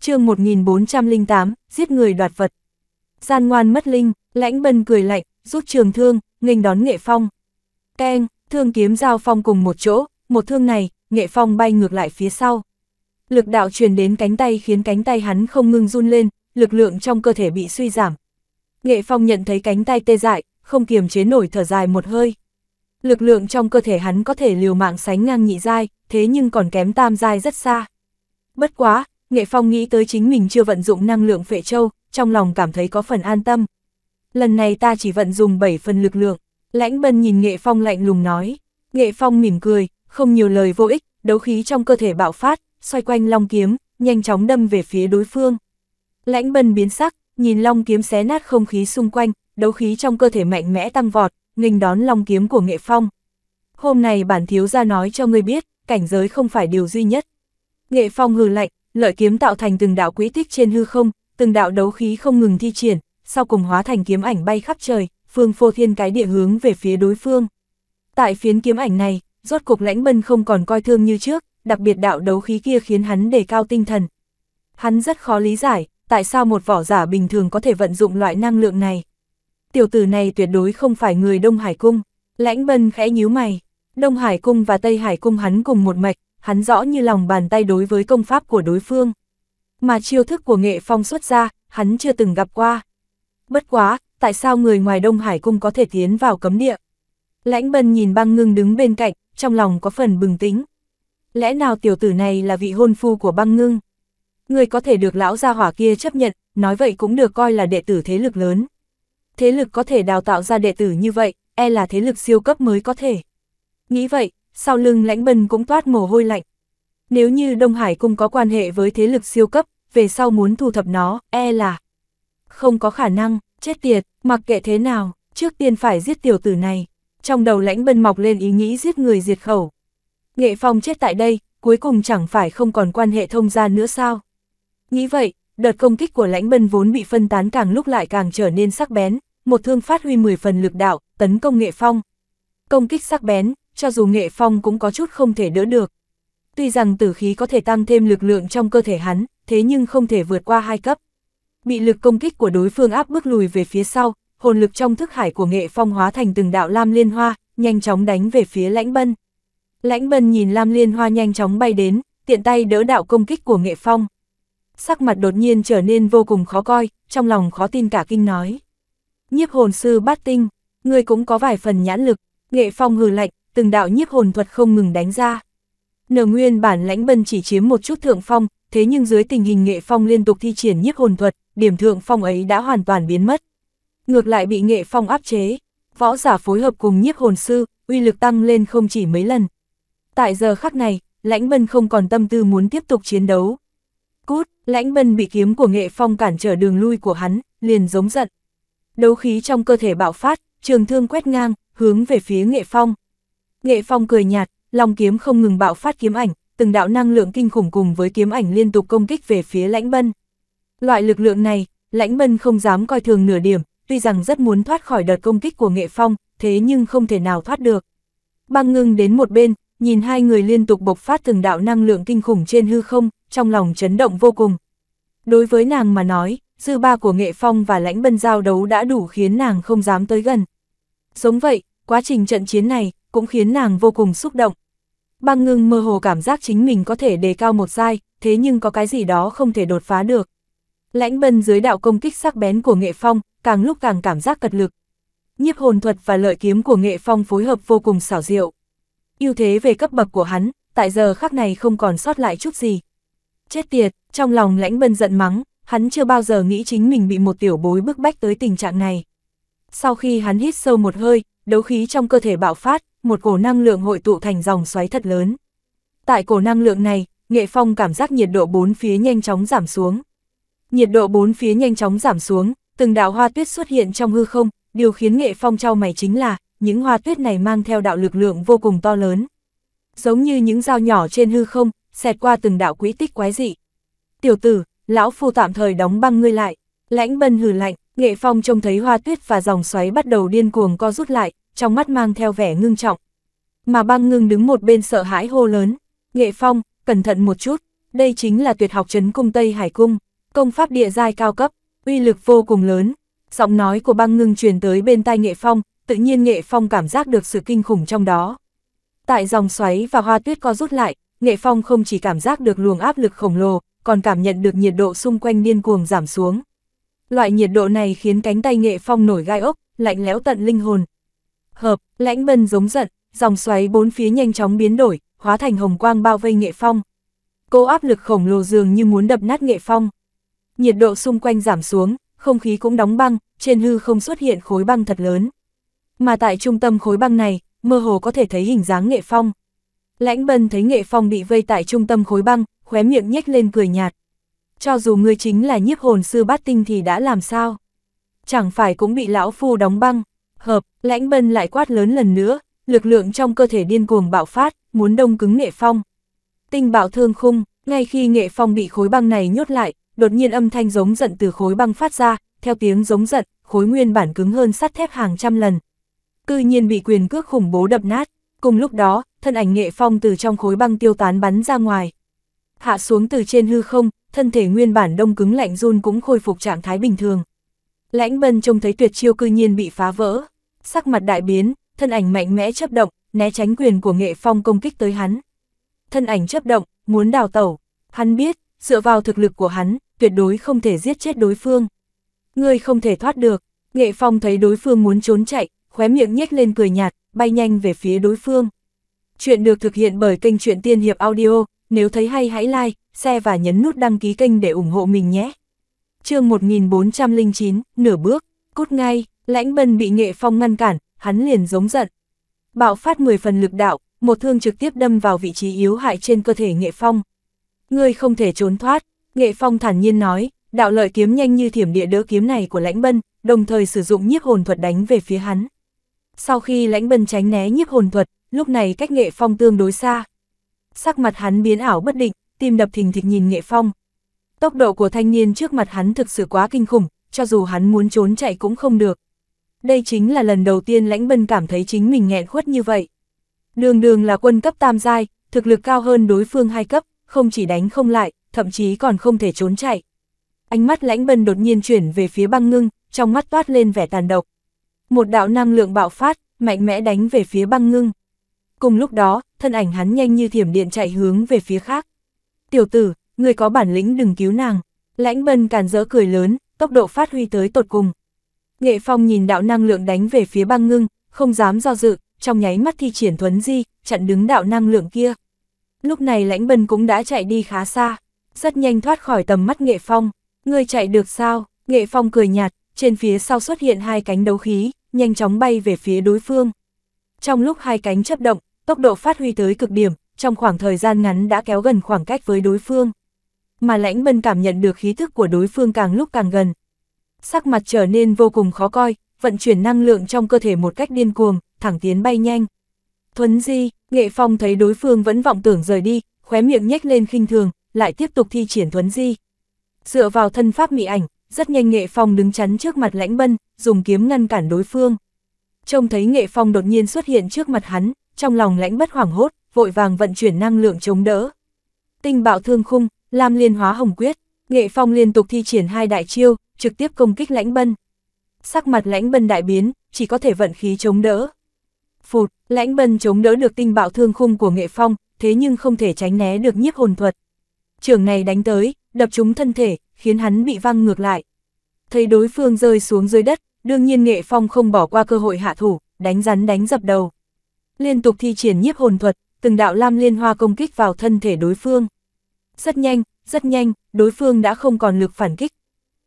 chương 1408, giết người đoạt vật. Gian ngoan mất linh, lãnh bân cười lạnh, rút trường thương, nghênh đón nghệ phong. Keng, thương kiếm giao phong cùng một chỗ, một thương này, nghệ phong bay ngược lại phía sau. Lực đạo truyền đến cánh tay khiến cánh tay hắn không ngừng run lên, lực lượng trong cơ thể bị suy giảm. Nghệ phong nhận thấy cánh tay tê dại, không kiềm chế nổi thở dài một hơi. Lực lượng trong cơ thể hắn có thể liều mạng sánh ngang nhị giai, thế nhưng còn kém tam giai rất xa. Bất quá, Nghệ Phong nghĩ tới chính mình chưa vận dụng năng lượng phệ châu, trong lòng cảm thấy có phần an tâm. Lần này ta chỉ vận dụng 7 phần lực lượng, lãnh bân nhìn Nghệ Phong lạnh lùng nói. Nghệ Phong mỉm cười, không nhiều lời vô ích, đấu khí trong cơ thể bạo phát, xoay quanh long kiếm, nhanh chóng đâm về phía đối phương. Lãnh bân biến sắc, nhìn long kiếm xé nát không khí xung quanh, đấu khí trong cơ thể mạnh mẽ tăng vọt, nghênh đón long kiếm của Nghệ Phong. Hôm nay bản thiếu gia nói cho ngươi biết, cảnh giới không phải điều duy nhất. Nghệ Phong hừ lạnh, lợi kiếm tạo thành từng đạo quỹ tích trên hư không, từng đạo đấu khí không ngừng thi triển, sau cùng hóa thành kiếm ảnh bay khắp trời, phương phô thiên cái địa hướng về phía đối phương. Tại phiến kiếm ảnh này, rốt cục lãnh bân không còn coi thương như trước, đặc biệt đạo đấu khí kia khiến hắn đề cao tinh thần. Hắn rất khó lý giải, tại sao một vỏ giả bình thường có thể vận dụng loại năng lượng này. Tiểu tử này tuyệt đối không phải người Đông Hải Cung. Lãnh bân khẽ nhíu mày, Đông Hải Cung và Tây Hải Cung hắn cùng một mạch, hắn rõ như lòng bàn tay đối với công pháp của đối phương. Mà chiêu thức của nghệ phong xuất ra, hắn chưa từng gặp qua. Bất quá, tại sao người ngoài Đông Hải Cung có thể tiến vào cấm địa? Lãnh bần nhìn băng ngưng đứng bên cạnh, trong lòng có phần bừng tính. Lẽ nào tiểu tử này là vị hôn phu của băng ngưng? Người có thể được lão gia hỏa kia chấp nhận, nói vậy cũng được coi là đệ tử thế lực lớn. Thế lực có thể đào tạo ra đệ tử như vậy, e là thế lực siêu cấp mới có thể. Nghĩ vậy, sau lưng lãnh bần cũng toát mồ hôi lạnh. Nếu như Đông Hải cung có quan hệ với thế lực siêu cấp, về sau muốn thu thập nó, e là không có khả năng, chết tiệt, mặc kệ thế nào, trước tiên phải giết tiểu tử này. Trong đầu lãnh bân mọc lên ý nghĩ giết người diệt khẩu. Nghệ Phong chết tại đây, cuối cùng chẳng phải không còn quan hệ thông gia nữa sao? Nghĩ vậy, đợt công kích của lãnh bân vốn bị phân tán càng lúc lại càng trở nên sắc bén, một thương phát huy 10 phần lực đạo, tấn công Nghệ Phong. Công kích sắc bén, cho dù nghệ phong cũng có chút không thể đỡ được. Tuy rằng tử khí có thể tăng thêm lực lượng trong cơ thể hắn, thế nhưng không thể vượt qua hai cấp. Bị lực công kích của đối phương áp bước lùi về phía sau, hồn lực trong thức hải của nghệ phong hóa thành từng đạo lam liên hoa, nhanh chóng đánh về phía lãnh bân. Lãnh bân nhìn lam liên hoa nhanh chóng bay đến, tiện tay đỡ đạo công kích của nghệ phong. Sắc mặt đột nhiên trở nên vô cùng khó coi, trong lòng khó tin cả kinh nói. Nhiếp hồn sư bát tinh, ngươi cũng có vài phần nhãn lực, nghệ phong hừ lạnh, từng đạo nhiếp hồn thuật không ngừng đánh ra. Nở nguyên bản lãnh bân chỉ chiếm một chút thượng phong, thế nhưng dưới tình hình nghệ phong liên tục thi triển nhiếp hồn thuật, điểm thượng phong ấy đã hoàn toàn biến mất. Ngược lại bị nghệ phong áp chế, võ giả phối hợp cùng nhiếp hồn sư, uy lực tăng lên không chỉ mấy lần. Tại giờ khắc này, lãnh bân không còn tâm tư muốn tiếp tục chiến đấu. Cút, lãnh bân bị kiếm của nghệ phong cản trở đường lui của hắn, liền giống giận. Đấu khí trong cơ thể bạo phát, trường thương quét ngang, hướng về phía nghệ phong. Nghệ Phong cười nhạt, Long kiếm không ngừng bạo phát kiếm ảnh, từng đạo năng lượng kinh khủng cùng với kiếm ảnh liên tục công kích về phía Lãnh Bân. Loại lực lượng này, Lãnh Bân không dám coi thường nửa điểm, tuy rằng rất muốn thoát khỏi đợt công kích của Nghệ Phong, thế nhưng không thể nào thoát được. Băng ngưng đến một bên, nhìn hai người liên tục bộc phát từng đạo năng lượng kinh khủng trên hư không, trong lòng chấn động vô cùng. Đối với nàng mà nói, dư ba của Nghệ Phong và Lãnh Bân giao đấu đã đủ khiến nàng không dám tới gần. Giống vậy, quá trình trận chiến này, cũng khiến nàng vô cùng xúc động. Băng ngưng mơ hồ cảm giác chính mình có thể đề cao một giai, thế nhưng có cái gì đó không thể đột phá được. Lãnh bân dưới đạo công kích sắc bén của nghệ phong, càng lúc càng cảm giác cật lực. Nhiếp hồn thuật và lợi kiếm của nghệ phong phối hợp vô cùng xảo diệu. ưu thế về cấp bậc của hắn, tại giờ khắc này không còn sót lại chút gì. Chết tiệt, trong lòng lãnh bân giận mắng, hắn chưa bao giờ nghĩ chính mình bị một tiểu bối bức bách tới tình trạng này. Sau khi hắn hít sâu một hơi, đấu khí trong cơ thể bạo phát, một cổ năng lượng hội tụ thành dòng xoáy thật lớn. Tại cổ năng lượng này, Nghệ Phong cảm giác nhiệt độ bốn phía nhanh chóng giảm xuống. Nhiệt độ bốn phía nhanh chóng giảm xuống, từng đạo hoa tuyết xuất hiện trong hư không, điều khiến Nghệ Phong trao mày chính là, những hoa tuyết này mang theo đạo lực lượng vô cùng to lớn. Giống như những dao nhỏ trên hư không, xẹt qua từng đạo quỹ tích quái dị. Tiểu tử, lão phu tạm thời đóng băng ngươi lại, lãnh bân hừ lạnh, Nghệ Phong trông thấy hoa tuyết và dòng xoáy bắt đầu điên cuồng co rút lại, trong mắt mang theo vẻ ngưng trọng. Mà băng ngưng đứng một bên sợ hãi hô lớn, nghệ phong, cẩn thận một chút, đây chính là tuyệt học trấn cung Tây Hải Cung, công pháp địa giai cao cấp, uy lực vô cùng lớn. Giọng nói của băng ngưng truyền tới bên tai nghệ phong, tự nhiên nghệ phong cảm giác được sự kinh khủng trong đó. Tại dòng xoáy và hoa tuyết co rút lại, nghệ phong không chỉ cảm giác được luồng áp lực khổng lồ, còn cảm nhận được nhiệt độ xung quanh điên cuồng giảm xuống. Loại nhiệt độ này khiến cánh tay nghệ phong nổi gai ốc, lạnh lẽo tận linh hồn, Hợp, lãnh bân giống giận, dòng xoáy bốn phía nhanh chóng biến đổi, hóa thành hồng quang bao vây nghệ phong. Cô áp lực khổng lồ dường như muốn đập nát nghệ phong. Nhiệt độ xung quanh giảm xuống, không khí cũng đóng băng, trên hư không xuất hiện khối băng thật lớn. Mà tại trung tâm khối băng này, mơ hồ có thể thấy hình dáng nghệ phong. Lãnh bân thấy nghệ phong bị vây tại trung tâm khối băng, khóe miệng nhếch lên cười nhạt. Cho dù người chính là nhiếp hồn sư bát tinh thì đã làm sao? Chẳng phải cũng bị lão phu đóng băng hợp, lãnh bân lại quát lớn lần nữa, lực lượng trong cơ thể điên cuồng bạo phát, muốn đông cứng nghệ phong. Tinh bạo thương khung, ngay khi nghệ phong bị khối băng này nhốt lại, đột nhiên âm thanh giống giận từ khối băng phát ra, theo tiếng giống giận, khối nguyên bản cứng hơn sắt thép hàng trăm lần. Cư nhiên bị quyền cước khủng bố đập nát, cùng lúc đó, thân ảnh nghệ phong từ trong khối băng tiêu tán bắn ra ngoài. Hạ xuống từ trên hư không, thân thể nguyên bản đông cứng lạnh run cũng khôi phục trạng thái bình thường. Lãnh bân trông thấy tuyệt chiêu cư nhiên bị phá vỡ, sắc mặt đại biến, thân ảnh mạnh mẽ chấp động, né tránh quyền của nghệ phong công kích tới hắn. Thân ảnh chấp động, muốn đào tẩu, hắn biết, dựa vào thực lực của hắn, tuyệt đối không thể giết chết đối phương. Ngươi không thể thoát được, nghệ phong thấy đối phương muốn trốn chạy, khóe miệng nhếch lên cười nhạt, bay nhanh về phía đối phương. Chuyện được thực hiện bởi kênh truyện Tiên Hiệp Audio, nếu thấy hay hãy like, share và nhấn nút đăng ký kênh để ủng hộ mình nhé. chương 1409, nửa bước, cút ngay. Lãnh bân bị nghệ phong ngăn cản, hắn liền giống giận. Bạo phát 10 phần lực đạo, một thương trực tiếp đâm vào vị trí yếu hại trên cơ thể nghệ phong. Ngươi không thể trốn thoát, nghệ phong thản nhiên nói, đạo lợi kiếm nhanh như thiểm địa đỡ kiếm này của lãnh bân, đồng thời sử dụng nhiếp hồn thuật đánh về phía hắn. Sau khi lãnh bân tránh né nhiếp hồn thuật, lúc này cách nghệ phong tương đối xa. Sắc mặt hắn biến ảo bất định, tim đập thình thịch nhìn nghệ phong. Tốc độ của thanh niên trước mặt hắn thực sự quá kinh khủng, cho dù hắn muốn trốn chạy cũng không được đây chính là lần đầu tiên lãnh bân cảm thấy chính mình nghẹn khuất như vậy. Đường đường là quân cấp tam giai, thực lực cao hơn đối phương hai cấp, không chỉ đánh không lại, thậm chí còn không thể trốn chạy. Ánh mắt lãnh bân đột nhiên chuyển về phía băng ngưng, trong mắt toát lên vẻ tàn độc. Một đạo năng lượng bạo phát, mạnh mẽ đánh về phía băng ngưng. Cùng lúc đó, thân ảnh hắn nhanh như thiểm điện chạy hướng về phía khác. Tiểu tử, người có bản lĩnh đừng cứu nàng. Lãnh bân càn dỡ cười lớn, tốc độ phát huy tới tột cùng, Nghệ Phong nhìn đạo năng lượng đánh về phía băng ngưng, không dám do dự, trong nháy mắt thi triển thuấn di, chặn đứng đạo năng lượng kia. Lúc này lãnh bân cũng đã chạy đi khá xa, rất nhanh thoát khỏi tầm mắt Nghệ Phong. Ngươi chạy được sao? Nghệ Phong cười nhạt, trên phía sau xuất hiện hai cánh đấu khí, nhanh chóng bay về phía đối phương. Trong lúc hai cánh chấp động, tốc độ phát huy tới cực điểm, trong khoảng thời gian ngắn đã kéo gần khoảng cách với đối phương. Mà lãnh bân cảm nhận được khí thức của đối phương càng lúc càng gần, sắc mặt trở nên vô cùng khó coi, vận chuyển năng lượng trong cơ thể một cách điên cuồng, thẳng tiến bay nhanh. Thuấn di, nghệ phong thấy đối phương vẫn vọng tưởng rời đi, khóe miệng nhếch lên khinh thường, lại tiếp tục thi triển thuấn di. Dựa vào thân pháp mị ảnh, rất nhanh nghệ phong đứng chắn trước mặt lãnh bân, dùng kiếm ngăn cản đối phương. Trông thấy nghệ phong đột nhiên xuất hiện trước mặt hắn, trong lòng lãnh bất hoảng hốt, vội vàng vận chuyển năng lượng chống đỡ. Tinh bạo thương khung, lam liên hóa hồng quyết, nghệ phong liên tục thi triển hai đại chiêu, trực tiếp công kích lãnh bân. Sắc mặt lãnh bân đại biến, chỉ có thể vận khí chống đỡ. Phụt, lãnh bân chống đỡ được tinh bạo thương khung của nghệ phong, thế nhưng không thể tránh né được nhiếp hồn thuật. Trường này đánh tới, đập trúng thân thể, khiến hắn bị văng ngược lại. Thấy đối phương rơi xuống dưới đất, đương nhiên nghệ phong không bỏ qua cơ hội hạ thủ, đánh rắn đánh dập đầu. Liên tục thi triển nhiếp hồn thuật, từng đạo lam liên hoa công kích vào thân thể đối phương. Rất nhanh, rất nhanh, đối phương đã không còn lực phản kích,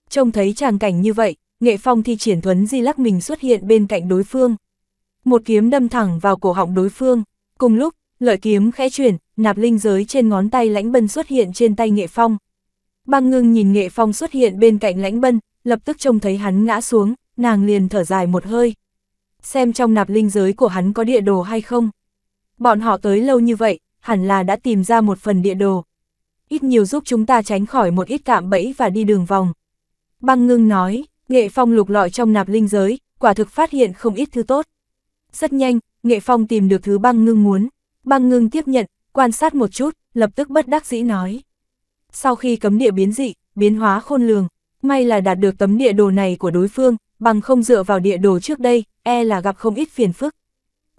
Trông thấy tràng cảnh như vậy, nghệ phong thi triển thuấn di lắc mình xuất hiện bên cạnh đối phương. Một kiếm đâm thẳng vào cổ họng đối phương. Cùng lúc, lợi kiếm khẽ chuyển, nạp linh giới trên ngón tay lãnh bân xuất hiện trên tay nghệ phong. Băng ngưng nhìn nghệ phong xuất hiện bên cạnh lãnh bân, lập tức trông thấy hắn ngã xuống, nàng liền thở dài một hơi. Xem trong nạp linh giới của hắn có địa đồ hay không. Bọn họ tới lâu như vậy, hẳn là đã tìm ra một phần địa đồ. Ít nhiều giúp chúng ta tránh khỏi một ít cạm bẫy và đi đường vòng. Băng ngưng nói, nghệ phong lục lọi trong nạp linh giới, quả thực phát hiện không ít thứ tốt. Rất nhanh, nghệ phong tìm được thứ băng ngưng muốn. Băng ngưng tiếp nhận, quan sát một chút, lập tức bất đắc dĩ nói. Sau khi cấm địa biến dị, biến hóa khôn lường, may là đạt được tấm địa đồ này của đối phương, bằng không dựa vào địa đồ trước đây, e là gặp không ít phiền phức.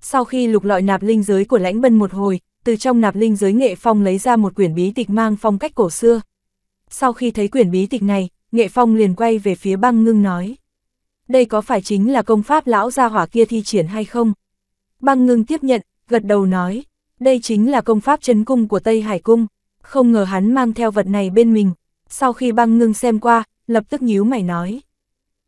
Sau khi lục lọi nạp linh giới của lãnh bân một hồi, từ trong nạp linh giới nghệ phong lấy ra một quyển bí tịch mang phong cách cổ xưa. Sau khi thấy quyển bí tịch này, Nghệ Phong liền quay về phía băng ngưng nói. Đây có phải chính là công pháp lão gia hỏa kia thi triển hay không? Băng ngưng tiếp nhận, gật đầu nói, đây chính là công pháp chấn cung của Tây Hải Cung, không ngờ hắn mang theo vật này bên mình. Sau khi băng ngưng xem qua, lập tức nhíu mày nói.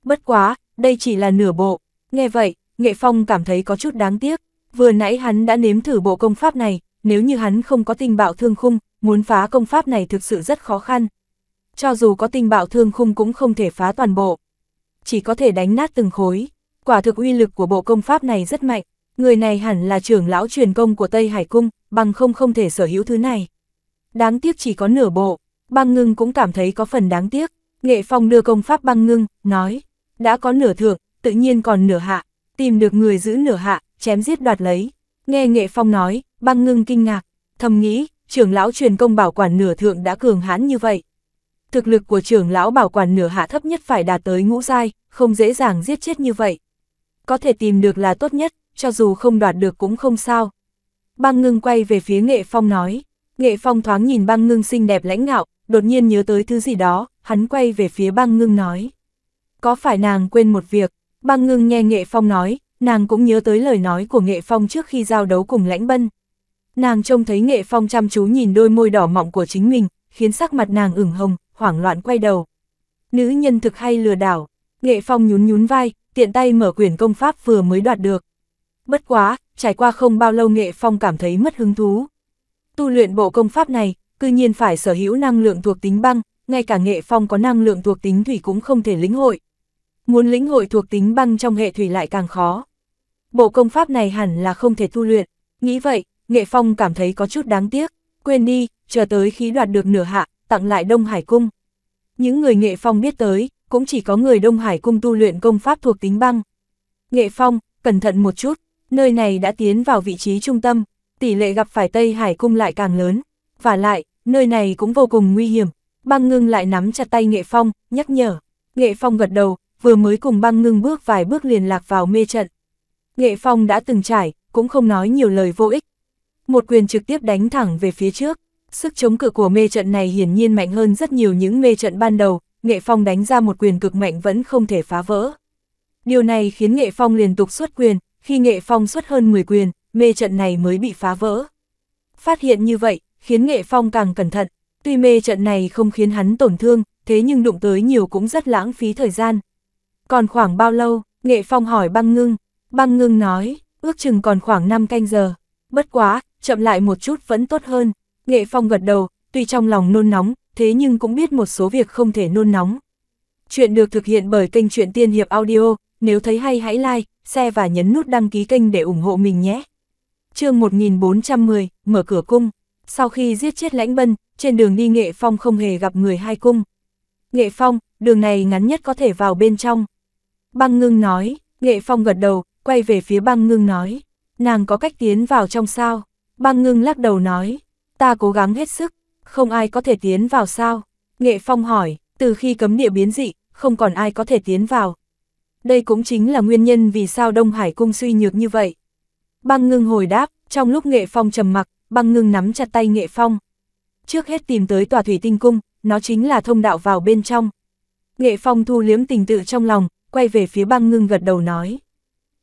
Bất quá, đây chỉ là nửa bộ. Nghe vậy, Nghệ Phong cảm thấy có chút đáng tiếc. Vừa nãy hắn đã nếm thử bộ công pháp này, nếu như hắn không có tình bạo thương khung, muốn phá công pháp này thực sự rất khó khăn cho dù có tinh bạo thương khung cũng không thể phá toàn bộ. Chỉ có thể đánh nát từng khối. Quả thực uy lực của bộ công pháp này rất mạnh, người này hẳn là trưởng lão truyền công của Tây Hải Cung, bằng không không thể sở hữu thứ này. Đáng tiếc chỉ có nửa bộ, băng ngưng cũng cảm thấy có phần đáng tiếc. Nghệ Phong đưa công pháp băng ngưng, nói, đã có nửa thượng, tự nhiên còn nửa hạ, tìm được người giữ nửa hạ, chém giết đoạt lấy. Nghe Nghệ Phong nói, băng ngưng kinh ngạc, thầm nghĩ, trưởng lão truyền công bảo quản nửa thượng đã cường hãn như vậy, thực lực của trưởng lão bảo quản nửa hạ thấp nhất phải đạt tới ngũ giai, không dễ dàng giết chết như vậy. Có thể tìm được là tốt nhất, cho dù không đoạt được cũng không sao. Băng ngưng quay về phía nghệ phong nói, nghệ phong thoáng nhìn băng ngưng xinh đẹp lãnh ngạo, đột nhiên nhớ tới thứ gì đó, hắn quay về phía băng ngưng nói. Có phải nàng quên một việc, băng ngưng nghe nghệ phong nói, nàng cũng nhớ tới lời nói của nghệ phong trước khi giao đấu cùng lãnh bân. Nàng trông thấy nghệ phong chăm chú nhìn đôi môi đỏ mọng của chính mình, khiến sắc mặt nàng ửng hồng, hoảng loạn quay đầu. Nữ nhân thực hay lừa đảo, nghệ phong nhún nhún vai, tiện tay mở quyển công pháp vừa mới đoạt được. Bất quá, trải qua không bao lâu nghệ phong cảm thấy mất hứng thú. Tu luyện bộ công pháp này, cư nhiên phải sở hữu năng lượng thuộc tính băng, ngay cả nghệ phong có năng lượng thuộc tính thủy cũng không thể lĩnh hội. Muốn lĩnh hội thuộc tính băng trong hệ thủy lại càng khó. Bộ công pháp này hẳn là không thể tu luyện. Nghĩ vậy, nghệ phong cảm thấy có chút đáng tiếc. Quên đi, chờ tới khi đoạt được nửa hạ, tặng lại Đông Hải Cung. Những người Nghệ Phong biết tới, cũng chỉ có người Đông Hải Cung tu luyện công pháp thuộc tính băng. Nghệ Phong, cẩn thận một chút, nơi này đã tiến vào vị trí trung tâm, tỷ lệ gặp phải Tây Hải Cung lại càng lớn. Và lại, nơi này cũng vô cùng nguy hiểm. Băng ngưng lại nắm chặt tay Nghệ Phong, nhắc nhở. Nghệ Phong gật đầu, vừa mới cùng băng ngưng bước vài bước liền lạc vào mê trận. Nghệ Phong đã từng trải, cũng không nói nhiều lời vô ích. Một quyền trực tiếp đánh thẳng về phía trước, Sức chống cự của mê trận này hiển nhiên mạnh hơn rất nhiều những mê trận ban đầu, Nghệ Phong đánh ra một quyền cực mạnh vẫn không thể phá vỡ. Điều này khiến Nghệ Phong liên tục xuất quyền, khi Nghệ Phong xuất hơn 10 quyền, mê trận này mới bị phá vỡ. Phát hiện như vậy, khiến Nghệ Phong càng cẩn thận, tuy mê trận này không khiến hắn tổn thương, thế nhưng đụng tới nhiều cũng rất lãng phí thời gian. Còn khoảng bao lâu, Nghệ Phong hỏi băng ngưng, băng ngưng nói, ước chừng còn khoảng 5 canh giờ, bất quá, chậm lại một chút vẫn tốt hơn. Nghệ Phong gật đầu, tuy trong lòng nôn nóng, thế nhưng cũng biết một số việc không thể nôn nóng. Chuyện được thực hiện bởi kênh Chuyện Tiên Hiệp Audio, nếu thấy hay hãy like, share và nhấn nút đăng ký kênh để ủng hộ mình nhé. chương 1410, mở cửa cung. Sau khi giết chết lãnh bân, trên đường đi Nghệ Phong không hề gặp người hai cung. Nghệ Phong, đường này ngắn nhất có thể vào bên trong. Băng ngưng nói, Nghệ Phong gật đầu, quay về phía băng ngưng nói. Nàng có cách tiến vào trong sao? Băng ngưng lắc đầu nói, ta cố gắng hết sức, không ai có thể tiến vào sao? Nghệ Phong hỏi, từ khi cấm địa biến dị, không còn ai có thể tiến vào. Đây cũng chính là nguyên nhân vì sao Đông Hải cung suy nhược như vậy. Băng ngưng hồi đáp, trong lúc Nghệ Phong trầm mặc, băng ngưng nắm chặt tay Nghệ Phong. Trước hết tìm tới tòa thủy tinh cung, nó chính là thông đạo vào bên trong. Nghệ Phong thu liếm tình tự trong lòng, quay về phía băng ngưng gật đầu nói.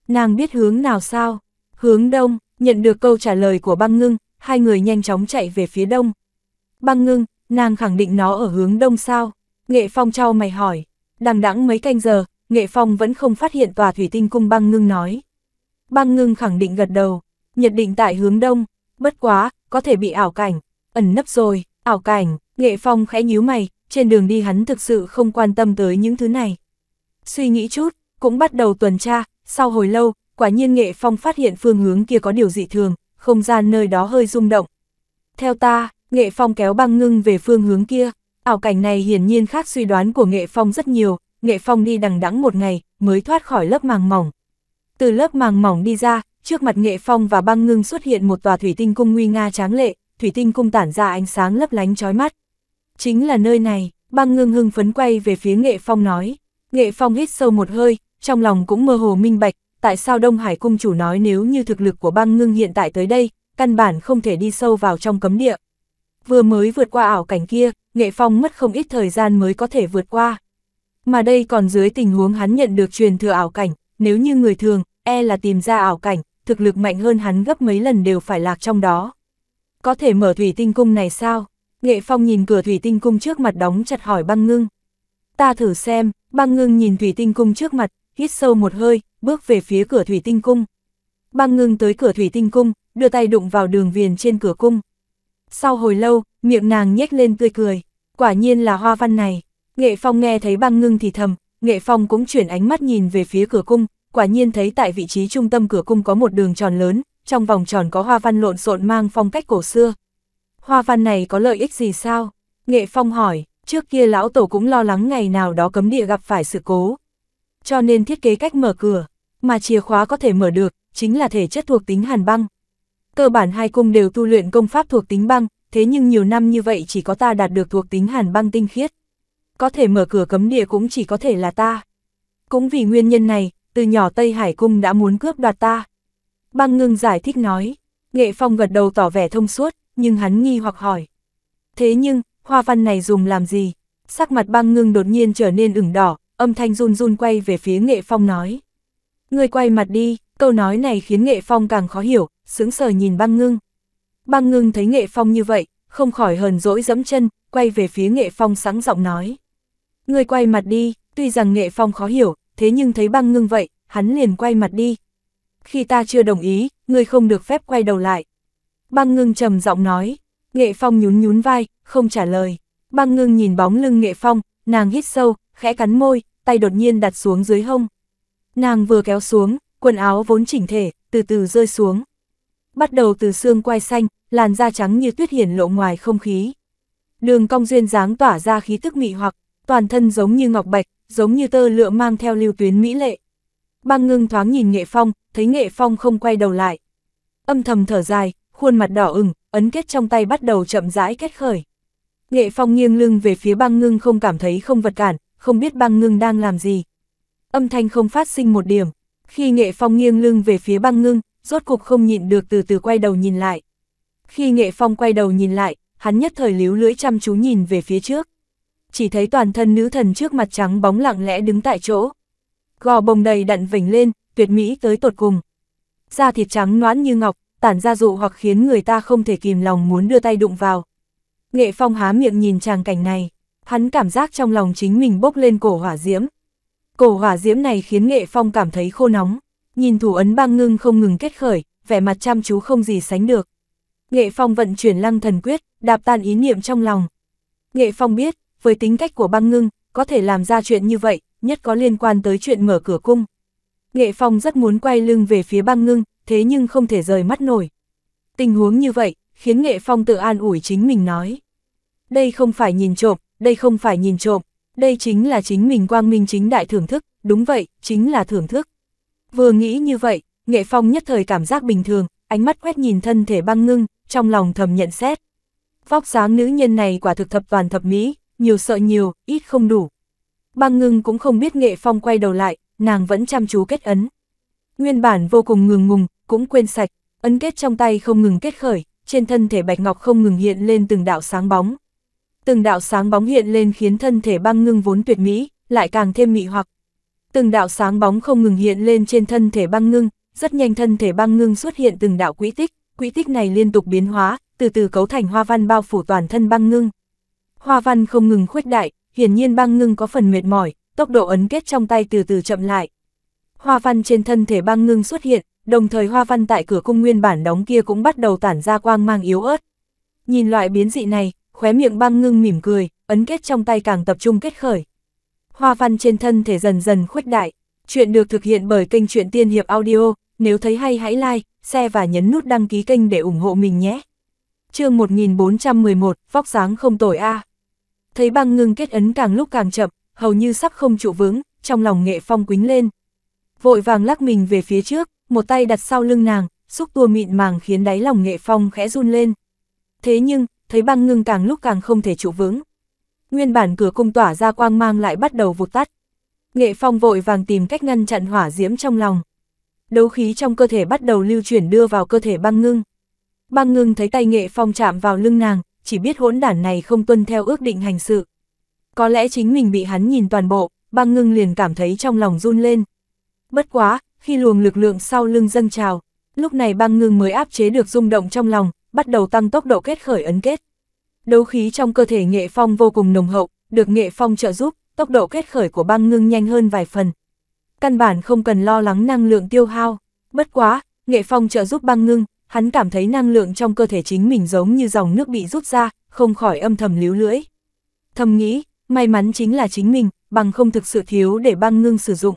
Nàng biết hướng nào sao? Hướng đông, nhận được câu trả lời của băng ngưng, hai người nhanh chóng chạy về phía đông. Băng ngưng, nàng khẳng định nó ở hướng đông sao? Nghệ Phong trao mày hỏi, đằng đẵng mấy canh giờ, Nghệ Phong vẫn không phát hiện tòa thủy tinh cung băng ngưng nói. Băng ngưng khẳng định gật đầu, nhật định tại hướng đông, bất quá, có thể bị ảo cảnh, ẩn nấp rồi, ảo cảnh, Nghệ Phong khẽ nhíu mày, trên đường đi hắn thực sự không quan tâm tới những thứ này. Suy nghĩ chút, cũng bắt đầu tuần tra, sau hồi lâu, quả nhiên Nghệ Phong phát hiện phương hướng kia có điều dị thường, không gian nơi đó hơi rung động. Theo ta, Nghệ Phong kéo băng ngưng về phương hướng kia, ảo cảnh này hiển nhiên khác suy đoán của Nghệ Phong rất nhiều, Nghệ Phong đi đằng đẵng một ngày, mới thoát khỏi lớp màng mỏng. Từ lớp màng mỏng đi ra, trước mặt Nghệ Phong và băng ngưng xuất hiện một tòa thủy tinh cung nguy nga tráng lệ, thủy tinh cung tản ra ánh sáng lấp lánh chói mắt. Chính là nơi này, băng ngưng hưng phấn quay về phía Nghệ Phong nói. Nghệ Phong hít sâu một hơi, trong lòng cũng mơ hồ minh bạch, tại sao Đông Hải Cung Chủ nói nếu như thực lực của băng ngưng hiện tại tới đây, căn bản không thể đi sâu vào trong cấm địa. Vừa mới vượt qua ảo cảnh kia, Nghệ Phong mất không ít thời gian mới có thể vượt qua. Mà đây còn dưới tình huống hắn nhận được truyền thừa ảo cảnh, nếu như người thường, e là tìm ra ảo cảnh, thực lực mạnh hơn hắn gấp mấy lần đều phải lạc trong đó. Có thể mở thủy tinh cung này sao? Nghệ Phong nhìn cửa thủy tinh cung trước mặt đóng chặt hỏi băng ngưng. Ta thử xem, băng ngưng nhìn thủy tinh cung trước mặt, hít sâu một hơi, bước về phía cửa thủy tinh cung. Băng ngưng tới cửa thủy tinh cung, đưa tay đụng vào đường viền trên cửa cung. Sau hồi lâu, miệng nàng nhếch lên tươi cười, quả nhiên là hoa văn này. Nghệ Phong nghe thấy băng ngưng thì thầm, Nghệ Phong cũng chuyển ánh mắt nhìn về phía cửa cung, quả nhiên thấy tại vị trí trung tâm cửa cung có một đường tròn lớn, trong vòng tròn có hoa văn lộn xộn mang phong cách cổ xưa. Hoa văn này có lợi ích gì sao? Nghệ Phong hỏi, trước kia lão tổ cũng lo lắng ngày nào đó cấm địa gặp phải sự cố, cho nên thiết kế cách mở cửa, mà chìa khóa có thể mở được, chính là thể chất thuộc tính hàn băng. Cơ bản hai cung đều tu luyện công pháp thuộc tính băng, thế nhưng nhiều năm như vậy chỉ có ta đạt được thuộc tính hàn băng tinh khiết. Có thể mở cửa cấm địa cũng chỉ có thể là ta. Cũng vì nguyên nhân này, từ nhỏ Tây Hải cung đã muốn cướp đoạt ta. Băng ngưng giải thích nói, nghệ phong gật đầu tỏ vẻ thông suốt, nhưng hắn nghi hoặc hỏi. Thế nhưng, hoa văn này dùng làm gì? Sắc mặt băng ngưng đột nhiên trở nên ửng đỏ, âm thanh run run quay về phía Nghệ Phong nói. Người quay mặt đi, câu nói này khiến Nghệ Phong càng khó hiểu, sững sờ nhìn băng ngưng. Băng ngưng thấy Nghệ Phong như vậy, không khỏi hờn dỗi dẫm chân, quay về phía Nghệ Phong sẵn giọng nói. Người quay mặt đi, tuy rằng Nghệ Phong khó hiểu, thế nhưng thấy băng ngưng vậy, hắn liền quay mặt đi. Khi ta chưa đồng ý, người không được phép quay đầu lại. Băng ngưng trầm giọng nói, Nghệ Phong nhún nhún vai, không trả lời. Băng ngưng nhìn bóng lưng Nghệ Phong, nàng hít sâu, khẽ cắn môi, tay đột nhiên đặt xuống dưới hông. Nàng vừa kéo xuống, quần áo vốn chỉnh thể, từ từ rơi xuống. Bắt đầu từ xương quai xanh, làn da trắng như tuyết hiển lộ ngoài không khí. Đường cong duyên dáng tỏa ra khí tức mị hoặc, toàn thân giống như ngọc bạch, giống như tơ lụa mang theo lưu tuyến mỹ lệ. Băng ngưng thoáng nhìn nghệ phong, thấy nghệ phong không quay đầu lại. Âm thầm thở dài, khuôn mặt đỏ ửng, ấn kết trong tay bắt đầu chậm rãi kết khởi. Nghệ phong nghiêng lưng về phía băng ngưng không cảm thấy không vật cản, không biết băng ngưng đang làm gì. Âm thanh không phát sinh một điểm, khi nghệ phong nghiêng lưng về phía băng ngưng, rốt cục không nhịn được từ từ quay đầu nhìn lại. Khi nghệ phong quay đầu nhìn lại, hắn nhất thời líu lưỡi chăm chú nhìn về phía trước. Chỉ thấy toàn thân nữ thần trước mặt trắng bóng lặng lẽ đứng tại chỗ. Gò bồng đầy đặn vỉnh lên, tuyệt mỹ tới tột cùng. Da thịt trắng noãn như ngọc, tản ra dụ hoặc khiến người ta không thể kìm lòng muốn đưa tay đụng vào. Nghệ phong há miệng nhìn chàng cảnh này hắn cảm giác trong lòng chính mình bốc lên cổ hỏa diễm. Cổ hỏa diễm này khiến nghệ phong cảm thấy khô nóng, nhìn thủ ấn băng ngưng không ngừng kết khởi, vẻ mặt chăm chú không gì sánh được. Nghệ phong vận chuyển lăng thần quyết, đạp tan ý niệm trong lòng. Nghệ phong biết, với tính cách của băng ngưng, có thể làm ra chuyện như vậy, nhất có liên quan tới chuyện mở cửa cung. Nghệ phong rất muốn quay lưng về phía băng ngưng, thế nhưng không thể rời mắt nổi. Tình huống như vậy, khiến nghệ phong tự an ủi chính mình nói. Đây không phải nhìn trộm, đây không phải nhìn trộm, đây chính là chính mình quang minh chính đại thưởng thức, đúng vậy, chính là thưởng thức. Vừa nghĩ như vậy, Nghệ Phong nhất thời cảm giác bình thường, ánh mắt quét nhìn thân thể băng ngưng, trong lòng thầm nhận xét. Vóc dáng nữ nhân này quả thực thập toàn thập mỹ, nhiều sợ nhiều, ít không đủ. Băng ngưng cũng không biết Nghệ Phong quay đầu lại, nàng vẫn chăm chú kết ấn. Nguyên bản vô cùng ngừng ngùng, cũng quên sạch, ấn kết trong tay không ngừng kết khởi, trên thân thể bạch ngọc không ngừng hiện lên từng đạo sáng bóng từng đạo sáng bóng hiện lên khiến thân thể băng ngưng vốn tuyệt mỹ, lại càng thêm mị hoặc. Từng đạo sáng bóng không ngừng hiện lên trên thân thể băng ngưng, rất nhanh thân thể băng ngưng xuất hiện từng đạo quỹ tích, quỹ tích này liên tục biến hóa, từ từ cấu thành hoa văn bao phủ toàn thân băng ngưng. Hoa văn không ngừng khuếch đại, hiển nhiên băng ngưng có phần mệt mỏi, tốc độ ấn kết trong tay từ từ chậm lại. Hoa văn trên thân thể băng ngưng xuất hiện, đồng thời hoa văn tại cửa cung nguyên bản đóng kia cũng bắt đầu tản ra quang mang yếu ớt. Nhìn loại biến dị này, khóe miệng băng ngưng mỉm cười, ấn kết trong tay càng tập trung kết khởi. Hoa văn trên thân thể dần dần khuếch đại. Chuyện được thực hiện bởi kênh truyện Tiên Hiệp Audio, nếu thấy hay hãy like, share và nhấn nút đăng ký kênh để ủng hộ mình nhé. chương 1411, Vóc dáng không tồi A. Thấy băng ngưng kết ấn càng lúc càng chậm, hầu như sắp không trụ vững, trong lòng nghệ phong quính lên. Vội vàng lắc mình về phía trước, một tay đặt sau lưng nàng, xúc tua mịn màng khiến đáy lòng nghệ phong khẽ run lên. Thế nhưng, thấy băng ngưng càng lúc càng không thể trụ vững. Nguyên bản cửa cung tỏa ra quang mang lại bắt đầu vụt tắt. Nghệ Phong vội vàng tìm cách ngăn chặn hỏa diễm trong lòng. Đấu khí trong cơ thể bắt đầu lưu chuyển đưa vào cơ thể băng ngưng. Băng ngưng thấy tay Nghệ Phong chạm vào lưng nàng, chỉ biết hỗn đản này không tuân theo ước định hành sự. Có lẽ chính mình bị hắn nhìn toàn bộ, băng ngưng liền cảm thấy trong lòng run lên. Bất quá, khi luồng lực lượng sau lưng dâng trào, lúc này băng ngưng mới áp chế được rung động trong lòng, bắt đầu tăng tốc độ kết khởi ấn kết. Đấu khí trong cơ thể nghệ phong vô cùng nồng hậu, được nghệ phong trợ giúp, tốc độ kết khởi của băng ngưng nhanh hơn vài phần. Căn bản không cần lo lắng năng lượng tiêu hao, bất quá, nghệ phong trợ giúp băng ngưng, hắn cảm thấy năng lượng trong cơ thể chính mình giống như dòng nước bị rút ra, không khỏi âm thầm líu lưỡi. Thầm nghĩ, may mắn chính là chính mình, bằng không thực sự thiếu để băng ngưng sử dụng.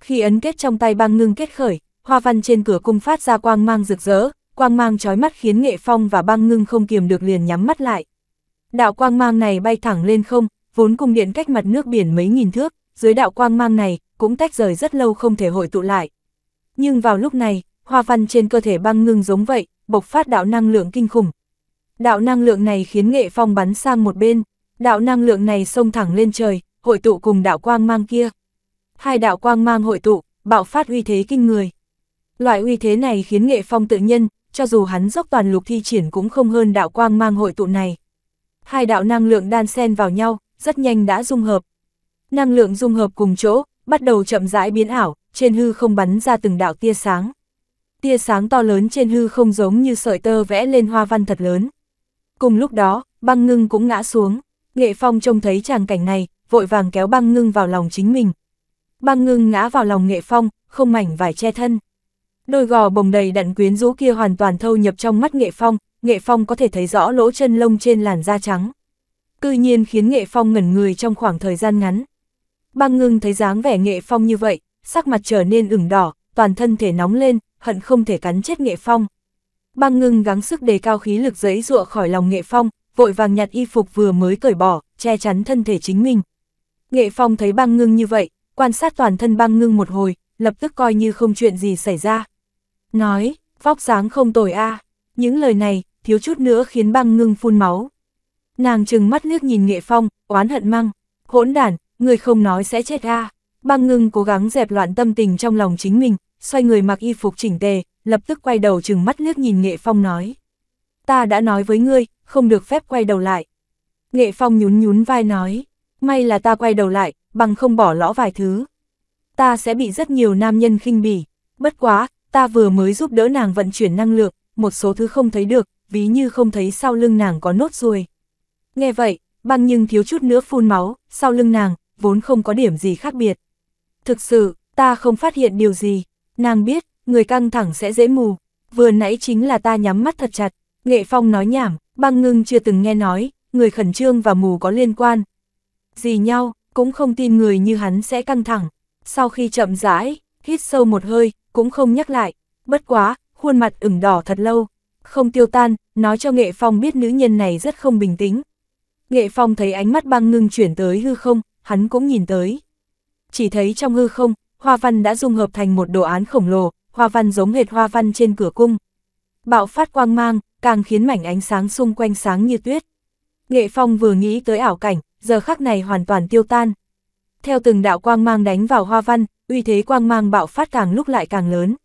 Khi ấn kết trong tay băng ngưng kết khởi, hoa văn trên cửa cung phát ra quang mang rực rỡ, quang mang trói mắt khiến nghệ phong và băng ngưng không kiềm được liền nhắm mắt lại. Đạo quang mang này bay thẳng lên không, vốn cung điện cách mặt nước biển mấy nghìn thước, dưới đạo quang mang này, cũng tách rời rất lâu không thể hội tụ lại. Nhưng vào lúc này, hoa văn trên cơ thể băng ngưng giống vậy, bộc phát đạo năng lượng kinh khủng. Đạo năng lượng này khiến nghệ phong bắn sang một bên, đạo năng lượng này xông thẳng lên trời, hội tụ cùng đạo quang mang kia. Hai đạo quang mang hội tụ, bạo phát uy thế kinh người. Loại uy thế này khiến nghệ phong tự nhân, cho dù hắn dốc toàn lục thi triển cũng không hơn đạo quang mang hội tụ này. Hai đạo năng lượng đan xen vào nhau, rất nhanh đã dung hợp. Năng lượng dung hợp cùng chỗ, bắt đầu chậm rãi biến ảo, trên hư không bắn ra từng đạo tia sáng. Tia sáng to lớn trên hư không giống như sợi tơ vẽ lên hoa văn thật lớn. Cùng lúc đó, băng ngưng cũng ngã xuống. Nghệ Phong trông thấy tràng cảnh này, vội vàng kéo băng ngưng vào lòng chính mình. Băng ngưng ngã vào lòng Nghệ Phong, không mảnh vải che thân. Đôi gò bồng đầy đặn quyến rũ kia hoàn toàn thâu nhập trong mắt Nghệ Phong, Nghệ Phong có thể thấy rõ lỗ chân lông trên làn da trắng. Cư nhiên khiến Nghệ Phong ngẩn người trong khoảng thời gian ngắn. Băng ngưng thấy dáng vẻ Nghệ Phong như vậy, sắc mặt trở nên ửng đỏ, toàn thân thể nóng lên, hận không thể cắn chết Nghệ Phong. Băng ngưng gắng sức đề cao khí lực giấy dụa khỏi lòng Nghệ Phong, vội vàng nhặt y phục vừa mới cởi bỏ, che chắn thân thể chính mình. Nghệ Phong thấy băng ngưng như vậy, quan sát toàn thân băng ngưng một hồi, lập tức coi như không chuyện gì xảy ra nói, vóc dáng không tồi a. Những lời này, thiếu chút nữa khiến băng ngưng phun máu. Nàng trừng mắt liếc nhìn nghệ phong, oán hận măng, hỗn đản, người không nói sẽ chết a. Băng ngưng cố gắng dẹp loạn tâm tình trong lòng chính mình, xoay người mặc y phục chỉnh tề, lập tức quay đầu trừng mắt liếc nhìn nghệ phong nói. Ta đã nói với ngươi, không được phép quay đầu lại. Nghệ phong nhún nhún vai nói, may là ta quay đầu lại, bằng không bỏ lõ vài thứ. Ta sẽ bị rất nhiều nam nhân khinh bỉ, bất quá, ta vừa mới giúp đỡ nàng vận chuyển năng lượng, một số thứ không thấy được, ví như không thấy sau lưng nàng có nốt ruồi. Nghe vậy, băng nhưng thiếu chút nữa phun máu, sau lưng nàng, vốn không có điểm gì khác biệt. Thực sự, ta không phát hiện điều gì, nàng biết, người căng thẳng sẽ dễ mù, vừa nãy chính là ta nhắm mắt thật chặt, nghệ phong nói nhảm, băng ngưng chưa từng nghe nói, người khẩn trương và mù có liên quan. Gì nhau, cũng không tin người như hắn sẽ căng thẳng, sau khi chậm rãi, hít sâu một hơi, cũng không nhắc lại, bất quá, khuôn mặt ửng đỏ thật lâu, không tiêu tan, nói cho Nghệ Phong biết nữ nhân này rất không bình tĩnh. Nghệ Phong thấy ánh mắt băng ngưng chuyển tới hư không, hắn cũng nhìn tới. Chỉ thấy trong hư không, hoa văn đã dung hợp thành một đồ án khổng lồ, hoa văn giống hệt hoa văn trên cửa cung. Bạo phát quang mang, càng khiến mảnh ánh sáng xung quanh sáng như tuyết. Nghệ Phong vừa nghĩ tới ảo cảnh, giờ khắc này hoàn toàn tiêu tan theo từng đạo quang mang đánh vào hoa văn, uy thế quang mang bạo phát càng lúc lại càng lớn.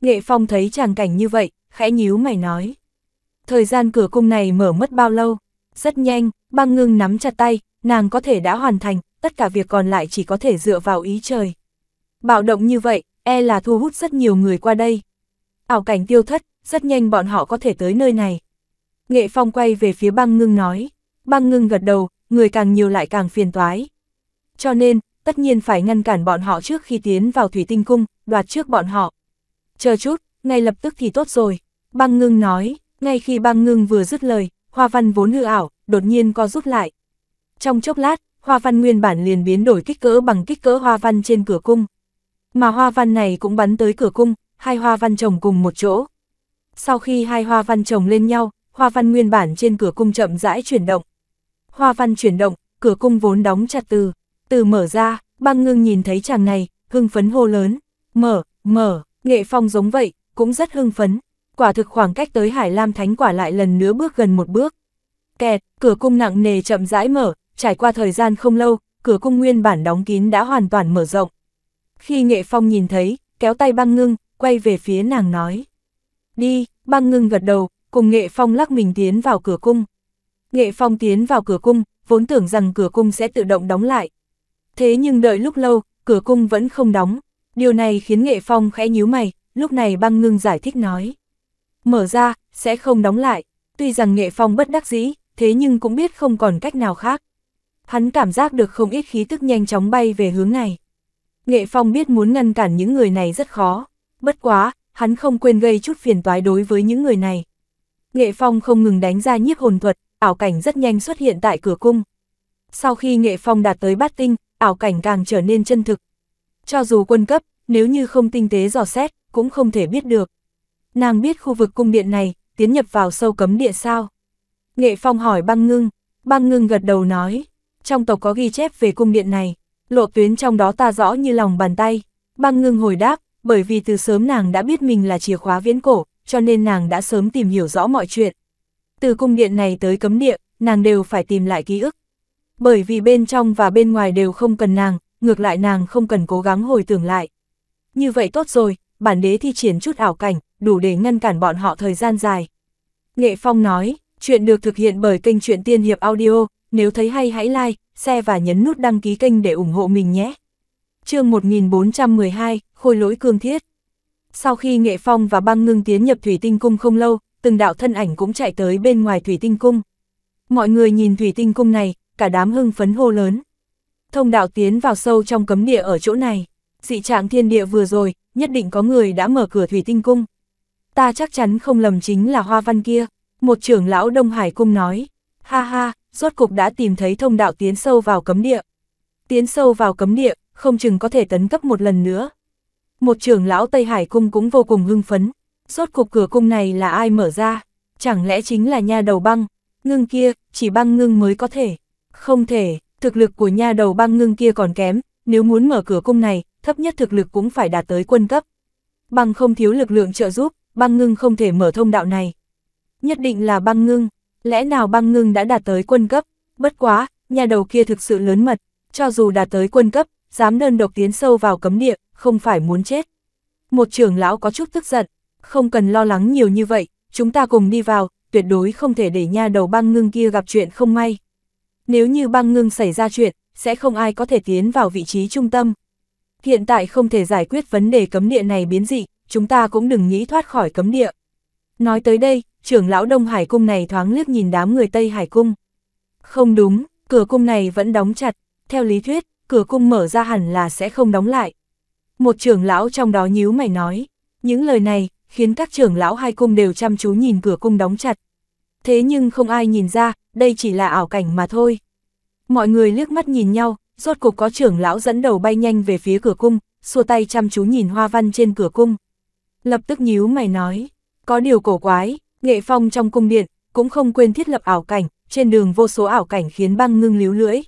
Nghệ Phong thấy tràng cảnh như vậy, khẽ nhíu mày nói. Thời gian cửa cung này mở mất bao lâu? Rất nhanh, băng ngưng nắm chặt tay, nàng có thể đã hoàn thành, tất cả việc còn lại chỉ có thể dựa vào ý trời. Bạo động như vậy, e là thu hút rất nhiều người qua đây. Ảo cảnh tiêu thất, rất nhanh bọn họ có thể tới nơi này. Nghệ Phong quay về phía băng ngưng nói. Băng ngưng gật đầu, người càng nhiều lại càng phiền toái, cho nên, tất nhiên phải ngăn cản bọn họ trước khi tiến vào thủy tinh cung, đoạt trước bọn họ. Chờ chút, ngay lập tức thì tốt rồi, băng ngưng nói, ngay khi băng ngưng vừa dứt lời, hoa văn vốn hư ảo, đột nhiên co rút lại. Trong chốc lát, hoa văn nguyên bản liền biến đổi kích cỡ bằng kích cỡ hoa văn trên cửa cung. Mà hoa văn này cũng bắn tới cửa cung, hai hoa văn chồng cùng một chỗ. Sau khi hai hoa văn chồng lên nhau, hoa văn nguyên bản trên cửa cung chậm rãi chuyển động. Hoa văn chuyển động, cửa cung vốn đóng chặt từ từ mở ra, băng ngưng nhìn thấy chàng này, hưng phấn hô lớn. Mở, mở, nghệ phong giống vậy, cũng rất hưng phấn. Quả thực khoảng cách tới Hải Lam Thánh quả lại lần nữa bước gần một bước. Kẹt, cửa cung nặng nề chậm rãi mở, trải qua thời gian không lâu, cửa cung nguyên bản đóng kín đã hoàn toàn mở rộng. Khi nghệ phong nhìn thấy, kéo tay băng ngưng, quay về phía nàng nói. Đi, băng ngưng gật đầu, cùng nghệ phong lắc mình tiến vào cửa cung. Nghệ phong tiến vào cửa cung, vốn tưởng rằng cửa cung sẽ tự động đóng lại, Thế nhưng đợi lúc lâu, cửa cung vẫn không đóng. Điều này khiến Nghệ Phong khẽ nhíu mày, lúc này băng ngưng giải thích nói. Mở ra, sẽ không đóng lại. Tuy rằng Nghệ Phong bất đắc dĩ, thế nhưng cũng biết không còn cách nào khác. Hắn cảm giác được không ít khí tức nhanh chóng bay về hướng này. Nghệ Phong biết muốn ngăn cản những người này rất khó. Bất quá, hắn không quên gây chút phiền toái đối với những người này. Nghệ Phong không ngừng đánh ra nhiếp hồn thuật, ảo cảnh rất nhanh xuất hiện tại cửa cung. Sau khi Nghệ Phong đạt tới bát tinh, ảo cảnh càng trở nên chân thực. Cho dù quân cấp, nếu như không tinh tế dò xét, cũng không thể biết được. Nàng biết khu vực cung điện này, tiến nhập vào sâu cấm địa sao? Nghệ Phong hỏi băng ngưng, băng ngưng gật đầu nói, trong tộc có ghi chép về cung điện này, lộ tuyến trong đó ta rõ như lòng bàn tay. Băng ngưng hồi đáp, bởi vì từ sớm nàng đã biết mình là chìa khóa viễn cổ, cho nên nàng đã sớm tìm hiểu rõ mọi chuyện. Từ cung điện này tới cấm địa, nàng đều phải tìm lại ký ức, bởi vì bên trong và bên ngoài đều không cần nàng, ngược lại nàng không cần cố gắng hồi tưởng lại. Như vậy tốt rồi, bản đế thi triển chút ảo cảnh, đủ để ngăn cản bọn họ thời gian dài. Nghệ Phong nói, chuyện được thực hiện bởi kênh truyện Tiên Hiệp Audio, nếu thấy hay hãy like, share và nhấn nút đăng ký kênh để ủng hộ mình nhé. chương 1412, Khôi lỗi cương thiết. Sau khi Nghệ Phong và băng ngưng tiến nhập Thủy Tinh Cung không lâu, từng đạo thân ảnh cũng chạy tới bên ngoài Thủy Tinh Cung. Mọi người nhìn Thủy Tinh Cung này, cả đám hưng phấn hô lớn. Thông đạo tiến vào sâu trong cấm địa ở chỗ này, dị trạng thiên địa vừa rồi, nhất định có người đã mở cửa thủy tinh cung. Ta chắc chắn không lầm chính là hoa văn kia, một trưởng lão Đông Hải cung nói, ha ha, rốt cục đã tìm thấy thông đạo tiến sâu vào cấm địa. Tiến sâu vào cấm địa, không chừng có thể tấn cấp một lần nữa. Một trưởng lão Tây Hải cung cũng vô cùng hưng phấn, rốt cục cửa cung này là ai mở ra, chẳng lẽ chính là nha đầu băng, ngưng kia, chỉ băng ngưng mới có thể. Không thể, thực lực của nha đầu băng ngưng kia còn kém, nếu muốn mở cửa cung này, thấp nhất thực lực cũng phải đạt tới quân cấp. Băng không thiếu lực lượng trợ giúp, băng ngưng không thể mở thông đạo này. Nhất định là băng ngưng, lẽ nào băng ngưng đã đạt tới quân cấp, bất quá, nhà đầu kia thực sự lớn mật, cho dù đạt tới quân cấp, dám đơn độc tiến sâu vào cấm địa, không phải muốn chết. Một trưởng lão có chút tức giận, không cần lo lắng nhiều như vậy, chúng ta cùng đi vào, tuyệt đối không thể để nha đầu băng ngưng kia gặp chuyện không may. Nếu như băng ngưng xảy ra chuyện, sẽ không ai có thể tiến vào vị trí trung tâm. Hiện tại không thể giải quyết vấn đề cấm địa này biến dị, chúng ta cũng đừng nghĩ thoát khỏi cấm địa. Nói tới đây, trưởng lão Đông Hải Cung này thoáng liếc nhìn đám người Tây Hải Cung. Không đúng, cửa cung này vẫn đóng chặt, theo lý thuyết, cửa cung mở ra hẳn là sẽ không đóng lại. Một trưởng lão trong đó nhíu mày nói, những lời này khiến các trưởng lão hai cung đều chăm chú nhìn cửa cung đóng chặt. Thế nhưng không ai nhìn ra, đây chỉ là ảo cảnh mà thôi. Mọi người liếc mắt nhìn nhau, rốt cục có trưởng lão dẫn đầu bay nhanh về phía cửa cung, xua tay chăm chú nhìn hoa văn trên cửa cung. Lập tức nhíu mày nói, có điều cổ quái, nghệ phong trong cung điện, cũng không quên thiết lập ảo cảnh, trên đường vô số ảo cảnh khiến băng ngưng líu lưỡi.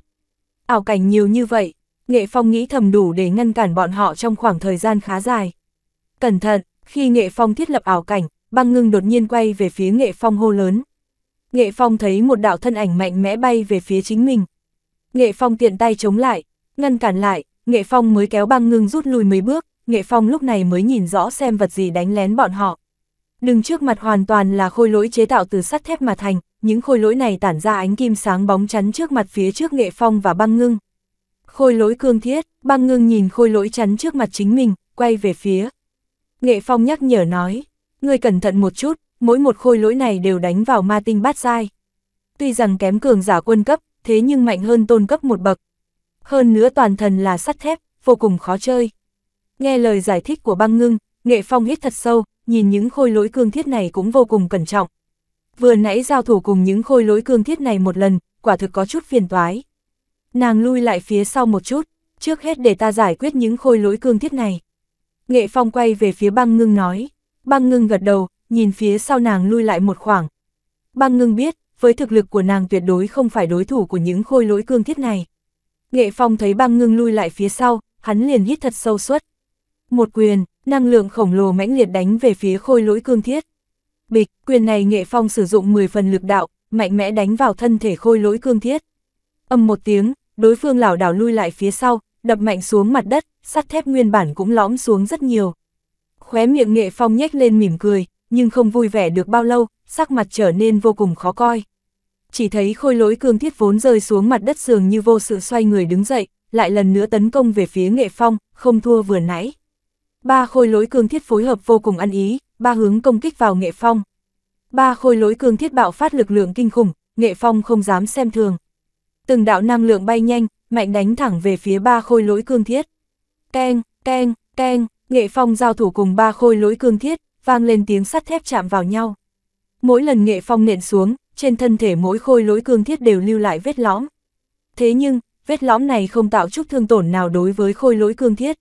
Ảo cảnh nhiều như vậy, nghệ phong nghĩ thầm đủ để ngăn cản bọn họ trong khoảng thời gian khá dài. Cẩn thận, khi nghệ phong thiết lập ảo cảnh, băng ngưng đột nhiên quay về phía nghệ phong hô lớn. Nghệ Phong thấy một đạo thân ảnh mạnh mẽ bay về phía chính mình. Nghệ Phong tiện tay chống lại, ngăn cản lại, Nghệ Phong mới kéo băng ngưng rút lui mấy bước, Nghệ Phong lúc này mới nhìn rõ xem vật gì đánh lén bọn họ. Đừng trước mặt hoàn toàn là khôi lỗi chế tạo từ sắt thép mà thành, những khôi lỗi này tản ra ánh kim sáng bóng chắn trước mặt phía trước Nghệ Phong và băng ngưng. Khôi lỗi cương thiết, băng ngưng nhìn khôi lỗi chắn trước mặt chính mình, quay về phía. Nghệ Phong nhắc nhở nói, người cẩn thận một chút, mỗi một khôi lỗi này đều đánh vào ma tinh bát giai. Tuy rằng kém cường giả quân cấp, thế nhưng mạnh hơn tôn cấp một bậc. Hơn nữa toàn thần là sắt thép, vô cùng khó chơi. Nghe lời giải thích của băng ngưng, nghệ phong hít thật sâu, nhìn những khôi lỗi cương thiết này cũng vô cùng cẩn trọng. Vừa nãy giao thủ cùng những khôi lỗi cương thiết này một lần, quả thực có chút phiền toái. Nàng lui lại phía sau một chút, trước hết để ta giải quyết những khôi lỗi cương thiết này. Nghệ Phong quay về phía băng ngưng nói. Băng ngưng gật đầu, nhìn phía sau nàng lui lại một khoảng. Băng ngưng biết, với thực lực của nàng tuyệt đối không phải đối thủ của những khôi lỗi cương thiết này. Nghệ Phong thấy băng ngưng lui lại phía sau, hắn liền hít thật sâu suất Một quyền, năng lượng khổng lồ mãnh liệt đánh về phía khôi lỗi cương thiết. Bịch, quyền này Nghệ Phong sử dụng 10 phần lực đạo, mạnh mẽ đánh vào thân thể khôi lỗi cương thiết. Âm một tiếng, đối phương lảo đảo lui lại phía sau, đập mạnh xuống mặt đất, sắt thép nguyên bản cũng lõm xuống rất nhiều. Khóe miệng Nghệ Phong nhếch lên mỉm cười, nhưng không vui vẻ được bao lâu, sắc mặt trở nên vô cùng khó coi. Chỉ thấy khôi lỗi cương thiết vốn rơi xuống mặt đất sườn như vô sự xoay người đứng dậy, lại lần nữa tấn công về phía nghệ phong, không thua vừa nãy. Ba khôi lỗi cương thiết phối hợp vô cùng ăn ý, ba hướng công kích vào nghệ phong. Ba khôi lỗi cương thiết bạo phát lực lượng kinh khủng, nghệ phong không dám xem thường. Từng đạo năng lượng bay nhanh, mạnh đánh thẳng về phía ba khôi lỗi cương thiết. Keng, keng, keng, nghệ phong giao thủ cùng ba khôi lỗi cương thiết, vang lên tiếng sắt thép chạm vào nhau. Mỗi lần nghệ phong nện xuống, trên thân thể mỗi khôi lỗi cương thiết đều lưu lại vết lõm. Thế nhưng, vết lõm này không tạo chút thương tổn nào đối với khôi lỗi cương thiết.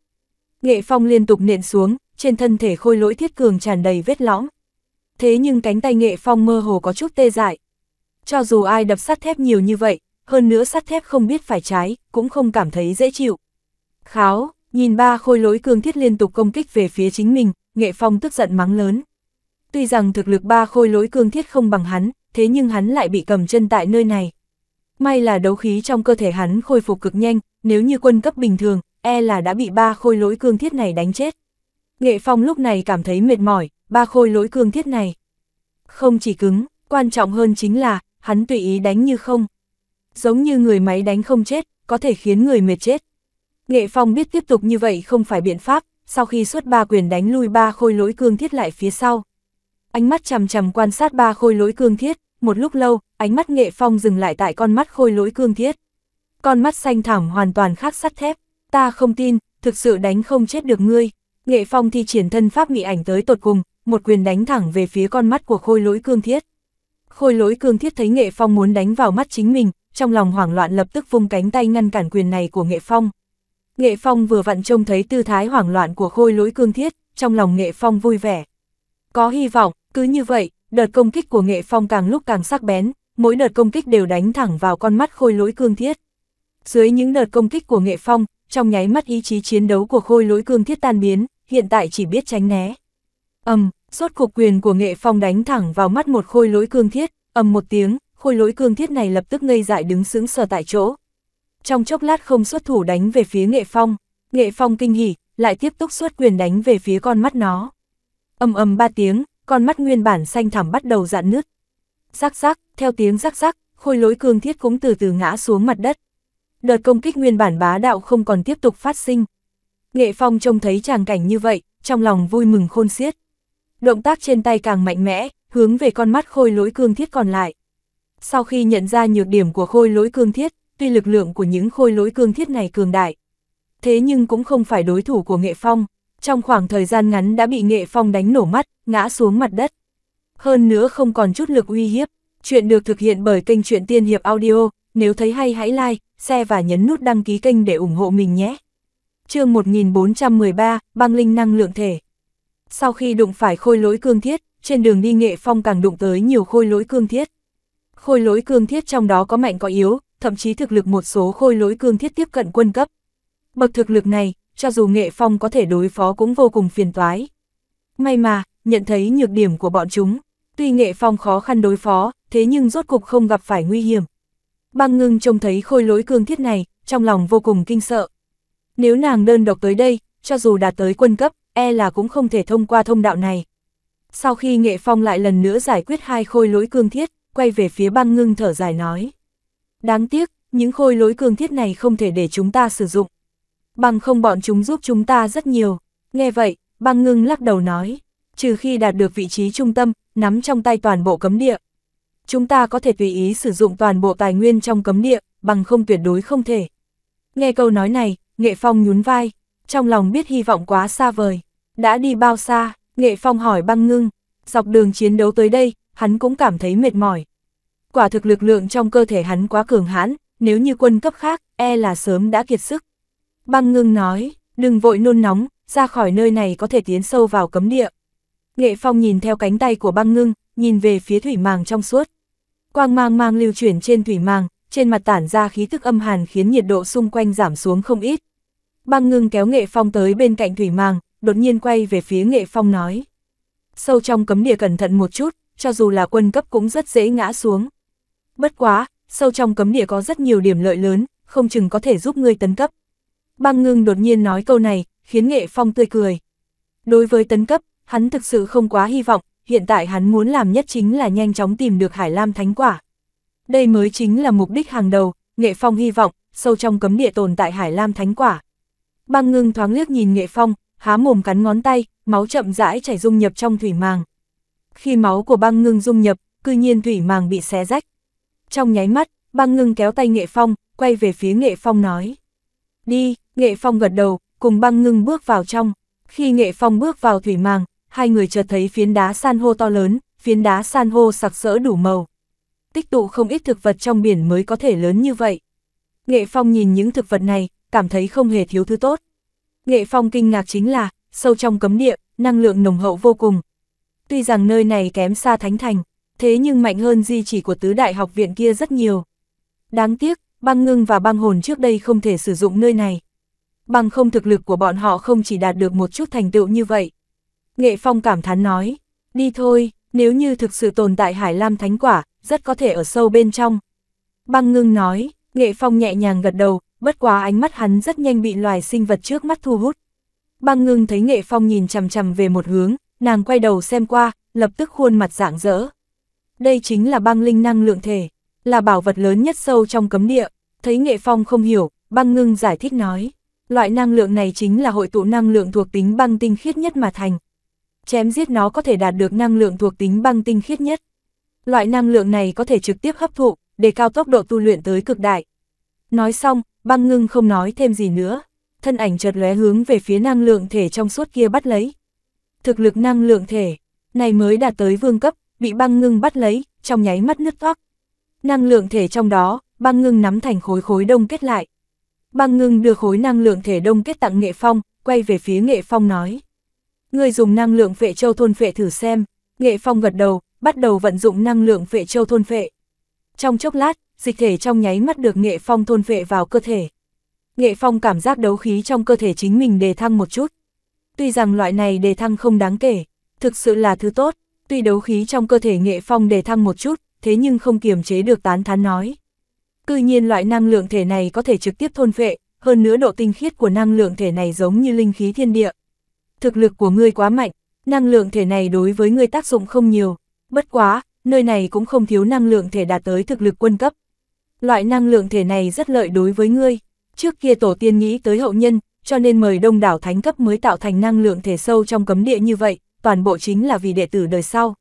Nghệ phong liên tục nện xuống, trên thân thể khôi lỗi thiết cường tràn đầy vết lõm. Thế nhưng cánh tay nghệ phong mơ hồ có chút tê dại. Cho dù ai đập sắt thép nhiều như vậy, hơn nữa sắt thép không biết phải trái, cũng không cảm thấy dễ chịu. Kháo, nhìn ba khôi lỗi cương thiết liên tục công kích về phía chính mình, Nghệ Phong tức giận mắng lớn. Tuy rằng thực lực ba khôi lỗi cương thiết không bằng hắn, thế nhưng hắn lại bị cầm chân tại nơi này. May là đấu khí trong cơ thể hắn khôi phục cực nhanh, nếu như quân cấp bình thường, e là đã bị ba khôi lỗi cương thiết này đánh chết. Nghệ Phong lúc này cảm thấy mệt mỏi, ba khôi lỗi cương thiết này. Không chỉ cứng, quan trọng hơn chính là, hắn tùy ý đánh như không. Giống như người máy đánh không chết, có thể khiến người mệt chết. Nghệ Phong biết tiếp tục như vậy không phải biện pháp, sau khi xuất ba quyền đánh lui ba khôi lỗi cương thiết lại phía sau. Ánh mắt chằm chằm quan sát ba khôi lỗi cương thiết, một lúc lâu, ánh mắt nghệ phong dừng lại tại con mắt khôi lỗi cương thiết. Con mắt xanh thẳm hoàn toàn khác sắt thép, ta không tin, thực sự đánh không chết được ngươi. Nghệ phong thi triển thân pháp mị ảnh tới tột cùng, một quyền đánh thẳng về phía con mắt của khôi lỗi cương thiết. Khôi lỗi cương thiết thấy nghệ phong muốn đánh vào mắt chính mình, trong lòng hoảng loạn lập tức vung cánh tay ngăn cản quyền này của nghệ phong. Nghệ Phong vừa vặn trông thấy tư thái hoảng loạn của khôi lỗi cương thiết, trong lòng Nghệ Phong vui vẻ. Có hy vọng, cứ như vậy, đợt công kích của Nghệ Phong càng lúc càng sắc bén, mỗi đợt công kích đều đánh thẳng vào con mắt khôi lỗi cương thiết. Dưới những đợt công kích của Nghệ Phong, trong nháy mắt ý chí chiến đấu của khôi lỗi cương thiết tan biến, hiện tại chỉ biết tránh né. Ầm, Suốt cuộc quyền của nghệ phong đánh thẳng vào mắt một khôi lỗi cương thiết, ầm một tiếng, khôi lỗi cương thiết này lập tức ngây dại đứng sững sờ tại chỗ, trong chốc lát không xuất thủ đánh về phía nghệ phong, nghệ phong kinh hỉ, lại tiếp tục xuất quyền đánh về phía con mắt nó. ầm ầm ba tiếng, con mắt nguyên bản xanh thẳm bắt đầu dạn nứt. Rắc rắc, theo tiếng rắc rắc, khôi lỗi cương thiết cũng từ từ ngã xuống mặt đất. Đợt công kích nguyên bản bá đạo không còn tiếp tục phát sinh. Nghệ Phong trông thấy tràng cảnh như vậy, trong lòng vui mừng khôn xiết. Động tác trên tay càng mạnh mẽ, hướng về con mắt khôi lỗi cương thiết còn lại. Sau khi nhận ra nhược điểm của khôi lỗi cương thiết, tuy lực lượng của những khôi lỗi cương thiết này cường đại, thế nhưng cũng không phải đối thủ của Nghệ Phong, trong khoảng thời gian ngắn đã bị Nghệ Phong đánh nổ mắt, ngã xuống mặt đất. Hơn nữa không còn chút lực uy hiếp, chuyện được thực hiện bởi kênh truyện Tiên Hiệp Audio, nếu thấy hay hãy like, share và nhấn nút đăng ký kênh để ủng hộ mình nhé. chương 1413, băng linh năng lượng thể. Sau khi đụng phải khôi lỗi cương thiết, trên đường đi Nghệ Phong càng đụng tới nhiều khôi lỗi cương thiết. Khôi lỗi cương thiết trong đó có mạnh có yếu, thậm chí thực lực một số khôi lỗi cương thiết tiếp cận quân cấp. Bậc thực lực này, cho dù nghệ phong có thể đối phó cũng vô cùng phiền toái. May mà, nhận thấy nhược điểm của bọn chúng, tuy nghệ phong khó khăn đối phó, thế nhưng rốt cục không gặp phải nguy hiểm. Băng ngưng trông thấy khôi lỗi cương thiết này, trong lòng vô cùng kinh sợ. Nếu nàng đơn độc tới đây, cho dù đạt tới quân cấp, e là cũng không thể thông qua thông đạo này. Sau khi nghệ phong lại lần nữa giải quyết hai khôi lỗi cương thiết, quay về phía băng ngưng thở dài nói. Đáng tiếc, những khôi lối cường thiết này không thể để chúng ta sử dụng. Bằng không bọn chúng giúp chúng ta rất nhiều. Nghe vậy, băng ngưng lắc đầu nói, trừ khi đạt được vị trí trung tâm, nắm trong tay toàn bộ cấm địa. Chúng ta có thể tùy ý sử dụng toàn bộ tài nguyên trong cấm địa, bằng không tuyệt đối không thể. Nghe câu nói này, Nghệ Phong nhún vai, trong lòng biết hy vọng quá xa vời. Đã đi bao xa, Nghệ Phong hỏi băng ngưng, dọc đường chiến đấu tới đây, hắn cũng cảm thấy mệt mỏi quả thực lực lượng trong cơ thể hắn quá cường hãn, nếu như quân cấp khác, e là sớm đã kiệt sức. Băng ngưng nói, đừng vội nôn nóng, ra khỏi nơi này có thể tiến sâu vào cấm địa. Nghệ Phong nhìn theo cánh tay của băng ngưng, nhìn về phía thủy màng trong suốt. Quang mang mang lưu chuyển trên thủy màng, trên mặt tản ra khí thức âm hàn khiến nhiệt độ xung quanh giảm xuống không ít. Băng ngưng kéo Nghệ Phong tới bên cạnh thủy màng, đột nhiên quay về phía Nghệ Phong nói. Sâu trong cấm địa cẩn thận một chút, cho dù là quân cấp cũng rất dễ ngã xuống bất quá, sâu trong cấm địa có rất nhiều điểm lợi lớn, không chừng có thể giúp ngươi tấn cấp. Băng ngưng đột nhiên nói câu này, khiến nghệ phong tươi cười. Đối với tấn cấp, hắn thực sự không quá hy vọng, hiện tại hắn muốn làm nhất chính là nhanh chóng tìm được Hải Lam Thánh Quả. Đây mới chính là mục đích hàng đầu, nghệ phong hy vọng, sâu trong cấm địa tồn tại Hải Lam Thánh Quả. Băng ngưng thoáng liếc nhìn nghệ phong, há mồm cắn ngón tay, máu chậm rãi chảy dung nhập trong thủy màng. Khi máu của băng ngưng dung nhập, cư nhiên thủy màng bị xé rách trong nháy mắt, băng ngưng kéo tay Nghệ Phong, quay về phía Nghệ Phong nói. Đi, Nghệ Phong gật đầu, cùng băng ngưng bước vào trong. Khi Nghệ Phong bước vào thủy màng, hai người chợt thấy phiến đá san hô to lớn, phiến đá san hô sặc sỡ đủ màu. Tích tụ không ít thực vật trong biển mới có thể lớn như vậy. Nghệ Phong nhìn những thực vật này, cảm thấy không hề thiếu thứ tốt. Nghệ Phong kinh ngạc chính là, sâu trong cấm địa, năng lượng nồng hậu vô cùng. Tuy rằng nơi này kém xa Thánh Thành, thế nhưng mạnh hơn di chỉ của tứ đại học viện kia rất nhiều. Đáng tiếc, băng ngưng và băng hồn trước đây không thể sử dụng nơi này. Bằng không thực lực của bọn họ không chỉ đạt được một chút thành tựu như vậy. Nghệ Phong cảm thán nói, đi thôi, nếu như thực sự tồn tại Hải Lam Thánh Quả, rất có thể ở sâu bên trong. Băng ngưng nói, Nghệ Phong nhẹ nhàng gật đầu, bất quá ánh mắt hắn rất nhanh bị loài sinh vật trước mắt thu hút. Băng ngưng thấy Nghệ Phong nhìn chằm chằm về một hướng, nàng quay đầu xem qua, lập tức khuôn mặt rạng rỡ đây chính là băng linh năng lượng thể, là bảo vật lớn nhất sâu trong cấm địa. Thấy Nghệ Phong không hiểu, băng ngưng giải thích nói, loại năng lượng này chính là hội tụ năng lượng thuộc tính băng tinh khiết nhất mà thành. Chém giết nó có thể đạt được năng lượng thuộc tính băng tinh khiết nhất. Loại năng lượng này có thể trực tiếp hấp thụ, để cao tốc độ tu luyện tới cực đại. Nói xong, băng ngưng không nói thêm gì nữa, thân ảnh chợt lóe hướng về phía năng lượng thể trong suốt kia bắt lấy. Thực lực năng lượng thể, này mới đạt tới vương cấp, bị băng ngưng bắt lấy, trong nháy mắt nứt toác. Năng lượng thể trong đó, băng ngưng nắm thành khối khối đông kết lại. Băng ngưng đưa khối năng lượng thể đông kết tặng nghệ phong, quay về phía nghệ phong nói. Người dùng năng lượng vệ châu thôn vệ thử xem, nghệ phong gật đầu, bắt đầu vận dụng năng lượng vệ châu thôn vệ. Trong chốc lát, dịch thể trong nháy mắt được nghệ phong thôn vệ vào cơ thể. Nghệ phong cảm giác đấu khí trong cơ thể chính mình đề thăng một chút. Tuy rằng loại này đề thăng không đáng kể, thực sự là thứ tốt, tuy đấu khí trong cơ thể nghệ phong để thăng một chút, thế nhưng không kiềm chế được tán thán nói. Cư nhiên loại năng lượng thể này có thể trực tiếp thôn phệ, hơn nữa độ tinh khiết của năng lượng thể này giống như linh khí thiên địa. Thực lực của ngươi quá mạnh, năng lượng thể này đối với ngươi tác dụng không nhiều, bất quá, nơi này cũng không thiếu năng lượng thể đạt tới thực lực quân cấp. Loại năng lượng thể này rất lợi đối với ngươi, trước kia tổ tiên nghĩ tới hậu nhân, cho nên mời đông đảo thánh cấp mới tạo thành năng lượng thể sâu trong cấm địa như vậy, toàn bộ chính là vì đệ tử đời sau.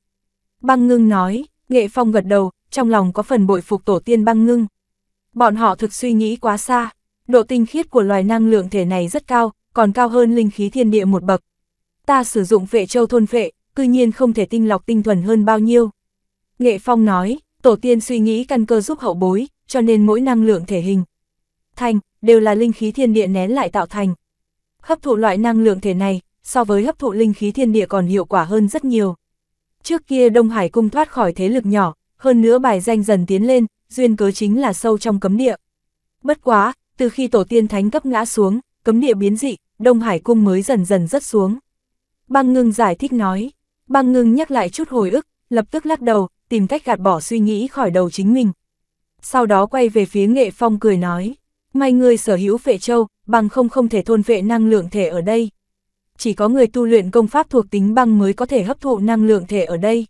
Băng ngưng nói, nghệ phong gật đầu, trong lòng có phần bội phục tổ tiên băng ngưng. Bọn họ thực suy nghĩ quá xa, độ tinh khiết của loài năng lượng thể này rất cao, còn cao hơn linh khí thiên địa một bậc. Ta sử dụng vệ châu thôn vệ, cư nhiên không thể tinh lọc tinh thuần hơn bao nhiêu. Nghệ Phong nói, tổ tiên suy nghĩ căn cơ giúp hậu bối, cho nên mỗi năng lượng thể hình. Thành, đều là linh khí thiên địa nén lại tạo thành. Hấp thụ loại năng lượng thể này, so với hấp thụ linh khí thiên địa còn hiệu quả hơn rất nhiều. Trước kia Đông Hải cung thoát khỏi thế lực nhỏ, hơn nữa bài danh dần tiến lên, duyên cớ chính là sâu trong cấm địa. Bất quá, từ khi tổ tiên thánh cấp ngã xuống, cấm địa biến dị, Đông Hải cung mới dần dần rất xuống. Băng ngưng giải thích nói, băng ngưng nhắc lại chút hồi ức, lập tức lắc đầu, tìm cách gạt bỏ suy nghĩ khỏi đầu chính mình. Sau đó quay về phía nghệ phong cười nói, may ngươi sở hữu vệ châu, bằng không không thể thôn vệ năng lượng thể ở đây chỉ có người tu luyện công pháp thuộc tính băng mới có thể hấp thụ năng lượng thể ở đây.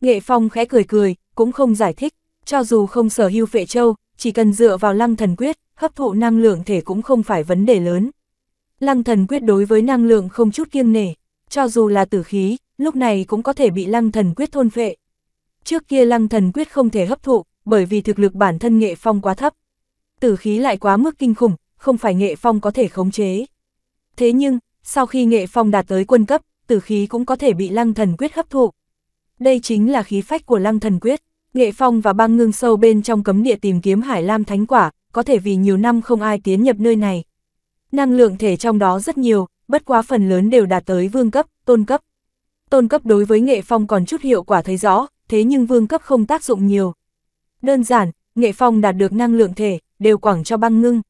Nghệ Phong khẽ cười cười, cũng không giải thích, cho dù không sở hữu vệ châu, chỉ cần dựa vào lăng thần quyết, hấp thụ năng lượng thể cũng không phải vấn đề lớn. Lăng thần quyết đối với năng lượng không chút kiêng nể, cho dù là tử khí, lúc này cũng có thể bị lăng thần quyết thôn phệ. Trước kia lăng thần quyết không thể hấp thụ, bởi vì thực lực bản thân nghệ phong quá thấp. Tử khí lại quá mức kinh khủng, không phải nghệ phong có thể khống chế. Thế nhưng, sau khi nghệ phong đạt tới quân cấp, tử khí cũng có thể bị lăng thần quyết hấp thụ. Đây chính là khí phách của lăng thần quyết. Nghệ phong và băng ngưng sâu bên trong cấm địa tìm kiếm hải lam thánh quả, có thể vì nhiều năm không ai tiến nhập nơi này. Năng lượng thể trong đó rất nhiều, bất quá phần lớn đều đạt tới vương cấp, tôn cấp. Tôn cấp đối với nghệ phong còn chút hiệu quả thấy rõ, thế nhưng vương cấp không tác dụng nhiều. Đơn giản, nghệ phong đạt được năng lượng thể, đều quảng cho băng ngưng.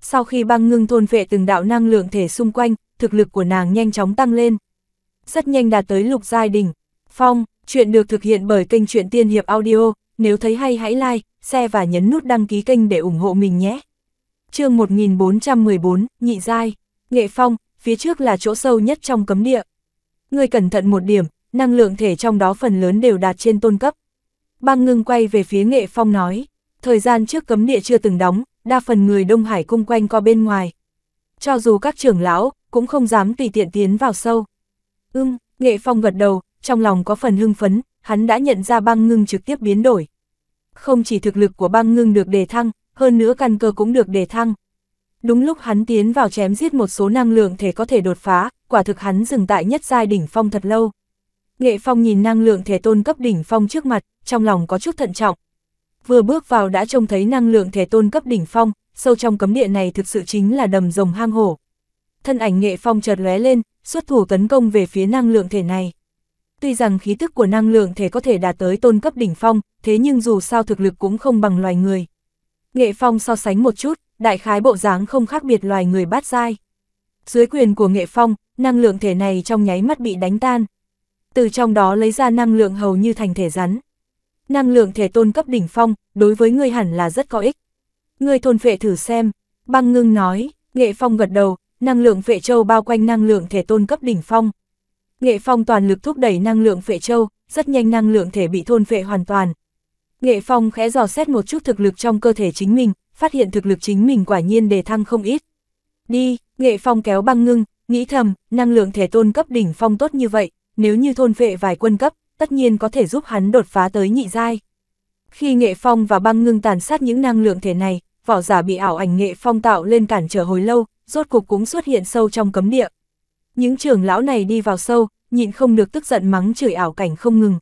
Sau khi băng ngưng thôn vệ từng đạo năng lượng thể xung quanh, thực lực của nàng nhanh chóng tăng lên. Rất nhanh đạt tới lục giai đỉnh. Phong, chuyện được thực hiện bởi kênh truyện Tiên Hiệp Audio, nếu thấy hay hãy like, share và nhấn nút đăng ký kênh để ủng hộ mình nhé. chương 1414, Nhị Giai, Nghệ Phong, phía trước là chỗ sâu nhất trong cấm địa. Người cẩn thận một điểm, năng lượng thể trong đó phần lớn đều đạt trên tôn cấp. Băng ngưng quay về phía Nghệ Phong nói, thời gian trước cấm địa chưa từng đóng, đa phần người Đông Hải cung quanh co bên ngoài. Cho dù các trưởng lão, cũng không dám tùy tiện tiến vào sâu. Ưm, nghệ phong gật đầu, trong lòng có phần hưng phấn, hắn đã nhận ra băng ngưng trực tiếp biến đổi. Không chỉ thực lực của băng ngưng được đề thăng, hơn nữa căn cơ cũng được đề thăng. Đúng lúc hắn tiến vào chém giết một số năng lượng thể có thể đột phá, quả thực hắn dừng tại nhất giai đỉnh phong thật lâu. Nghệ phong nhìn năng lượng thể tôn cấp đỉnh phong trước mặt, trong lòng có chút thận trọng. Vừa bước vào đã trông thấy năng lượng thể tôn cấp đỉnh phong, sâu trong cấm địa này thực sự chính là đầm rồng hang hổ, thân ảnh nghệ phong chợt lóe lên, xuất thủ tấn công về phía năng lượng thể này. Tuy rằng khí tức của năng lượng thể có thể đạt tới tôn cấp đỉnh phong, thế nhưng dù sao thực lực cũng không bằng loài người. Nghệ phong so sánh một chút, đại khái bộ dáng không khác biệt loài người bát dai. Dưới quyền của nghệ phong, năng lượng thể này trong nháy mắt bị đánh tan. Từ trong đó lấy ra năng lượng hầu như thành thể rắn. Năng lượng thể tôn cấp đỉnh phong, đối với ngươi hẳn là rất có ích. Ngươi thôn phệ thử xem, băng ngưng nói, nghệ phong gật đầu, năng lượng vệ châu bao quanh năng lượng thể tôn cấp đỉnh phong. Nghệ Phong toàn lực thúc đẩy năng lượng vệ châu, rất nhanh năng lượng thể bị thôn vệ hoàn toàn. Nghệ Phong khẽ dò xét một chút thực lực trong cơ thể chính mình, phát hiện thực lực chính mình quả nhiên đề thăng không ít. Đi, Nghệ Phong kéo băng ngưng, nghĩ thầm, năng lượng thể tôn cấp đỉnh phong tốt như vậy, nếu như thôn vệ vài quân cấp, tất nhiên có thể giúp hắn đột phá tới nhị giai. Khi Nghệ Phong và băng ngưng tàn sát những năng lượng thể này, vỏ giả bị ảo ảnh Nghệ Phong tạo lên cản trở hồi lâu, rốt cục cũng xuất hiện sâu trong cấm địa. Những trưởng lão này đi vào sâu, nhịn không được tức giận mắng chửi ảo cảnh không ngừng.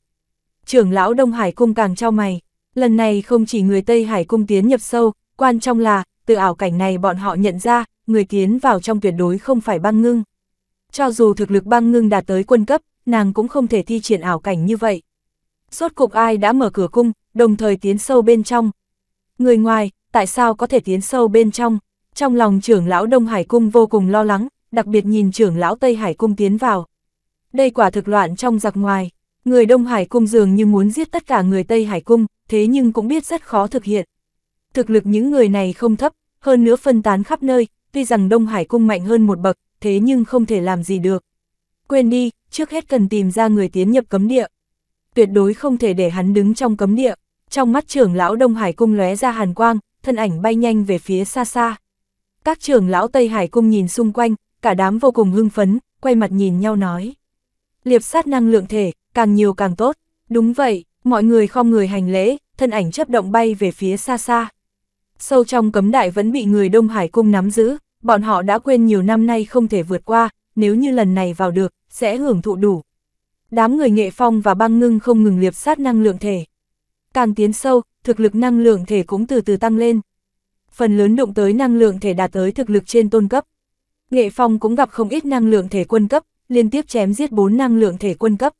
Trưởng lão Đông Hải Cung càng trao mày, lần này không chỉ người Tây Hải Cung tiến nhập sâu, quan trọng là, từ ảo cảnh này bọn họ nhận ra, người tiến vào trong tuyệt đối không phải băng ngưng. Cho dù thực lực băng ngưng đạt tới quân cấp, nàng cũng không thể thi triển ảo cảnh như vậy. Rốt cục ai đã mở cửa cung, đồng thời tiến sâu bên trong. Người ngoài, tại sao có thể tiến sâu bên trong? Trong lòng trưởng lão Đông Hải Cung vô cùng lo lắng, đặc biệt nhìn trưởng lão Tây Hải Cung tiến vào. Đây quả thực loạn trong giặc ngoài, người Đông Hải Cung dường như muốn giết tất cả người Tây Hải Cung, thế nhưng cũng biết rất khó thực hiện. Thực lực những người này không thấp, hơn nữa phân tán khắp nơi, tuy rằng Đông Hải Cung mạnh hơn một bậc, thế nhưng không thể làm gì được. Quên đi, trước hết cần tìm ra người tiến nhập cấm địa. Tuyệt đối không thể để hắn đứng trong cấm địa. Trong mắt trưởng lão Đông Hải Cung lóe ra hàn quang, thân ảnh bay nhanh về phía xa xa. Các trưởng lão Tây Hải cung nhìn xung quanh, cả đám vô cùng hưng phấn, quay mặt nhìn nhau nói. Liệp sát năng lượng thể, càng nhiều càng tốt. Đúng vậy, mọi người không người hành lễ, thân ảnh chấp động bay về phía xa xa. Sâu trong cấm đại vẫn bị người Đông Hải cung nắm giữ, bọn họ đã quên nhiều năm nay không thể vượt qua, nếu như lần này vào được, sẽ hưởng thụ đủ. Đám người nghệ phong và băng ngưng không ngừng liệp sát năng lượng thể. Càng tiến sâu, thực lực năng lượng thể cũng từ từ tăng lên phần lớn đụng tới năng lượng thể đạt tới thực lực trên tôn cấp. Nghệ Phong cũng gặp không ít năng lượng thể quân cấp, liên tiếp chém giết 4 năng lượng thể quân cấp.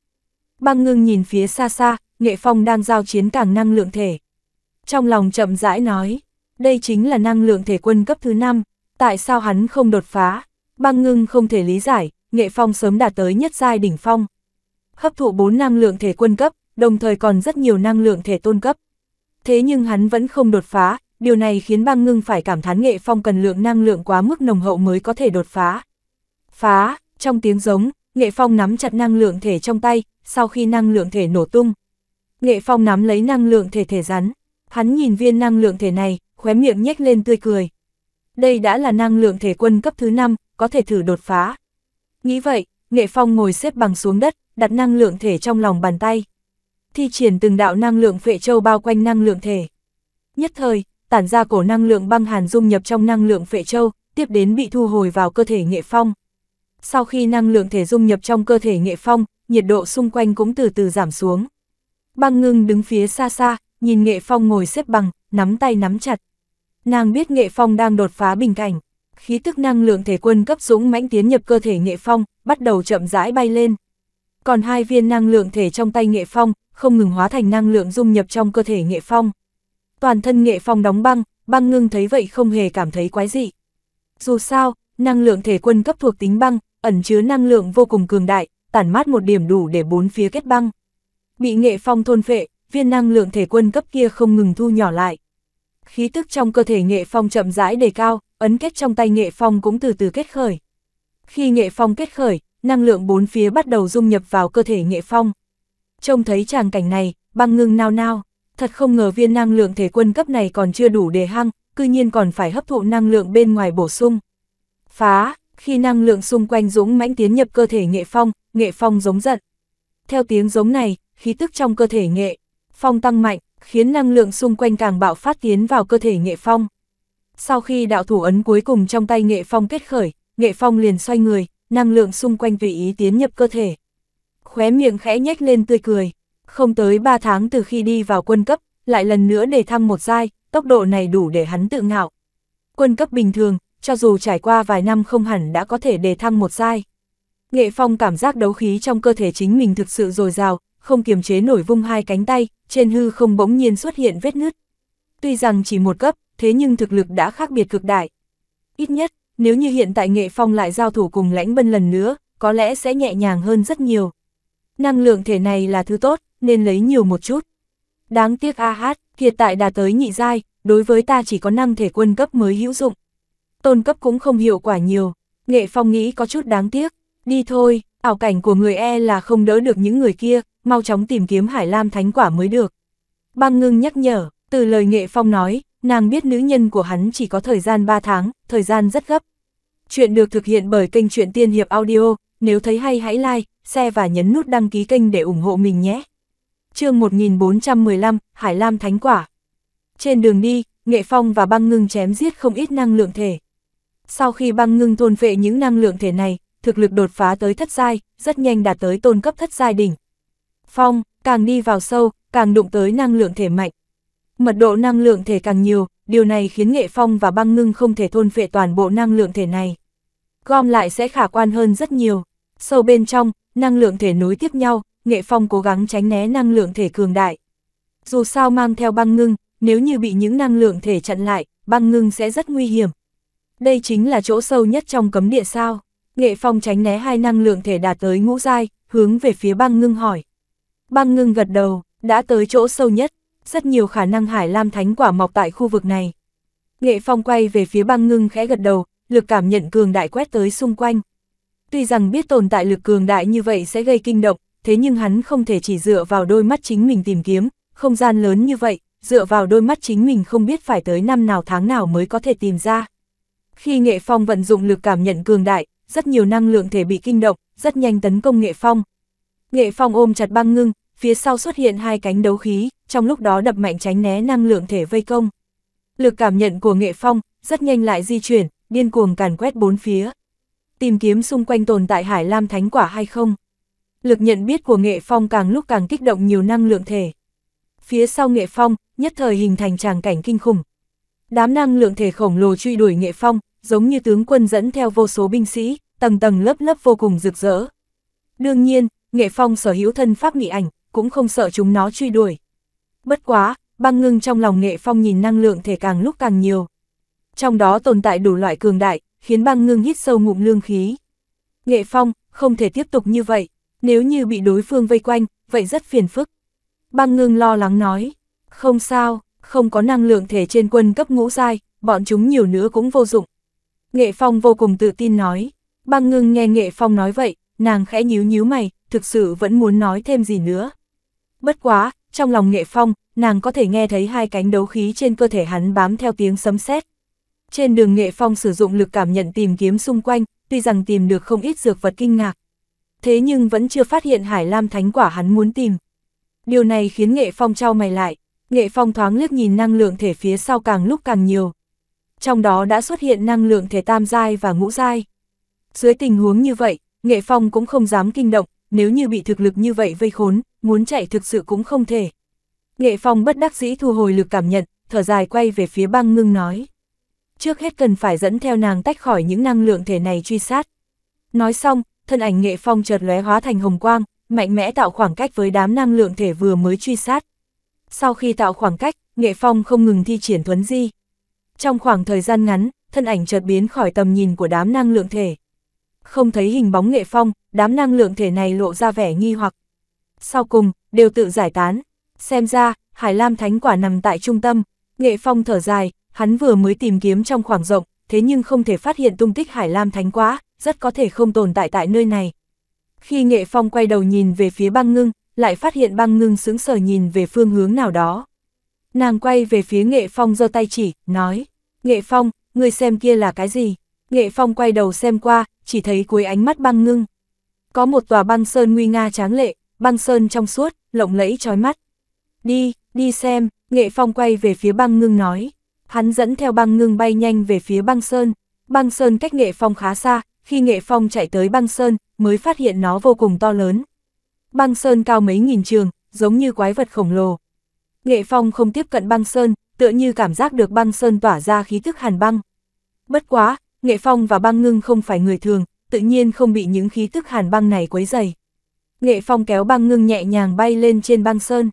Băng ngưng nhìn phía xa xa, Nghệ Phong đang giao chiến càng năng lượng thể. Trong lòng chậm rãi nói, đây chính là năng lượng thể quân cấp thứ 5, tại sao hắn không đột phá? Băng ngưng không thể lý giải, Nghệ Phong sớm đạt tới nhất giai đỉnh phong. Hấp thụ 4 năng lượng thể quân cấp, đồng thời còn rất nhiều năng lượng thể tôn cấp. Thế nhưng hắn vẫn không đột phá, điều này khiến băng ngưng phải cảm thán nghệ phong cần lượng năng lượng quá mức nồng hậu mới có thể đột phá. Phá, trong tiếng giống, nghệ phong nắm chặt năng lượng thể trong tay, sau khi năng lượng thể nổ tung. Nghệ phong nắm lấy năng lượng thể thể rắn, hắn nhìn viên năng lượng thể này, khóe miệng nhếch lên tươi cười. Đây đã là năng lượng thể quân cấp thứ 5, có thể thử đột phá. Nghĩ vậy, nghệ phong ngồi xếp bằng xuống đất, đặt năng lượng thể trong lòng bàn tay. Thi triển từng đạo năng lượng phệ châu bao quanh năng lượng thể. Nhất thời, tản ra cổ năng lượng băng hàn dung nhập trong năng lượng phệ châu, tiếp đến bị thu hồi vào cơ thể nghệ phong. Sau khi năng lượng thể dung nhập trong cơ thể nghệ phong, nhiệt độ xung quanh cũng từ từ giảm xuống. Băng ngưng đứng phía xa xa, nhìn nghệ phong ngồi xếp bằng, nắm tay nắm chặt. Nàng biết nghệ phong đang đột phá bình cảnh, khí tức năng lượng thể quân cấp dũng mãnh tiến nhập cơ thể nghệ phong, bắt đầu chậm rãi bay lên. Còn hai viên năng lượng thể trong tay nghệ phong, không ngừng hóa thành năng lượng dung nhập trong cơ thể nghệ phong toàn thân nghệ phong đóng băng, băng ngưng thấy vậy không hề cảm thấy quái dị. Dù sao, năng lượng thể quân cấp thuộc tính băng, ẩn chứa năng lượng vô cùng cường đại, tản mát một điểm đủ để bốn phía kết băng. Bị nghệ phong thôn phệ, viên năng lượng thể quân cấp kia không ngừng thu nhỏ lại. Khí tức trong cơ thể nghệ phong chậm rãi đề cao, ấn kết trong tay nghệ phong cũng từ từ kết khởi. Khi nghệ phong kết khởi, năng lượng bốn phía bắt đầu dung nhập vào cơ thể nghệ phong. Trông thấy tràng cảnh này, băng ngưng nao nao thật không ngờ viên năng lượng thể quân cấp này còn chưa đủ để hăng, cư nhiên còn phải hấp thụ năng lượng bên ngoài bổ sung. Phá, khi năng lượng xung quanh dũng mãnh tiến nhập cơ thể nghệ phong, nghệ phong giống giận. Theo tiếng giống này, khí tức trong cơ thể nghệ, phong tăng mạnh, khiến năng lượng xung quanh càng bạo phát tiến vào cơ thể nghệ phong. Sau khi đạo thủ ấn cuối cùng trong tay nghệ phong kết khởi, nghệ phong liền xoay người, năng lượng xung quanh tùy ý tiến nhập cơ thể. Khóe miệng khẽ nhếch lên tươi cười. Không tới 3 tháng từ khi đi vào quân cấp, lại lần nữa để thăng một giai, tốc độ này đủ để hắn tự ngạo. Quân cấp bình thường, cho dù trải qua vài năm không hẳn đã có thể đề thăng một giai. Nghệ Phong cảm giác đấu khí trong cơ thể chính mình thực sự dồi dào, không kiềm chế nổi vung hai cánh tay, trên hư không bỗng nhiên xuất hiện vết nứt. Tuy rằng chỉ một cấp, thế nhưng thực lực đã khác biệt cực đại. Ít nhất, nếu như hiện tại Nghệ Phong lại giao thủ cùng lãnh bân lần nữa, có lẽ sẽ nhẹ nhàng hơn rất nhiều. Năng lượng thể này là thứ tốt, nên lấy nhiều một chút. Đáng tiếc A Hát, hiện tại đã tới nhị giai, đối với ta chỉ có năng thể quân cấp mới hữu dụng. Tôn cấp cũng không hiệu quả nhiều, nghệ phong nghĩ có chút đáng tiếc, đi thôi, ảo cảnh của người e là không đỡ được những người kia, mau chóng tìm kiếm Hải Lam Thánh Quả mới được. Băng ngưng nhắc nhở, từ lời nghệ phong nói, nàng biết nữ nhân của hắn chỉ có thời gian 3 tháng, thời gian rất gấp. Chuyện được thực hiện bởi kênh truyện Tiên Hiệp Audio, nếu thấy hay hãy like, share và nhấn nút đăng ký kênh để ủng hộ mình nhé chương 1415, Hải Lam Thánh Quả. Trên đường đi, Nghệ Phong và băng ngưng chém giết không ít năng lượng thể. Sau khi băng ngưng thôn vệ những năng lượng thể này, thực lực đột phá tới thất giai, rất nhanh đạt tới tôn cấp thất giai đỉnh. Phong, càng đi vào sâu, càng đụng tới năng lượng thể mạnh. Mật độ năng lượng thể càng nhiều, điều này khiến Nghệ Phong và băng ngưng không thể thôn vệ toàn bộ năng lượng thể này. Gom lại sẽ khả quan hơn rất nhiều. Sâu bên trong, năng lượng thể nối tiếp nhau, Nghệ Phong cố gắng tránh né năng lượng thể cường đại. Dù sao mang theo băng ngưng, nếu như bị những năng lượng thể chặn lại, băng ngưng sẽ rất nguy hiểm. Đây chính là chỗ sâu nhất trong cấm địa sao. Nghệ Phong tránh né hai năng lượng thể đạt tới ngũ dai, hướng về phía băng ngưng hỏi. Băng ngưng gật đầu, đã tới chỗ sâu nhất, rất nhiều khả năng hải lam thánh quả mọc tại khu vực này. Nghệ Phong quay về phía băng ngưng khẽ gật đầu, lực cảm nhận cường đại quét tới xung quanh. Tuy rằng biết tồn tại lực cường đại như vậy sẽ gây kinh động, thế nhưng hắn không thể chỉ dựa vào đôi mắt chính mình tìm kiếm, không gian lớn như vậy, dựa vào đôi mắt chính mình không biết phải tới năm nào tháng nào mới có thể tìm ra. Khi Nghệ Phong vận dụng lực cảm nhận cường đại, rất nhiều năng lượng thể bị kinh động, rất nhanh tấn công Nghệ Phong. Nghệ Phong ôm chặt băng ngưng, phía sau xuất hiện hai cánh đấu khí, trong lúc đó đập mạnh tránh né năng lượng thể vây công. Lực cảm nhận của Nghệ Phong rất nhanh lại di chuyển, điên cuồng càn quét bốn phía. Tìm kiếm xung quanh tồn tại Hải Lam Thánh Quả hay không? lực nhận biết của nghệ phong càng lúc càng kích động nhiều năng lượng thể. Phía sau nghệ phong, nhất thời hình thành tràng cảnh kinh khủng. Đám năng lượng thể khổng lồ truy đuổi nghệ phong, giống như tướng quân dẫn theo vô số binh sĩ, tầng tầng lớp lớp vô cùng rực rỡ. Đương nhiên, nghệ phong sở hữu thân pháp nghị ảnh, cũng không sợ chúng nó truy đuổi. Bất quá, băng ngưng trong lòng nghệ phong nhìn năng lượng thể càng lúc càng nhiều. Trong đó tồn tại đủ loại cường đại, khiến băng ngưng hít sâu ngụm lương khí. Nghệ phong, không thể tiếp tục như vậy nếu như bị đối phương vây quanh, vậy rất phiền phức. Băng ngưng lo lắng nói, không sao, không có năng lượng thể trên quân cấp ngũ dai, bọn chúng nhiều nữa cũng vô dụng. Nghệ Phong vô cùng tự tin nói, băng ngưng nghe Nghệ Phong nói vậy, nàng khẽ nhíu nhíu mày, thực sự vẫn muốn nói thêm gì nữa. Bất quá, trong lòng Nghệ Phong, nàng có thể nghe thấy hai cánh đấu khí trên cơ thể hắn bám theo tiếng sấm sét. Trên đường Nghệ Phong sử dụng lực cảm nhận tìm kiếm xung quanh, tuy rằng tìm được không ít dược vật kinh ngạc, thế nhưng vẫn chưa phát hiện Hải Lam Thánh quả hắn muốn tìm. Điều này khiến Nghệ Phong trao mày lại, Nghệ Phong thoáng liếc nhìn năng lượng thể phía sau càng lúc càng nhiều. Trong đó đã xuất hiện năng lượng thể tam giai và ngũ giai. Dưới tình huống như vậy, Nghệ Phong cũng không dám kinh động, nếu như bị thực lực như vậy vây khốn, muốn chạy thực sự cũng không thể. Nghệ Phong bất đắc dĩ thu hồi lực cảm nhận, thở dài quay về phía băng ngưng nói. Trước hết cần phải dẫn theo nàng tách khỏi những năng lượng thể này truy sát. Nói xong, thân ảnh nghệ phong chợt lóe hóa thành hồng quang, mạnh mẽ tạo khoảng cách với đám năng lượng thể vừa mới truy sát. Sau khi tạo khoảng cách, nghệ phong không ngừng thi triển thuấn di. Trong khoảng thời gian ngắn, thân ảnh chợt biến khỏi tầm nhìn của đám năng lượng thể. Không thấy hình bóng nghệ phong, đám năng lượng thể này lộ ra vẻ nghi hoặc. Sau cùng, đều tự giải tán. Xem ra, Hải Lam Thánh Quả nằm tại trung tâm, nghệ phong thở dài, hắn vừa mới tìm kiếm trong khoảng rộng, thế nhưng không thể phát hiện tung tích Hải Lam Thánh Quá, rất có thể không tồn tại tại nơi này. Khi Nghệ Phong quay đầu nhìn về phía băng ngưng, lại phát hiện băng ngưng sững sờ nhìn về phương hướng nào đó. Nàng quay về phía Nghệ Phong giơ tay chỉ, nói, Nghệ Phong, người xem kia là cái gì? Nghệ Phong quay đầu xem qua, chỉ thấy cuối ánh mắt băng ngưng. Có một tòa băng sơn nguy nga tráng lệ, băng sơn trong suốt, lộng lẫy trói mắt. Đi, đi xem, Nghệ Phong quay về phía băng ngưng nói hắn dẫn theo băng ngưng bay nhanh về phía băng sơn. Băng sơn cách nghệ phong khá xa, khi nghệ phong chạy tới băng sơn, mới phát hiện nó vô cùng to lớn. Băng sơn cao mấy nghìn trường, giống như quái vật khổng lồ. Nghệ phong không tiếp cận băng sơn, tựa như cảm giác được băng sơn tỏa ra khí thức hàn băng. Bất quá, nghệ phong và băng ngưng không phải người thường, tự nhiên không bị những khí thức hàn băng này quấy dày. Nghệ phong kéo băng ngưng nhẹ nhàng bay lên trên băng sơn.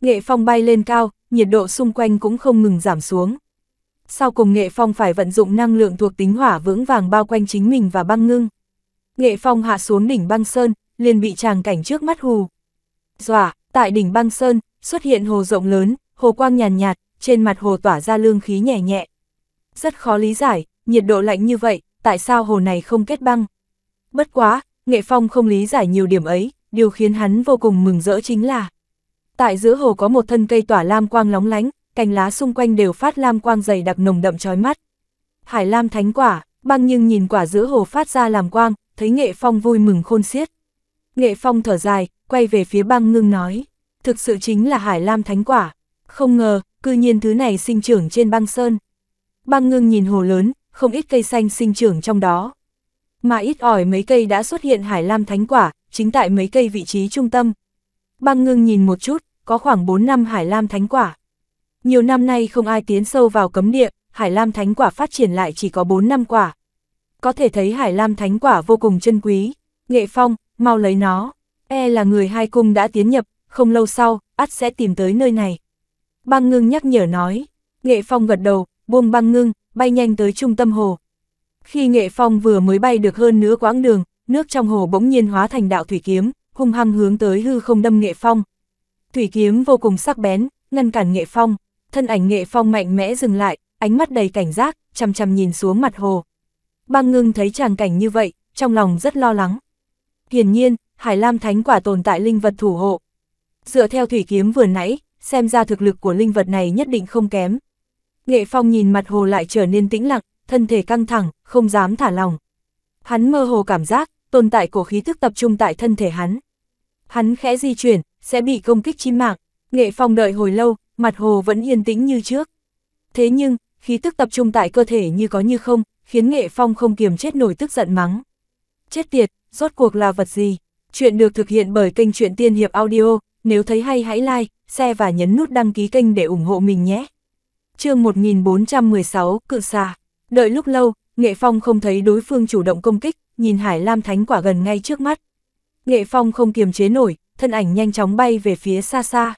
Nghệ phong bay lên cao, nhiệt độ xung quanh cũng không ngừng giảm xuống. Sau cùng Nghệ Phong phải vận dụng năng lượng thuộc tính hỏa vững vàng bao quanh chính mình và băng ngưng. Nghệ Phong hạ xuống đỉnh băng sơn, liền bị tràng cảnh trước mắt hù. Dọa, tại đỉnh băng sơn, xuất hiện hồ rộng lớn, hồ quang nhàn nhạt, trên mặt hồ tỏa ra lương khí nhẹ nhẹ. Rất khó lý giải, nhiệt độ lạnh như vậy, tại sao hồ này không kết băng? Bất quá, Nghệ Phong không lý giải nhiều điểm ấy, điều khiến hắn vô cùng mừng rỡ chính là Tại giữa hồ có một thân cây tỏa lam quang lóng lánh, cành lá xung quanh đều phát lam quang dày đặc nồng đậm chói mắt. Hải lam thánh quả, băng nhưng nhìn quả giữa hồ phát ra làm quang, thấy nghệ phong vui mừng khôn xiết. Nghệ phong thở dài, quay về phía băng ngưng nói, thực sự chính là hải lam thánh quả, không ngờ, cư nhiên thứ này sinh trưởng trên băng sơn. Băng ngưng nhìn hồ lớn, không ít cây xanh sinh trưởng trong đó. Mà ít ỏi mấy cây đã xuất hiện hải lam thánh quả, chính tại mấy cây vị trí trung tâm. Băng ngưng nhìn một chút, có khoảng 4 năm hải lam thánh quả. Nhiều năm nay không ai tiến sâu vào cấm địa, Hải Lam Thánh Quả phát triển lại chỉ có 4 năm quả. Có thể thấy Hải Lam Thánh Quả vô cùng chân quý. Nghệ Phong, mau lấy nó. E là người hai cung đã tiến nhập, không lâu sau, ắt sẽ tìm tới nơi này. Băng ngưng nhắc nhở nói. Nghệ Phong gật đầu, buông băng ngưng, bay nhanh tới trung tâm hồ. Khi Nghệ Phong vừa mới bay được hơn nửa quãng đường, nước trong hồ bỗng nhiên hóa thành đạo thủy kiếm, hung hăng hướng tới hư không đâm Nghệ Phong. Thủy kiếm vô cùng sắc bén, ngăn cản Nghệ Phong thân ảnh nghệ phong mạnh mẽ dừng lại, ánh mắt đầy cảnh giác, chăm chăm nhìn xuống mặt hồ. Băng ngưng thấy tràng cảnh như vậy, trong lòng rất lo lắng. Hiển nhiên, Hải Lam Thánh quả tồn tại linh vật thủ hộ. Dựa theo thủy kiếm vừa nãy, xem ra thực lực của linh vật này nhất định không kém. Nghệ Phong nhìn mặt hồ lại trở nên tĩnh lặng, thân thể căng thẳng, không dám thả lòng. Hắn mơ hồ cảm giác, tồn tại của khí thức tập trung tại thân thể hắn. Hắn khẽ di chuyển, sẽ bị công kích chí mạng. Nghệ Phong đợi hồi lâu, mặt hồ vẫn yên tĩnh như trước. Thế nhưng, khí tức tập trung tại cơ thể như có như không, khiến nghệ phong không kiềm chết nổi tức giận mắng. Chết tiệt, rốt cuộc là vật gì? Chuyện được thực hiện bởi kênh truyện Tiên Hiệp Audio, nếu thấy hay hãy like, share và nhấn nút đăng ký kênh để ủng hộ mình nhé. chương 1416, Cự xà. Đợi lúc lâu, Nghệ Phong không thấy đối phương chủ động công kích, nhìn Hải Lam Thánh quả gần ngay trước mắt. Nghệ Phong không kiềm chế nổi, thân ảnh nhanh chóng bay về phía xa xa.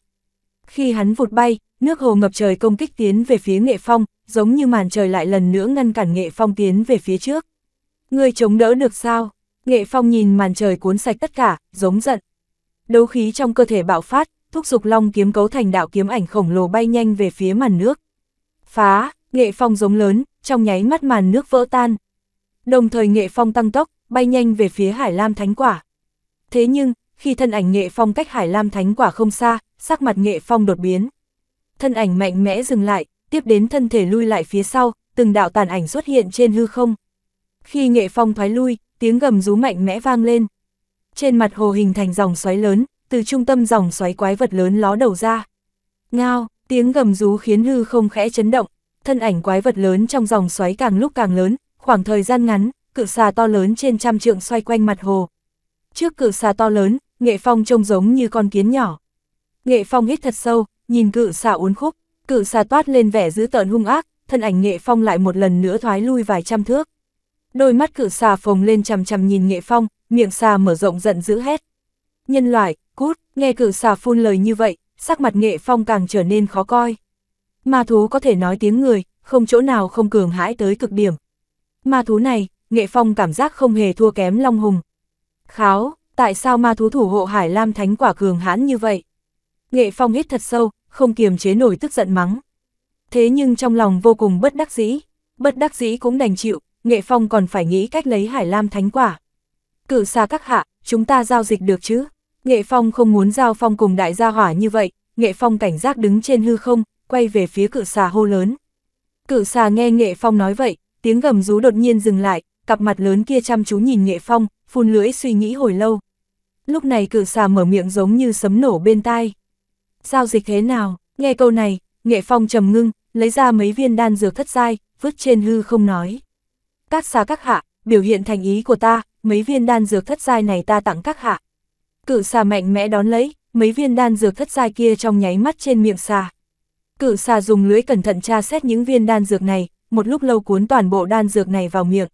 Khi hắn vụt bay, nước hồ ngập trời công kích tiến về phía nghệ phong, giống như màn trời lại lần nữa ngăn cản nghệ phong tiến về phía trước. Ngươi chống đỡ được sao? Nghệ phong nhìn màn trời cuốn sạch tất cả, giống giận. Đấu khí trong cơ thể bạo phát, thúc giục long kiếm cấu thành đạo kiếm ảnh khổng lồ bay nhanh về phía màn nước. Phá, nghệ phong giống lớn, trong nháy mắt màn nước vỡ tan. Đồng thời nghệ phong tăng tốc, bay nhanh về phía Hải Lam Thánh Quả. Thế nhưng, khi thân ảnh nghệ phong cách Hải Lam Thánh Quả không xa, sắc mặt nghệ phong đột biến. Thân ảnh mạnh mẽ dừng lại, tiếp đến thân thể lui lại phía sau, từng đạo tàn ảnh xuất hiện trên hư không. Khi nghệ phong thoái lui, tiếng gầm rú mạnh mẽ vang lên. Trên mặt hồ hình thành dòng xoáy lớn, từ trung tâm dòng xoáy quái vật lớn ló đầu ra. Ngao, tiếng gầm rú khiến hư không khẽ chấn động, thân ảnh quái vật lớn trong dòng xoáy càng lúc càng lớn, khoảng thời gian ngắn, cự xà to lớn trên trăm trượng xoay quanh mặt hồ. Trước cự xà to lớn, nghệ phong trông giống như con kiến nhỏ. Nghệ Phong hít thật sâu, nhìn cự xà uốn khúc, cự xà toát lên vẻ dữ tợn hung ác, thân ảnh Nghệ Phong lại một lần nữa thoái lui vài trăm thước. Đôi mắt cự xà phồng lên chằm chằm nhìn Nghệ Phong, miệng xà mở rộng giận dữ hét. Nhân loại, cút, nghe cự xà phun lời như vậy, sắc mặt Nghệ Phong càng trở nên khó coi. Ma thú có thể nói tiếng người, không chỗ nào không cường hãi tới cực điểm. Ma thú này, Nghệ Phong cảm giác không hề thua kém Long Hùng. Kháo, tại sao ma thú thủ hộ Hải Lam Thánh quả cường hãn như vậy? Nghệ Phong hít thật sâu, không kiềm chế nổi tức giận mắng. Thế nhưng trong lòng vô cùng bất đắc dĩ, bất đắc dĩ cũng đành chịu, Nghệ Phong còn phải nghĩ cách lấy Hải Lam Thánh Quả. Cử xa các hạ, chúng ta giao dịch được chứ? Nghệ Phong không muốn giao phong cùng đại gia hỏa như vậy, Nghệ Phong cảnh giác đứng trên hư không, quay về phía cự xà hô lớn. Cự xà nghe Nghệ Phong nói vậy, tiếng gầm rú đột nhiên dừng lại, cặp mặt lớn kia chăm chú nhìn Nghệ Phong, phun lưỡi suy nghĩ hồi lâu. Lúc này cự xà mở miệng giống như sấm nổ bên tai giao dịch thế nào, nghe câu này, nghệ phong trầm ngưng, lấy ra mấy viên đan dược thất giai, vứt trên hư không nói. Các xa các hạ, biểu hiện thành ý của ta, mấy viên đan dược thất giai này ta tặng các hạ. Cự xà mạnh mẽ đón lấy, mấy viên đan dược thất giai kia trong nháy mắt trên miệng xà. Cự xà dùng lưới cẩn thận tra xét những viên đan dược này, một lúc lâu cuốn toàn bộ đan dược này vào miệng.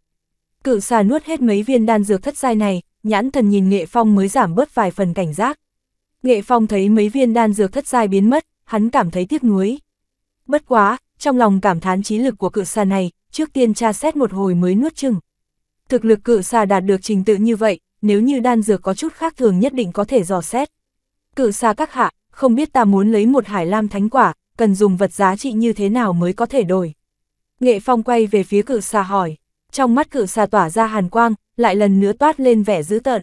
Cự xà nuốt hết mấy viên đan dược thất giai này, nhãn thần nhìn nghệ phong mới giảm bớt vài phần cảnh giác. Nghệ Phong thấy mấy viên đan dược thất giai biến mất, hắn cảm thấy tiếc nuối. Bất quá, trong lòng cảm thán trí lực của cự xà này, trước tiên tra xét một hồi mới nuốt chừng. Thực lực cự xà đạt được trình tự như vậy, nếu như đan dược có chút khác thường nhất định có thể dò xét. Cự xà các hạ, không biết ta muốn lấy một hải lam thánh quả, cần dùng vật giá trị như thế nào mới có thể đổi. Nghệ Phong quay về phía cự xà hỏi, trong mắt cự xà tỏa ra hàn quang, lại lần nữa toát lên vẻ dữ tợn.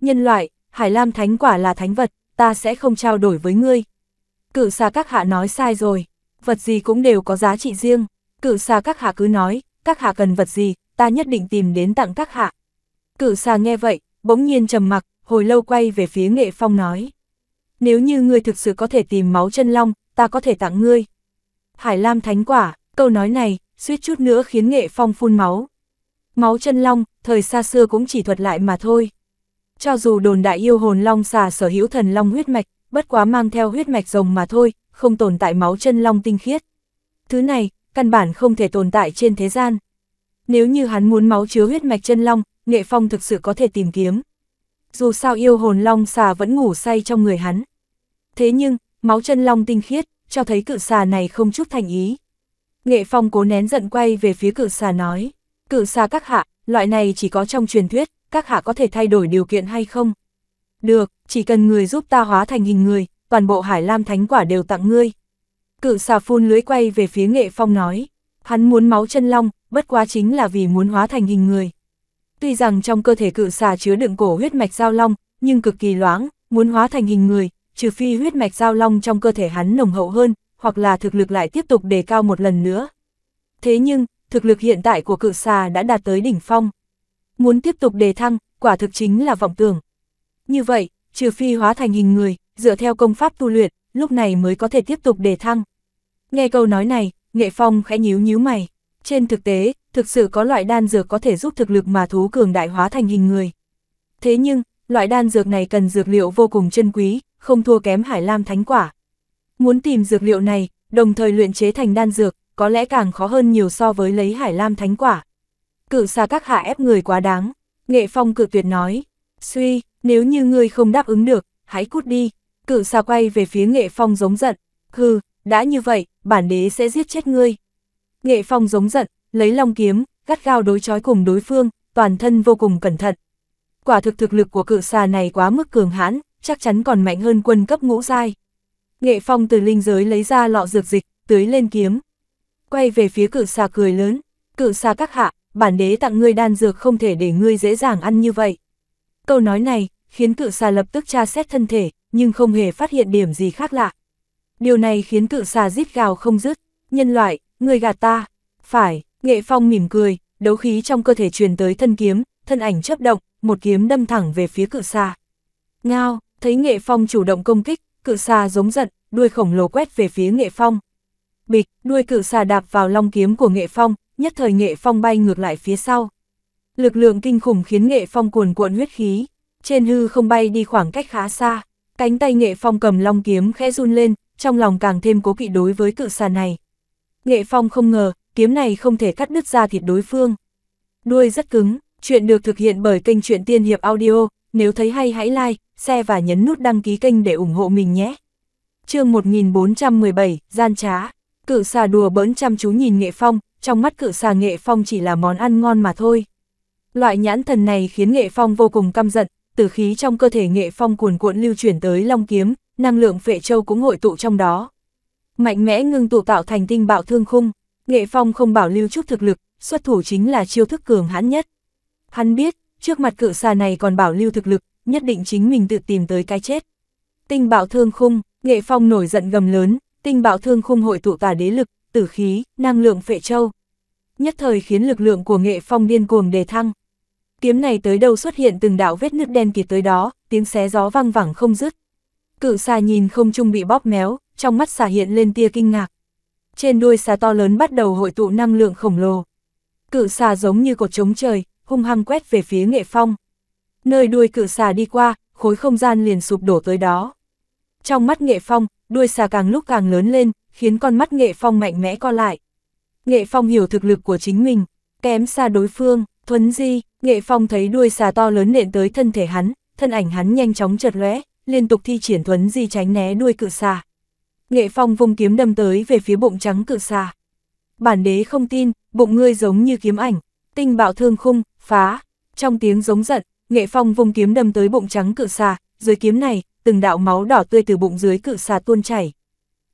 Nhân loại, hải lam thánh quả là thánh vật, ta sẽ không trao đổi với ngươi. Cự xà các hạ nói sai rồi, vật gì cũng đều có giá trị riêng, cự xà các hạ cứ nói, các hạ cần vật gì, ta nhất định tìm đến tặng các hạ. Cự xà nghe vậy, bỗng nhiên trầm mặc, hồi lâu quay về phía nghệ phong nói. Nếu như ngươi thực sự có thể tìm máu chân long, ta có thể tặng ngươi. Hải Lam Thánh Quả, câu nói này, suýt chút nữa khiến nghệ phong phun máu. Máu chân long, thời xa xưa cũng chỉ thuật lại mà thôi. Cho dù đồn đại yêu hồn long xà sở hữu thần long huyết mạch, bất quá mang theo huyết mạch rồng mà thôi, không tồn tại máu chân long tinh khiết. Thứ này, căn bản không thể tồn tại trên thế gian. Nếu như hắn muốn máu chứa huyết mạch chân long, Nghệ Phong thực sự có thể tìm kiếm. Dù sao yêu hồn long xà vẫn ngủ say trong người hắn. Thế nhưng, máu chân long tinh khiết, cho thấy cự xà này không chút thành ý. Nghệ Phong cố nén giận quay về phía cự xà nói, cự xà các hạ, loại này chỉ có trong truyền thuyết, các hạ có thể thay đổi điều kiện hay không? Được, chỉ cần người giúp ta hóa thành hình người, toàn bộ Hải Lam Thánh Quả đều tặng ngươi. Cự xà phun lưới quay về phía nghệ phong nói, hắn muốn máu chân long, bất quá chính là vì muốn hóa thành hình người. Tuy rằng trong cơ thể cự xà chứa đựng cổ huyết mạch giao long, nhưng cực kỳ loáng, muốn hóa thành hình người, trừ phi huyết mạch giao long trong cơ thể hắn nồng hậu hơn, hoặc là thực lực lại tiếp tục đề cao một lần nữa. Thế nhưng, thực lực hiện tại của cự xà đã đạt tới đỉnh phong muốn tiếp tục đề thăng, quả thực chính là vọng tưởng. Như vậy, trừ phi hóa thành hình người, dựa theo công pháp tu luyện, lúc này mới có thể tiếp tục đề thăng. Nghe câu nói này, Nghệ Phong khẽ nhíu nhíu mày. Trên thực tế, thực sự có loại đan dược có thể giúp thực lực mà thú cường đại hóa thành hình người. Thế nhưng, loại đan dược này cần dược liệu vô cùng chân quý, không thua kém Hải Lam Thánh Quả. Muốn tìm dược liệu này, đồng thời luyện chế thành đan dược, có lẽ càng khó hơn nhiều so với lấy Hải Lam Thánh Quả cử xa các hạ ép người quá đáng. Nghệ Phong cự tuyệt nói, suy, nếu như ngươi không đáp ứng được, hãy cút đi. Cử xa quay về phía Nghệ Phong giống giận, hừ, đã như vậy, bản đế sẽ giết chết ngươi. Nghệ Phong giống giận, lấy long kiếm, gắt gao đối chói cùng đối phương, toàn thân vô cùng cẩn thận. Quả thực thực lực của cự xà này quá mức cường hãn, chắc chắn còn mạnh hơn quân cấp ngũ giai. Nghệ Phong từ linh giới lấy ra lọ dược dịch, tưới lên kiếm. Quay về phía cự xà cười lớn, cự xà các hạ, bản đế tặng ngươi đan dược không thể để ngươi dễ dàng ăn như vậy. Câu nói này, khiến cự xà lập tức tra xét thân thể, nhưng không hề phát hiện điểm gì khác lạ. Điều này khiến cự xà rít gào không dứt, nhân loại, người gạt ta. Phải, nghệ phong mỉm cười, đấu khí trong cơ thể truyền tới thân kiếm, thân ảnh chấp động, một kiếm đâm thẳng về phía cự xà. Ngao, thấy nghệ phong chủ động công kích, cự xà giống giận, đuôi khổng lồ quét về phía nghệ phong. Bịch, đuôi cự xà đạp vào long kiếm của nghệ phong, nhất thời nghệ phong bay ngược lại phía sau. Lực lượng kinh khủng khiến nghệ phong cuồn cuộn huyết khí, trên hư không bay đi khoảng cách khá xa, cánh tay nghệ phong cầm long kiếm khẽ run lên, trong lòng càng thêm cố kỵ đối với cự xà này. Nghệ phong không ngờ, kiếm này không thể cắt đứt ra thịt đối phương. Đuôi rất cứng, chuyện được thực hiện bởi kênh truyện Tiên Hiệp Audio, nếu thấy hay hãy like, share và nhấn nút đăng ký kênh để ủng hộ mình nhé. chương 1417, Gian Trá, cự xà đùa bỡn chăm chú nhìn nghệ phong, trong mắt cự xà nghệ phong chỉ là món ăn ngon mà thôi. Loại nhãn thần này khiến nghệ phong vô cùng căm giận, tử khí trong cơ thể nghệ phong cuồn cuộn lưu chuyển tới long kiếm, năng lượng phệ châu cũng hội tụ trong đó. Mạnh mẽ ngưng tụ tạo thành tinh bạo thương khung, nghệ phong không bảo lưu chút thực lực, xuất thủ chính là chiêu thức cường hãn nhất. Hắn biết, trước mặt cự xà này còn bảo lưu thực lực, nhất định chính mình tự tìm tới cái chết. Tinh bạo thương khung, nghệ phong nổi giận gầm lớn, tinh bạo thương khung hội tụ tà đế lực, tử khí, năng lượng phệ châu. Nhất thời khiến lực lượng của nghệ phong điên cuồng đề thăng. Kiếm này tới đâu xuất hiện từng đạo vết nước đen kịt tới đó, tiếng xé gió văng vẳng không dứt. Cự xà nhìn không trung bị bóp méo, trong mắt xà hiện lên tia kinh ngạc. Trên đuôi xà to lớn bắt đầu hội tụ năng lượng khổng lồ. Cự xà giống như cột trống trời, hung hăng quét về phía nghệ phong. Nơi đuôi cự xà đi qua, khối không gian liền sụp đổ tới đó. Trong mắt nghệ phong, đuôi xà càng lúc càng lớn lên, khiến con mắt Nghệ Phong mạnh mẽ co lại. Nghệ Phong hiểu thực lực của chính mình, kém xa đối phương, thuấn di, Nghệ Phong thấy đuôi xà to lớn nện tới thân thể hắn, thân ảnh hắn nhanh chóng chợt lóe, liên tục thi triển thuấn di tránh né đuôi cự xà. Nghệ Phong vung kiếm đâm tới về phía bụng trắng cự xà. Bản đế không tin, bụng ngươi giống như kiếm ảnh, tinh bạo thương khung, phá. Trong tiếng giống giận, Nghệ Phong vung kiếm đâm tới bụng trắng cự xà, dưới kiếm này, từng đạo máu đỏ tươi từ bụng dưới cự xà tuôn chảy.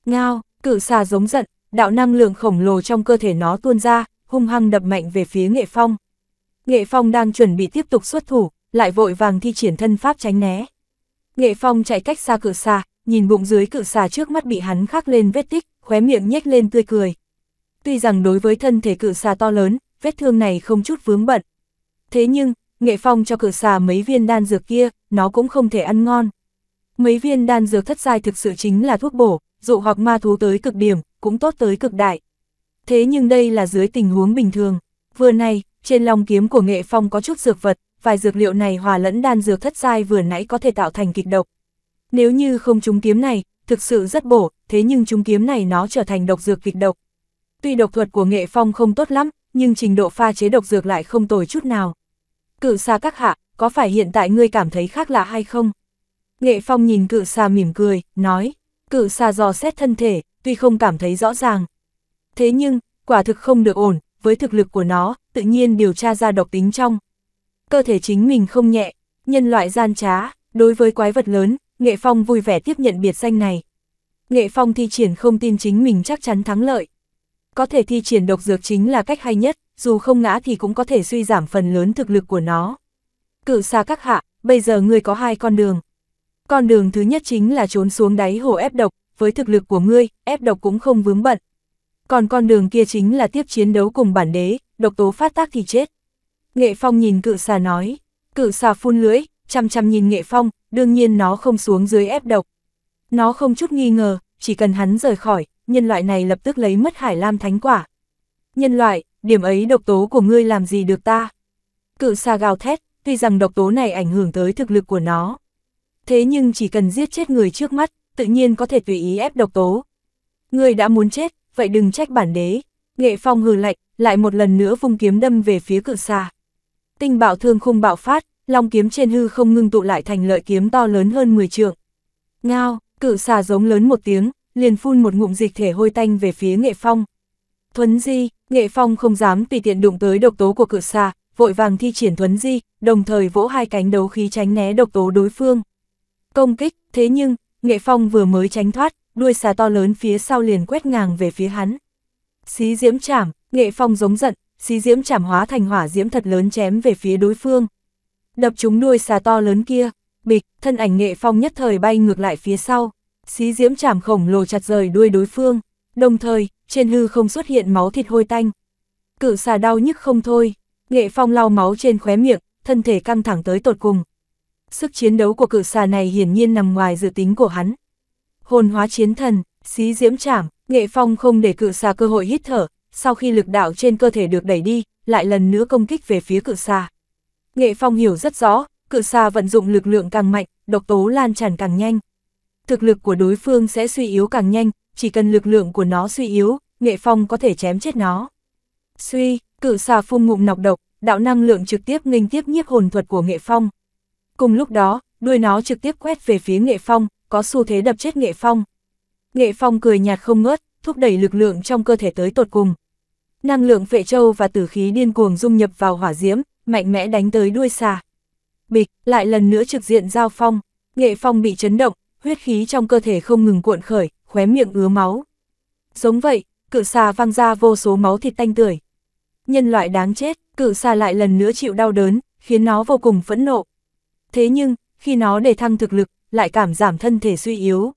Ngao, Cử xà giống giận, đạo năng lượng khổng lồ trong cơ thể nó tuôn ra, hung hăng đập mạnh về phía Nghệ Phong. Nghệ Phong đang chuẩn bị tiếp tục xuất thủ, lại vội vàng thi triển thân pháp tránh né. Nghệ Phong chạy cách xa cự xà, nhìn bụng dưới cự xà trước mắt bị hắn khắc lên vết tích, khóe miệng nhếch lên tươi cười. Tuy rằng đối với thân thể cự xà to lớn, vết thương này không chút vướng bận. Thế nhưng, Nghệ Phong cho cự xà mấy viên đan dược kia, nó cũng không thể ăn ngon. Mấy viên đan dược thất giai thực sự chính là thuốc bổ, dụ hoặc ma thú tới cực điểm, cũng tốt tới cực đại. Thế nhưng đây là dưới tình huống bình thường. Vừa nay, trên lòng kiếm của nghệ phong có chút dược vật, vài dược liệu này hòa lẫn đan dược thất sai vừa nãy có thể tạo thành kịch độc. Nếu như không trúng kiếm này, thực sự rất bổ, thế nhưng trúng kiếm này nó trở thành độc dược kịch độc. Tuy độc thuật của nghệ phong không tốt lắm, nhưng trình độ pha chế độc dược lại không tồi chút nào. Cự xa các hạ, có phải hiện tại ngươi cảm thấy khác lạ hay không? Nghệ phong nhìn cự xa mỉm cười, nói cử xà dò xét thân thể, tuy không cảm thấy rõ ràng. Thế nhưng, quả thực không được ổn, với thực lực của nó, tự nhiên điều tra ra độc tính trong. Cơ thể chính mình không nhẹ, nhân loại gian trá, đối với quái vật lớn, Nghệ Phong vui vẻ tiếp nhận biệt danh này. Nghệ Phong thi triển không tin chính mình chắc chắn thắng lợi. Có thể thi triển độc dược chính là cách hay nhất, dù không ngã thì cũng có thể suy giảm phần lớn thực lực của nó. Cử xa các hạ, bây giờ ngươi có hai con đường. Con đường thứ nhất chính là trốn xuống đáy hồ ép độc, với thực lực của ngươi, ép độc cũng không vướng bận. Còn con đường kia chính là tiếp chiến đấu cùng bản đế, độc tố phát tác thì chết. Nghệ Phong nhìn cự xà nói, cự xà phun lưỡi, chăm chăm nhìn Nghệ Phong, đương nhiên nó không xuống dưới ép độc. Nó không chút nghi ngờ, chỉ cần hắn rời khỏi, nhân loại này lập tức lấy mất Hải Lam Thánh Quả. Nhân loại, điểm ấy độc tố của ngươi làm gì được ta? Cự xà gào thét, tuy rằng độc tố này ảnh hưởng tới thực lực của nó, thế nhưng chỉ cần giết chết người trước mắt, tự nhiên có thể tùy ý ép độc tố. Người đã muốn chết, vậy đừng trách bản đế. Nghệ Phong hừ lạnh, lại một lần nữa vung kiếm đâm về phía cự xa. Tinh bạo thương khung bạo phát, long kiếm trên hư không ngưng tụ lại thành lợi kiếm to lớn hơn 10 trượng. Ngao, cự xà giống lớn một tiếng, liền phun một ngụm dịch thể hôi tanh về phía Nghệ Phong. Thuấn Di, Nghệ Phong không dám tùy tiện đụng tới độc tố của cự xà, vội vàng thi triển Thuấn Di, đồng thời vỗ hai cánh đấu khí tránh né độc tố đối phương công kích, thế nhưng, Nghệ Phong vừa mới tránh thoát, đuôi xà to lớn phía sau liền quét ngang về phía hắn. Xí diễm chảm, Nghệ Phong giống giận, xí diễm chảm hóa thành hỏa diễm thật lớn chém về phía đối phương. Đập trúng đuôi xà to lớn kia, bịch, thân ảnh Nghệ Phong nhất thời bay ngược lại phía sau. Xí diễm chảm khổng lồ chặt rời đuôi đối phương, đồng thời, trên hư không xuất hiện máu thịt hôi tanh. Cự xà đau nhức không thôi, Nghệ Phong lau máu trên khóe miệng, thân thể căng thẳng tới tột cùng, Sức chiến đấu của cử xà này hiển nhiên nằm ngoài dự tính của hắn. Hồn hóa chiến thần, xí diễm trảm, nghệ phong không để cự xà cơ hội hít thở, sau khi lực đạo trên cơ thể được đẩy đi, lại lần nữa công kích về phía cự xà. Nghệ phong hiểu rất rõ, cự xà vận dụng lực lượng càng mạnh, độc tố lan tràn càng nhanh. Thực lực của đối phương sẽ suy yếu càng nhanh, chỉ cần lực lượng của nó suy yếu, nghệ phong có thể chém chết nó. Suy, cự xà phun ngụm nọc độc, đạo năng lượng trực tiếp nghênh tiếp nhiếp hồn thuật của nghệ phong. Cùng lúc đó, đuôi nó trực tiếp quét về phía Nghệ Phong, có xu thế đập chết Nghệ Phong. Nghệ Phong cười nhạt không ngớt, thúc đẩy lực lượng trong cơ thể tới tột cùng. Năng lượng vệ châu và tử khí điên cuồng dung nhập vào hỏa diễm, mạnh mẽ đánh tới đuôi xà. Bịch, lại lần nữa trực diện giao phong, Nghệ Phong bị chấn động, huyết khí trong cơ thể không ngừng cuộn khởi, khóe miệng ứa máu. Giống vậy, cự xà văng ra vô số máu thịt tanh tưởi. Nhân loại đáng chết, cự xà lại lần nữa chịu đau đớn, khiến nó vô cùng phẫn nộ, thế nhưng, khi nó để thăng thực lực, lại cảm giảm thân thể suy yếu.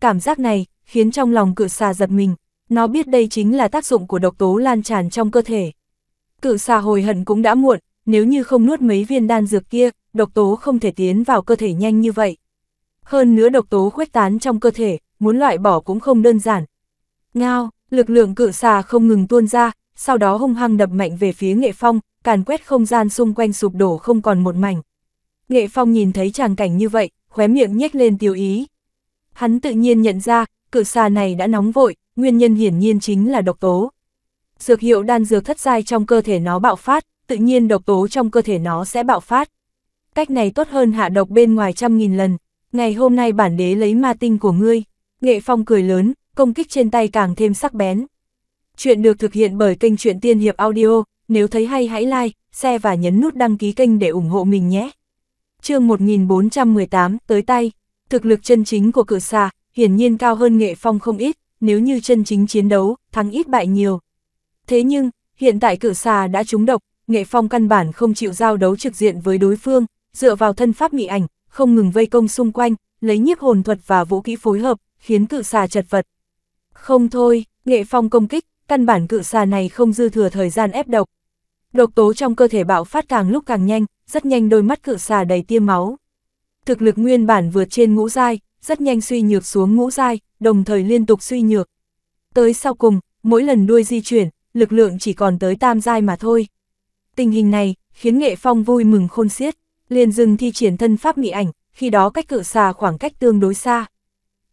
Cảm giác này, khiến trong lòng cự xà giật mình, nó biết đây chính là tác dụng của độc tố lan tràn trong cơ thể. Cự xà hồi hận cũng đã muộn, nếu như không nuốt mấy viên đan dược kia, độc tố không thể tiến vào cơ thể nhanh như vậy. Hơn nữa độc tố khuếch tán trong cơ thể, muốn loại bỏ cũng không đơn giản. Ngao, lực lượng cự xà không ngừng tuôn ra, sau đó hung hăng đập mạnh về phía nghệ phong, càn quét không gian xung quanh sụp đổ không còn một mảnh. Nghệ Phong nhìn thấy tràng cảnh như vậy, khóe miệng nhếch lên tiêu ý. Hắn tự nhiên nhận ra, cử xà này đã nóng vội, nguyên nhân hiển nhiên chính là độc tố. Dược hiệu đan dược thất giai trong cơ thể nó bạo phát, tự nhiên độc tố trong cơ thể nó sẽ bạo phát. Cách này tốt hơn hạ độc bên ngoài trăm nghìn lần. Ngày hôm nay bản đế lấy ma tinh của ngươi. Nghệ Phong cười lớn, công kích trên tay càng thêm sắc bén. Chuyện được thực hiện bởi kênh Chuyện Tiên Hiệp Audio, nếu thấy hay hãy like, share và nhấn nút đăng ký kênh để ủng hộ mình nhé chương 1418 tới tay, thực lực chân chính của cử xà, hiển nhiên cao hơn nghệ phong không ít, nếu như chân chính chiến đấu, thắng ít bại nhiều. Thế nhưng, hiện tại cử xà đã trúng độc, nghệ phong căn bản không chịu giao đấu trực diện với đối phương, dựa vào thân pháp mị ảnh, không ngừng vây công xung quanh, lấy nhiếp hồn thuật và vũ kỹ phối hợp, khiến cử xà chật vật. Không thôi, nghệ phong công kích, căn bản cử xà này không dư thừa thời gian ép độc. Độc tố trong cơ thể bạo phát càng lúc càng nhanh, rất nhanh đôi mắt cự xà đầy tia máu. Thực lực nguyên bản vượt trên ngũ dai, rất nhanh suy nhược xuống ngũ dai, đồng thời liên tục suy nhược. Tới sau cùng, mỗi lần đuôi di chuyển, lực lượng chỉ còn tới tam dai mà thôi. Tình hình này, khiến nghệ phong vui mừng khôn xiết, liền dừng thi triển thân pháp mị ảnh, khi đó cách cự xà khoảng cách tương đối xa.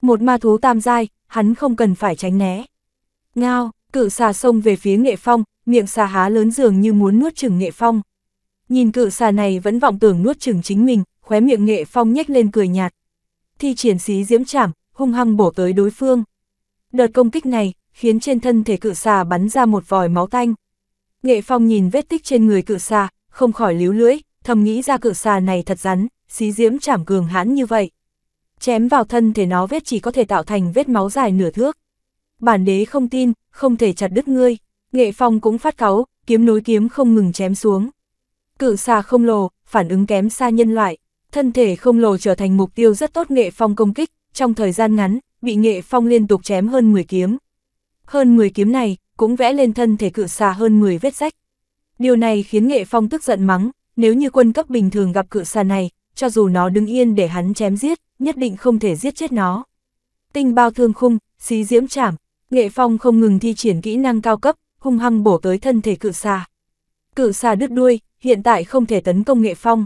Một ma thú tam dai, hắn không cần phải tránh né. Ngao, cự xà xông về phía nghệ phong, miệng xà há lớn dường như muốn nuốt chừng nghệ phong. Nhìn cự xà này vẫn vọng tưởng nuốt chừng chính mình, khóe miệng nghệ phong nhếch lên cười nhạt. Thi triển xí diễm chảm, hung hăng bổ tới đối phương. Đợt công kích này, khiến trên thân thể cự xà bắn ra một vòi máu tanh. Nghệ phong nhìn vết tích trên người cự xà, không khỏi líu lưỡi, thầm nghĩ ra cự xà này thật rắn, xí diễm chảm cường hãn như vậy. Chém vào thân thể nó vết chỉ có thể tạo thành vết máu dài nửa thước. Bản đế không tin, không thể chặt đứt ngươi. Nghệ phong cũng phát cáu, kiếm nối kiếm không ngừng chém xuống. Cự xà không lồ, phản ứng kém xa nhân loại, thân thể không lồ trở thành mục tiêu rất tốt nghệ phong công kích, trong thời gian ngắn, bị nghệ phong liên tục chém hơn 10 kiếm. Hơn 10 kiếm này, cũng vẽ lên thân thể cự xà hơn 10 vết rách. Điều này khiến nghệ phong tức giận mắng, nếu như quân cấp bình thường gặp cự xà này, cho dù nó đứng yên để hắn chém giết, nhất định không thể giết chết nó. Tinh bao thương khung, xí diễm chảm, nghệ phong không ngừng thi triển kỹ năng cao cấp, hung hăng bổ tới thân thể cự xà. Cự xà đứt đuôi, hiện tại không thể tấn công nghệ phong.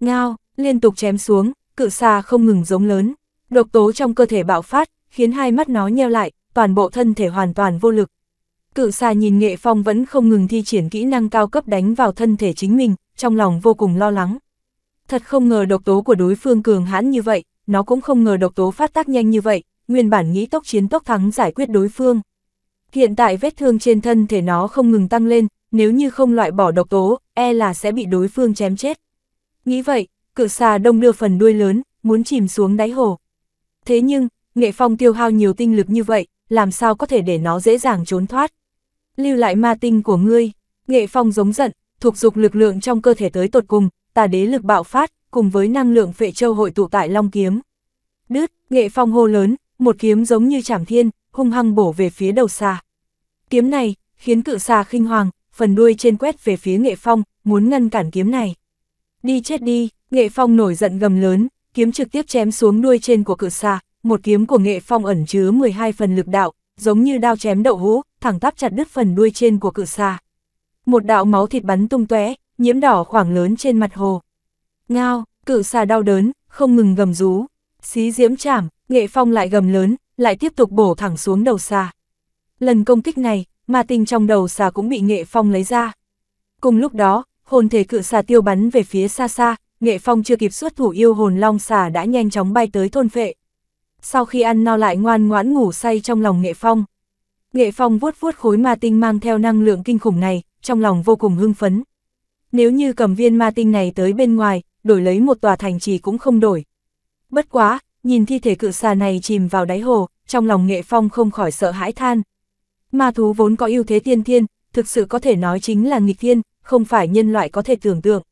Ngao, liên tục chém xuống, cự xà không ngừng giống lớn, độc tố trong cơ thể bạo phát, khiến hai mắt nó nheo lại, toàn bộ thân thể hoàn toàn vô lực. Cự xà nhìn nghệ phong vẫn không ngừng thi triển kỹ năng cao cấp đánh vào thân thể chính mình, trong lòng vô cùng lo lắng. Thật không ngờ độc tố của đối phương cường hãn như vậy, nó cũng không ngờ độc tố phát tác nhanh như vậy, nguyên bản nghĩ tốc chiến tốc thắng giải quyết đối phương. Hiện tại vết thương trên thân thể nó không ngừng tăng lên, nếu như không loại bỏ độc tố, e là sẽ bị đối phương chém chết. Nghĩ vậy, cự xà đông đưa phần đuôi lớn, muốn chìm xuống đáy hồ. Thế nhưng, nghệ phong tiêu hao nhiều tinh lực như vậy, làm sao có thể để nó dễ dàng trốn thoát. Lưu lại ma tinh của ngươi, nghệ phong giống giận, thuộc dục lực lượng trong cơ thể tới tột cùng, tà đế lực bạo phát, cùng với năng lượng phệ châu hội tụ tại Long Kiếm. Đứt, nghệ phong hô lớn, một kiếm giống như chảm thiên, hung hăng bổ về phía đầu xà. Kiếm này, khiến cự xà khinh hoàng, phần đuôi trên quét về phía Nghệ Phong, muốn ngăn cản kiếm này. Đi chết đi, Nghệ Phong nổi giận gầm lớn, kiếm trực tiếp chém xuống đuôi trên của cự xà, một kiếm của Nghệ Phong ẩn chứa 12 phần lực đạo, giống như đao chém đậu hũ, thẳng tắp chặt đứt phần đuôi trên của cự xà. Một đạo máu thịt bắn tung tóe, nhiễm đỏ khoảng lớn trên mặt hồ. Ngao, cự xà đau đớn, không ngừng gầm rú. Xí diễm chảm, Nghệ Phong lại gầm lớn, lại tiếp tục bổ thẳng xuống đầu xà. Lần công kích này, ma tinh trong đầu xà cũng bị nghệ phong lấy ra. Cùng lúc đó, hồn thể cự xà tiêu bắn về phía xa xa, nghệ phong chưa kịp xuất thủ yêu hồn long xà đã nhanh chóng bay tới thôn phệ. Sau khi ăn no lại ngoan ngoãn ngủ say trong lòng nghệ phong. Nghệ phong vuốt vuốt khối ma tinh mang theo năng lượng kinh khủng này, trong lòng vô cùng hưng phấn. Nếu như cầm viên ma tinh này tới bên ngoài, đổi lấy một tòa thành trì cũng không đổi. Bất quá, nhìn thi thể cự xà này chìm vào đáy hồ, trong lòng nghệ phong không khỏi sợ hãi than. Ma thú vốn có ưu thế tiên thiên, thực sự có thể nói chính là nghịch thiên, không phải nhân loại có thể tưởng tượng.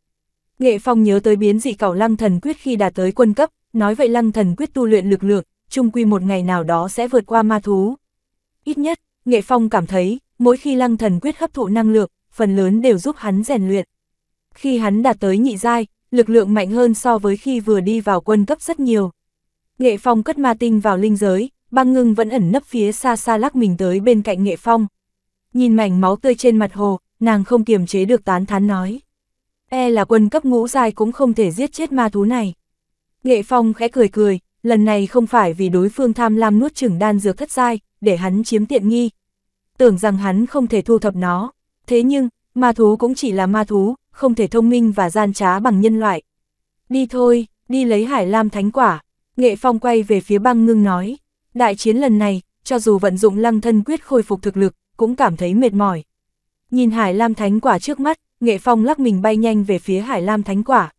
Nghệ Phong nhớ tới biến dị cẩu lăng thần quyết khi đạt tới quân cấp, nói vậy lăng thần quyết tu luyện lực lượng, chung quy một ngày nào đó sẽ vượt qua ma thú. Ít nhất, Nghệ Phong cảm thấy, mỗi khi lăng thần quyết hấp thụ năng lượng, phần lớn đều giúp hắn rèn luyện. Khi hắn đạt tới nhị giai, lực lượng mạnh hơn so với khi vừa đi vào quân cấp rất nhiều. Nghệ Phong cất ma tinh vào linh giới, băng ngưng vẫn ẩn nấp phía xa xa lắc mình tới bên cạnh nghệ phong. Nhìn mảnh máu tươi trên mặt hồ, nàng không kiềm chế được tán thán nói. E là quân cấp ngũ dài cũng không thể giết chết ma thú này. Nghệ phong khẽ cười cười, lần này không phải vì đối phương tham lam nuốt chửng đan dược thất giai, để hắn chiếm tiện nghi. Tưởng rằng hắn không thể thu thập nó, thế nhưng, ma thú cũng chỉ là ma thú, không thể thông minh và gian trá bằng nhân loại. Đi thôi, đi lấy hải lam thánh quả, nghệ phong quay về phía băng ngưng nói. Đại chiến lần này, cho dù vận dụng lăng thân quyết khôi phục thực lực, cũng cảm thấy mệt mỏi. Nhìn Hải Lam Thánh Quả trước mắt, Nghệ Phong lắc mình bay nhanh về phía Hải Lam Thánh Quả.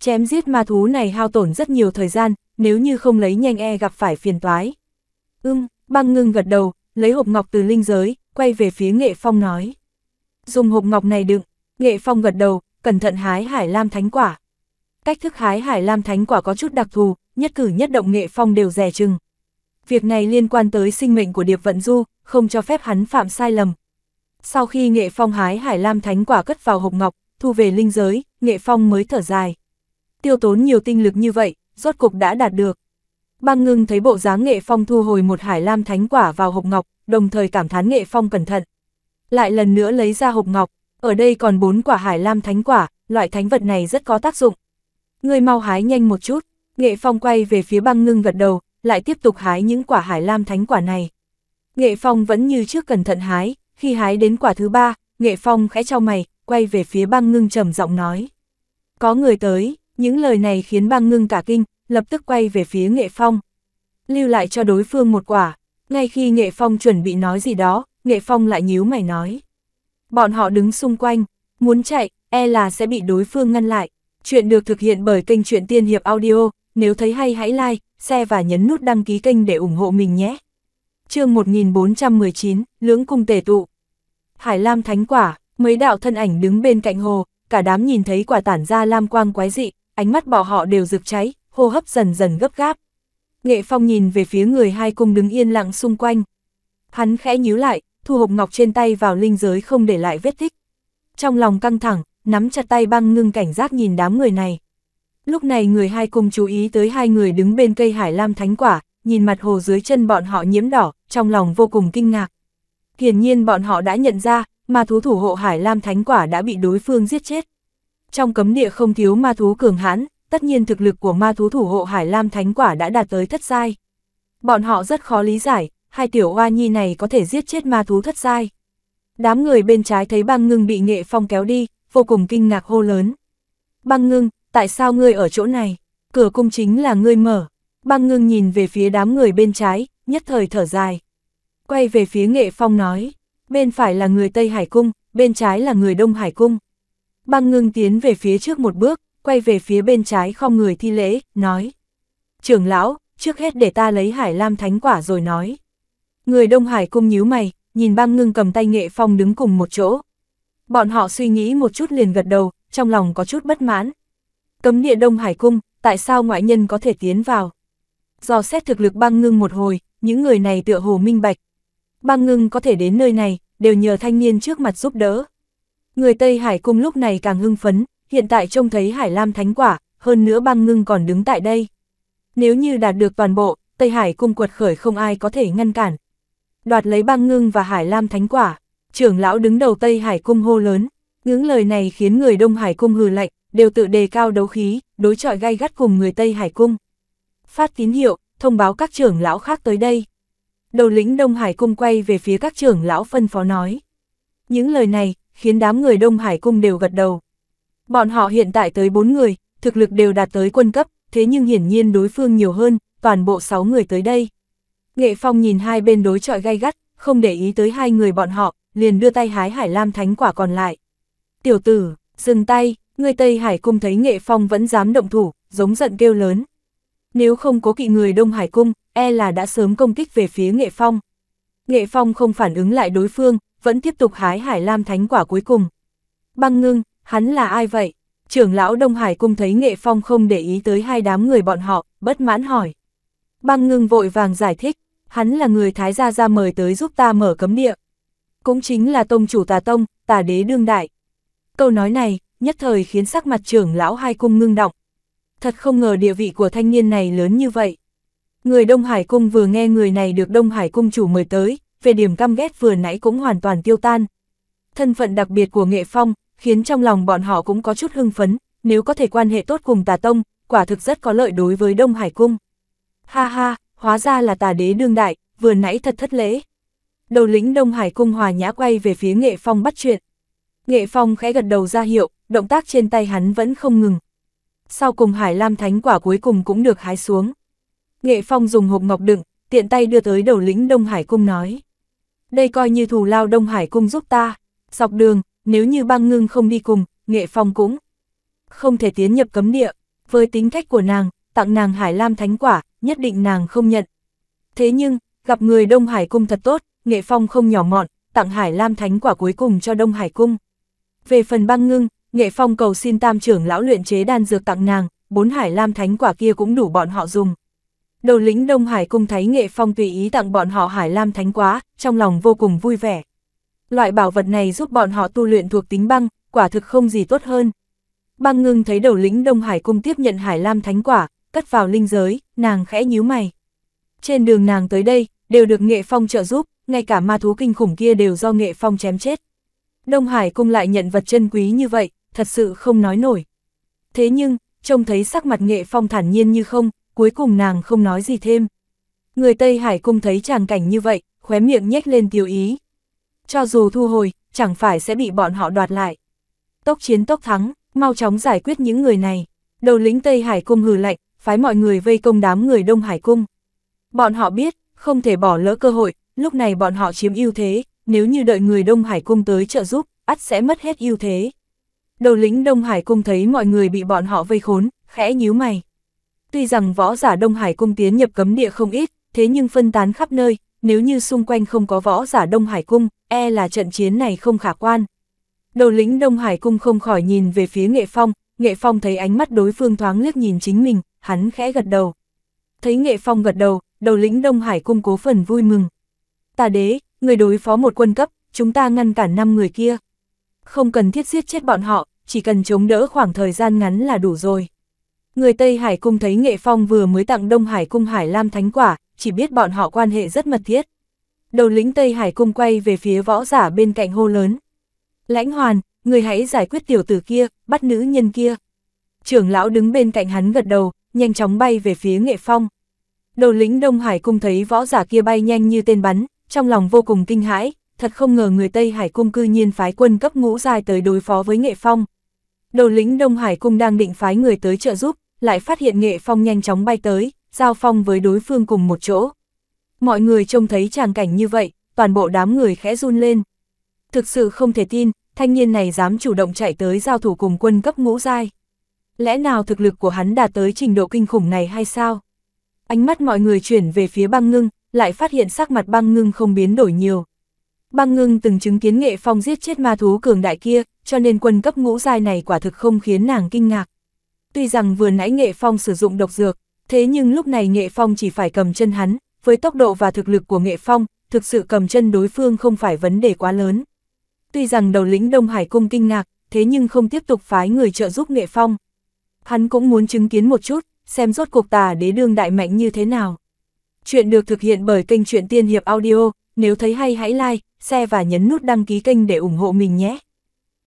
Chém giết ma thú này hao tổn rất nhiều thời gian, nếu như không lấy nhanh e gặp phải phiền toái. Ưm, băng ngưng gật đầu, lấy hộp ngọc từ linh giới, quay về phía Nghệ Phong nói. Dùng hộp ngọc này đựng, Nghệ Phong gật đầu, cẩn thận hái Hải Lam Thánh Quả. Cách thức hái Hải Lam Thánh Quả có chút đặc thù, nhất cử nhất động Nghệ Phong đều rẻ chừng. Việc này liên quan tới sinh mệnh của Điệp Vận Du, không cho phép hắn phạm sai lầm. Sau khi Nghệ Phong hái Hải Lam Thánh quả cất vào hộp ngọc, thu về linh giới, Nghệ Phong mới thở dài. Tiêu tốn nhiều tinh lực như vậy, rốt cục đã đạt được. Băng ngưng thấy bộ dáng Nghệ Phong thu hồi một Hải Lam Thánh quả vào hộp ngọc, đồng thời cảm thán Nghệ Phong cẩn thận. Lại lần nữa lấy ra hộp ngọc, ở đây còn bốn quả Hải Lam Thánh quả, loại thánh vật này rất có tác dụng. Người mau hái nhanh một chút, Nghệ Phong quay về phía băng ngưng gật đầu, lại tiếp tục hái những quả hải lam thánh quả này. Nghệ Phong vẫn như trước cẩn thận hái, khi hái đến quả thứ ba, Nghệ Phong khẽ trao mày, quay về phía băng ngưng trầm giọng nói. Có người tới, những lời này khiến băng ngưng cả kinh, lập tức quay về phía Nghệ Phong. Lưu lại cho đối phương một quả, ngay khi Nghệ Phong chuẩn bị nói gì đó, Nghệ Phong lại nhíu mày nói. Bọn họ đứng xung quanh, muốn chạy, e là sẽ bị đối phương ngăn lại. Chuyện được thực hiện bởi kênh truyện Tiên Hiệp Audio, nếu thấy hay hãy like, share và nhấn nút đăng ký kênh để ủng hộ mình nhé. chương 1419, Lưỡng Cung Tề Tụ Hải Lam Thánh Quả, mấy đạo thân ảnh đứng bên cạnh hồ, cả đám nhìn thấy quả tản ra lam quang quái dị, ánh mắt bỏ họ đều rực cháy, hô hấp dần dần gấp gáp. Nghệ Phong nhìn về phía người hai cung đứng yên lặng xung quanh. Hắn khẽ nhíu lại, thu hộp ngọc trên tay vào linh giới không để lại vết tích. Trong lòng căng thẳng, nắm chặt tay băng ngưng cảnh giác nhìn đám người này. Lúc này người hai cùng chú ý tới hai người đứng bên cây hải lam thánh quả, nhìn mặt hồ dưới chân bọn họ nhiễm đỏ, trong lòng vô cùng kinh ngạc. Hiển nhiên bọn họ đã nhận ra, ma thú thủ hộ hải lam thánh quả đã bị đối phương giết chết. Trong cấm địa không thiếu ma thú cường hãn, tất nhiên thực lực của ma thú thủ hộ hải lam thánh quả đã đạt tới thất giai. Bọn họ rất khó lý giải, hai tiểu oa nhi này có thể giết chết ma thú thất giai. Đám người bên trái thấy băng ngưng bị nghệ phong kéo đi, vô cùng kinh ngạc hô lớn. Băng ngưng, tại sao ngươi ở chỗ này? Cửa cung chính là ngươi mở. Băng ngưng nhìn về phía đám người bên trái, nhất thời thở dài. Quay về phía nghệ phong nói, bên phải là người Tây Hải Cung, bên trái là người Đông Hải Cung. Băng ngưng tiến về phía trước một bước, quay về phía bên trái không người thi lễ, nói. Trưởng lão, trước hết để ta lấy Hải Lam Thánh Quả rồi nói. Người Đông Hải Cung nhíu mày, nhìn băng ngưng cầm tay nghệ phong đứng cùng một chỗ. Bọn họ suy nghĩ một chút liền gật đầu, trong lòng có chút bất mãn, Cấm địa Đông Hải Cung, tại sao ngoại nhân có thể tiến vào? Do xét thực lực băng ngưng một hồi, những người này tựa hồ minh bạch. Băng ngưng có thể đến nơi này, đều nhờ thanh niên trước mặt giúp đỡ. Người Tây Hải Cung lúc này càng hưng phấn, hiện tại trông thấy Hải Lam Thánh Quả, hơn nữa băng ngưng còn đứng tại đây. Nếu như đạt được toàn bộ, Tây Hải Cung quật khởi không ai có thể ngăn cản. Đoạt lấy băng ngưng và Hải Lam Thánh Quả, trưởng lão đứng đầu Tây Hải Cung hô lớn, ngưỡng lời này khiến người Đông Hải Cung hừ lạnh, đều tự đề cao đấu khí, đối chọi gay gắt cùng người Tây Hải Cung. Phát tín hiệu, thông báo các trưởng lão khác tới đây. Đầu lĩnh Đông Hải Cung quay về phía các trưởng lão phân phó nói. Những lời này, khiến đám người Đông Hải Cung đều gật đầu. Bọn họ hiện tại tới 4 người, thực lực đều đạt tới quân cấp, thế nhưng hiển nhiên đối phương nhiều hơn, toàn bộ 6 người tới đây. Nghệ Phong nhìn hai bên đối trọi gay gắt, không để ý tới hai người bọn họ, liền đưa tay hái Hải Lam Thánh quả còn lại. Tiểu tử, dừng tay, người Tây Hải Cung thấy Nghệ Phong vẫn dám động thủ, giống giận kêu lớn. Nếu không có kỵ người Đông Hải Cung, e là đã sớm công kích về phía Nghệ Phong. Nghệ Phong không phản ứng lại đối phương, vẫn tiếp tục hái Hải Lam Thánh quả cuối cùng. Băng ngưng, hắn là ai vậy? Trưởng lão Đông Hải Cung thấy Nghệ Phong không để ý tới hai đám người bọn họ, bất mãn hỏi. Băng ngưng vội vàng giải thích, hắn là người Thái Gia ra mời tới giúp ta mở cấm địa. Cũng chính là tông chủ tà tông, tà đế đương đại. Câu nói này, nhất thời khiến sắc mặt trưởng lão hai cung ngưng động. Thật không ngờ địa vị của thanh niên này lớn như vậy. Người Đông Hải Cung vừa nghe người này được Đông Hải Cung chủ mời tới, về điểm căm ghét vừa nãy cũng hoàn toàn tiêu tan. Thân phận đặc biệt của Nghệ Phong, khiến trong lòng bọn họ cũng có chút hưng phấn, nếu có thể quan hệ tốt cùng Tà Tông, quả thực rất có lợi đối với Đông Hải Cung. Ha ha, hóa ra là tà đế đương đại, vừa nãy thật thất lễ. Đầu lĩnh Đông Hải Cung hòa nhã quay về phía Nghệ Phong bắt chuyện. Nghệ Phong khẽ gật đầu ra hiệu, động tác trên tay hắn vẫn không ngừng. Sau cùng Hải Lam Thánh quả cuối cùng cũng được hái xuống. Nghệ Phong dùng hộp ngọc đựng, tiện tay đưa tới đầu lĩnh Đông Hải Cung nói. Đây coi như thù lao Đông Hải Cung giúp ta, dọc đường, nếu như băng ngưng không đi cùng, Nghệ Phong cũng không thể tiến nhập cấm địa. Với tính cách của nàng, tặng nàng Hải Lam Thánh quả, nhất định nàng không nhận. Thế nhưng, gặp người Đông Hải Cung thật tốt, Nghệ Phong không nhỏ mọn, tặng Hải Lam Thánh quả cuối cùng cho Đông Hải Cung. Về phần băng ngưng, Nghệ Phong cầu xin tam trưởng lão luyện chế đan dược tặng nàng, bốn hải lam thánh quả kia cũng đủ bọn họ dùng. Đầu lĩnh Đông Hải cung thấy Nghệ Phong tùy ý tặng bọn họ hải lam thánh quá, trong lòng vô cùng vui vẻ. Loại bảo vật này giúp bọn họ tu luyện thuộc tính băng, quả thực không gì tốt hơn. Băng ngưng thấy đầu lĩnh Đông Hải cung tiếp nhận hải lam thánh quả, cất vào linh giới, nàng khẽ nhíu mày. Trên đường nàng tới đây, đều được Nghệ Phong trợ giúp, ngay cả ma thú kinh khủng kia đều do Nghệ Phong chém chết. Đông Hải cung lại nhận vật chân quý như vậy, thật sự không nói nổi. Thế nhưng, trông thấy sắc mặt nghệ phong thản nhiên như không, cuối cùng nàng không nói gì thêm. Người Tây Hải cung thấy tràng cảnh như vậy, khóe miệng nhếch lên tiêu ý. Cho dù thu hồi, chẳng phải sẽ bị bọn họ đoạt lại. Tốc chiến tốc thắng, mau chóng giải quyết những người này. Đầu lính Tây Hải cung hừ lạnh, phái mọi người vây công đám người Đông Hải cung. Bọn họ biết, không thể bỏ lỡ cơ hội, lúc này bọn họ chiếm ưu thế, nếu như đợi người Đông Hải cung tới trợ giúp, ắt sẽ mất hết ưu thế đầu lĩnh Đông Hải Cung thấy mọi người bị bọn họ vây khốn, khẽ nhíu mày. Tuy rằng võ giả Đông Hải Cung tiến nhập cấm địa không ít, thế nhưng phân tán khắp nơi, nếu như xung quanh không có võ giả Đông Hải Cung, e là trận chiến này không khả quan. Đầu lĩnh Đông Hải Cung không khỏi nhìn về phía Nghệ Phong, Nghệ Phong thấy ánh mắt đối phương thoáng liếc nhìn chính mình, hắn khẽ gật đầu. Thấy Nghệ Phong gật đầu, đầu lĩnh Đông Hải Cung cố phần vui mừng. Tà đế, người đối phó một quân cấp, chúng ta ngăn cản năm người kia, không cần thiết giết chết bọn họ, chỉ cần chống đỡ khoảng thời gian ngắn là đủ rồi. Người Tây Hải Cung thấy Nghệ Phong vừa mới tặng Đông Hải Cung Hải Lam Thánh Quả, chỉ biết bọn họ quan hệ rất mật thiết. Đầu lính Tây Hải Cung quay về phía võ giả bên cạnh hô lớn. Lãnh Hoàn, người hãy giải quyết tiểu tử kia, bắt nữ nhân kia. Trưởng lão đứng bên cạnh hắn gật đầu, nhanh chóng bay về phía Nghệ Phong. Đầu lính Đông Hải Cung thấy võ giả kia bay nhanh như tên bắn, trong lòng vô cùng kinh hãi, thật không ngờ người Tây Hải Cung cư nhiên phái quân cấp ngũ dài tới đối phó với Nghệ Phong. Đầu lính Đông Hải Cung đang định phái người tới trợ giúp, lại phát hiện Nghệ Phong nhanh chóng bay tới, giao phong với đối phương cùng một chỗ. Mọi người trông thấy tràng cảnh như vậy, toàn bộ đám người khẽ run lên. Thực sự không thể tin, thanh niên này dám chủ động chạy tới giao thủ cùng quân cấp ngũ giai. Lẽ nào thực lực của hắn đạt tới trình độ kinh khủng này hay sao? Ánh mắt mọi người chuyển về phía băng ngưng, lại phát hiện sắc mặt băng ngưng không biến đổi nhiều, Băng ngưng từng chứng kiến nghệ phong giết chết ma thú cường đại kia, cho nên quân cấp ngũ giai này quả thực không khiến nàng kinh ngạc. Tuy rằng vừa nãy nghệ phong sử dụng độc dược, thế nhưng lúc này nghệ phong chỉ phải cầm chân hắn, với tốc độ và thực lực của nghệ phong, thực sự cầm chân đối phương không phải vấn đề quá lớn. Tuy rằng đầu lĩnh Đông Hải Cung kinh ngạc, thế nhưng không tiếp tục phái người trợ giúp nghệ phong. Hắn cũng muốn chứng kiến một chút, xem rốt cuộc tà đế đương đại mạnh như thế nào. Chuyện được thực hiện bởi kênh truyện tiên hiệp audio, nếu thấy hay hãy like, share và nhấn nút đăng ký kênh để ủng hộ mình nhé.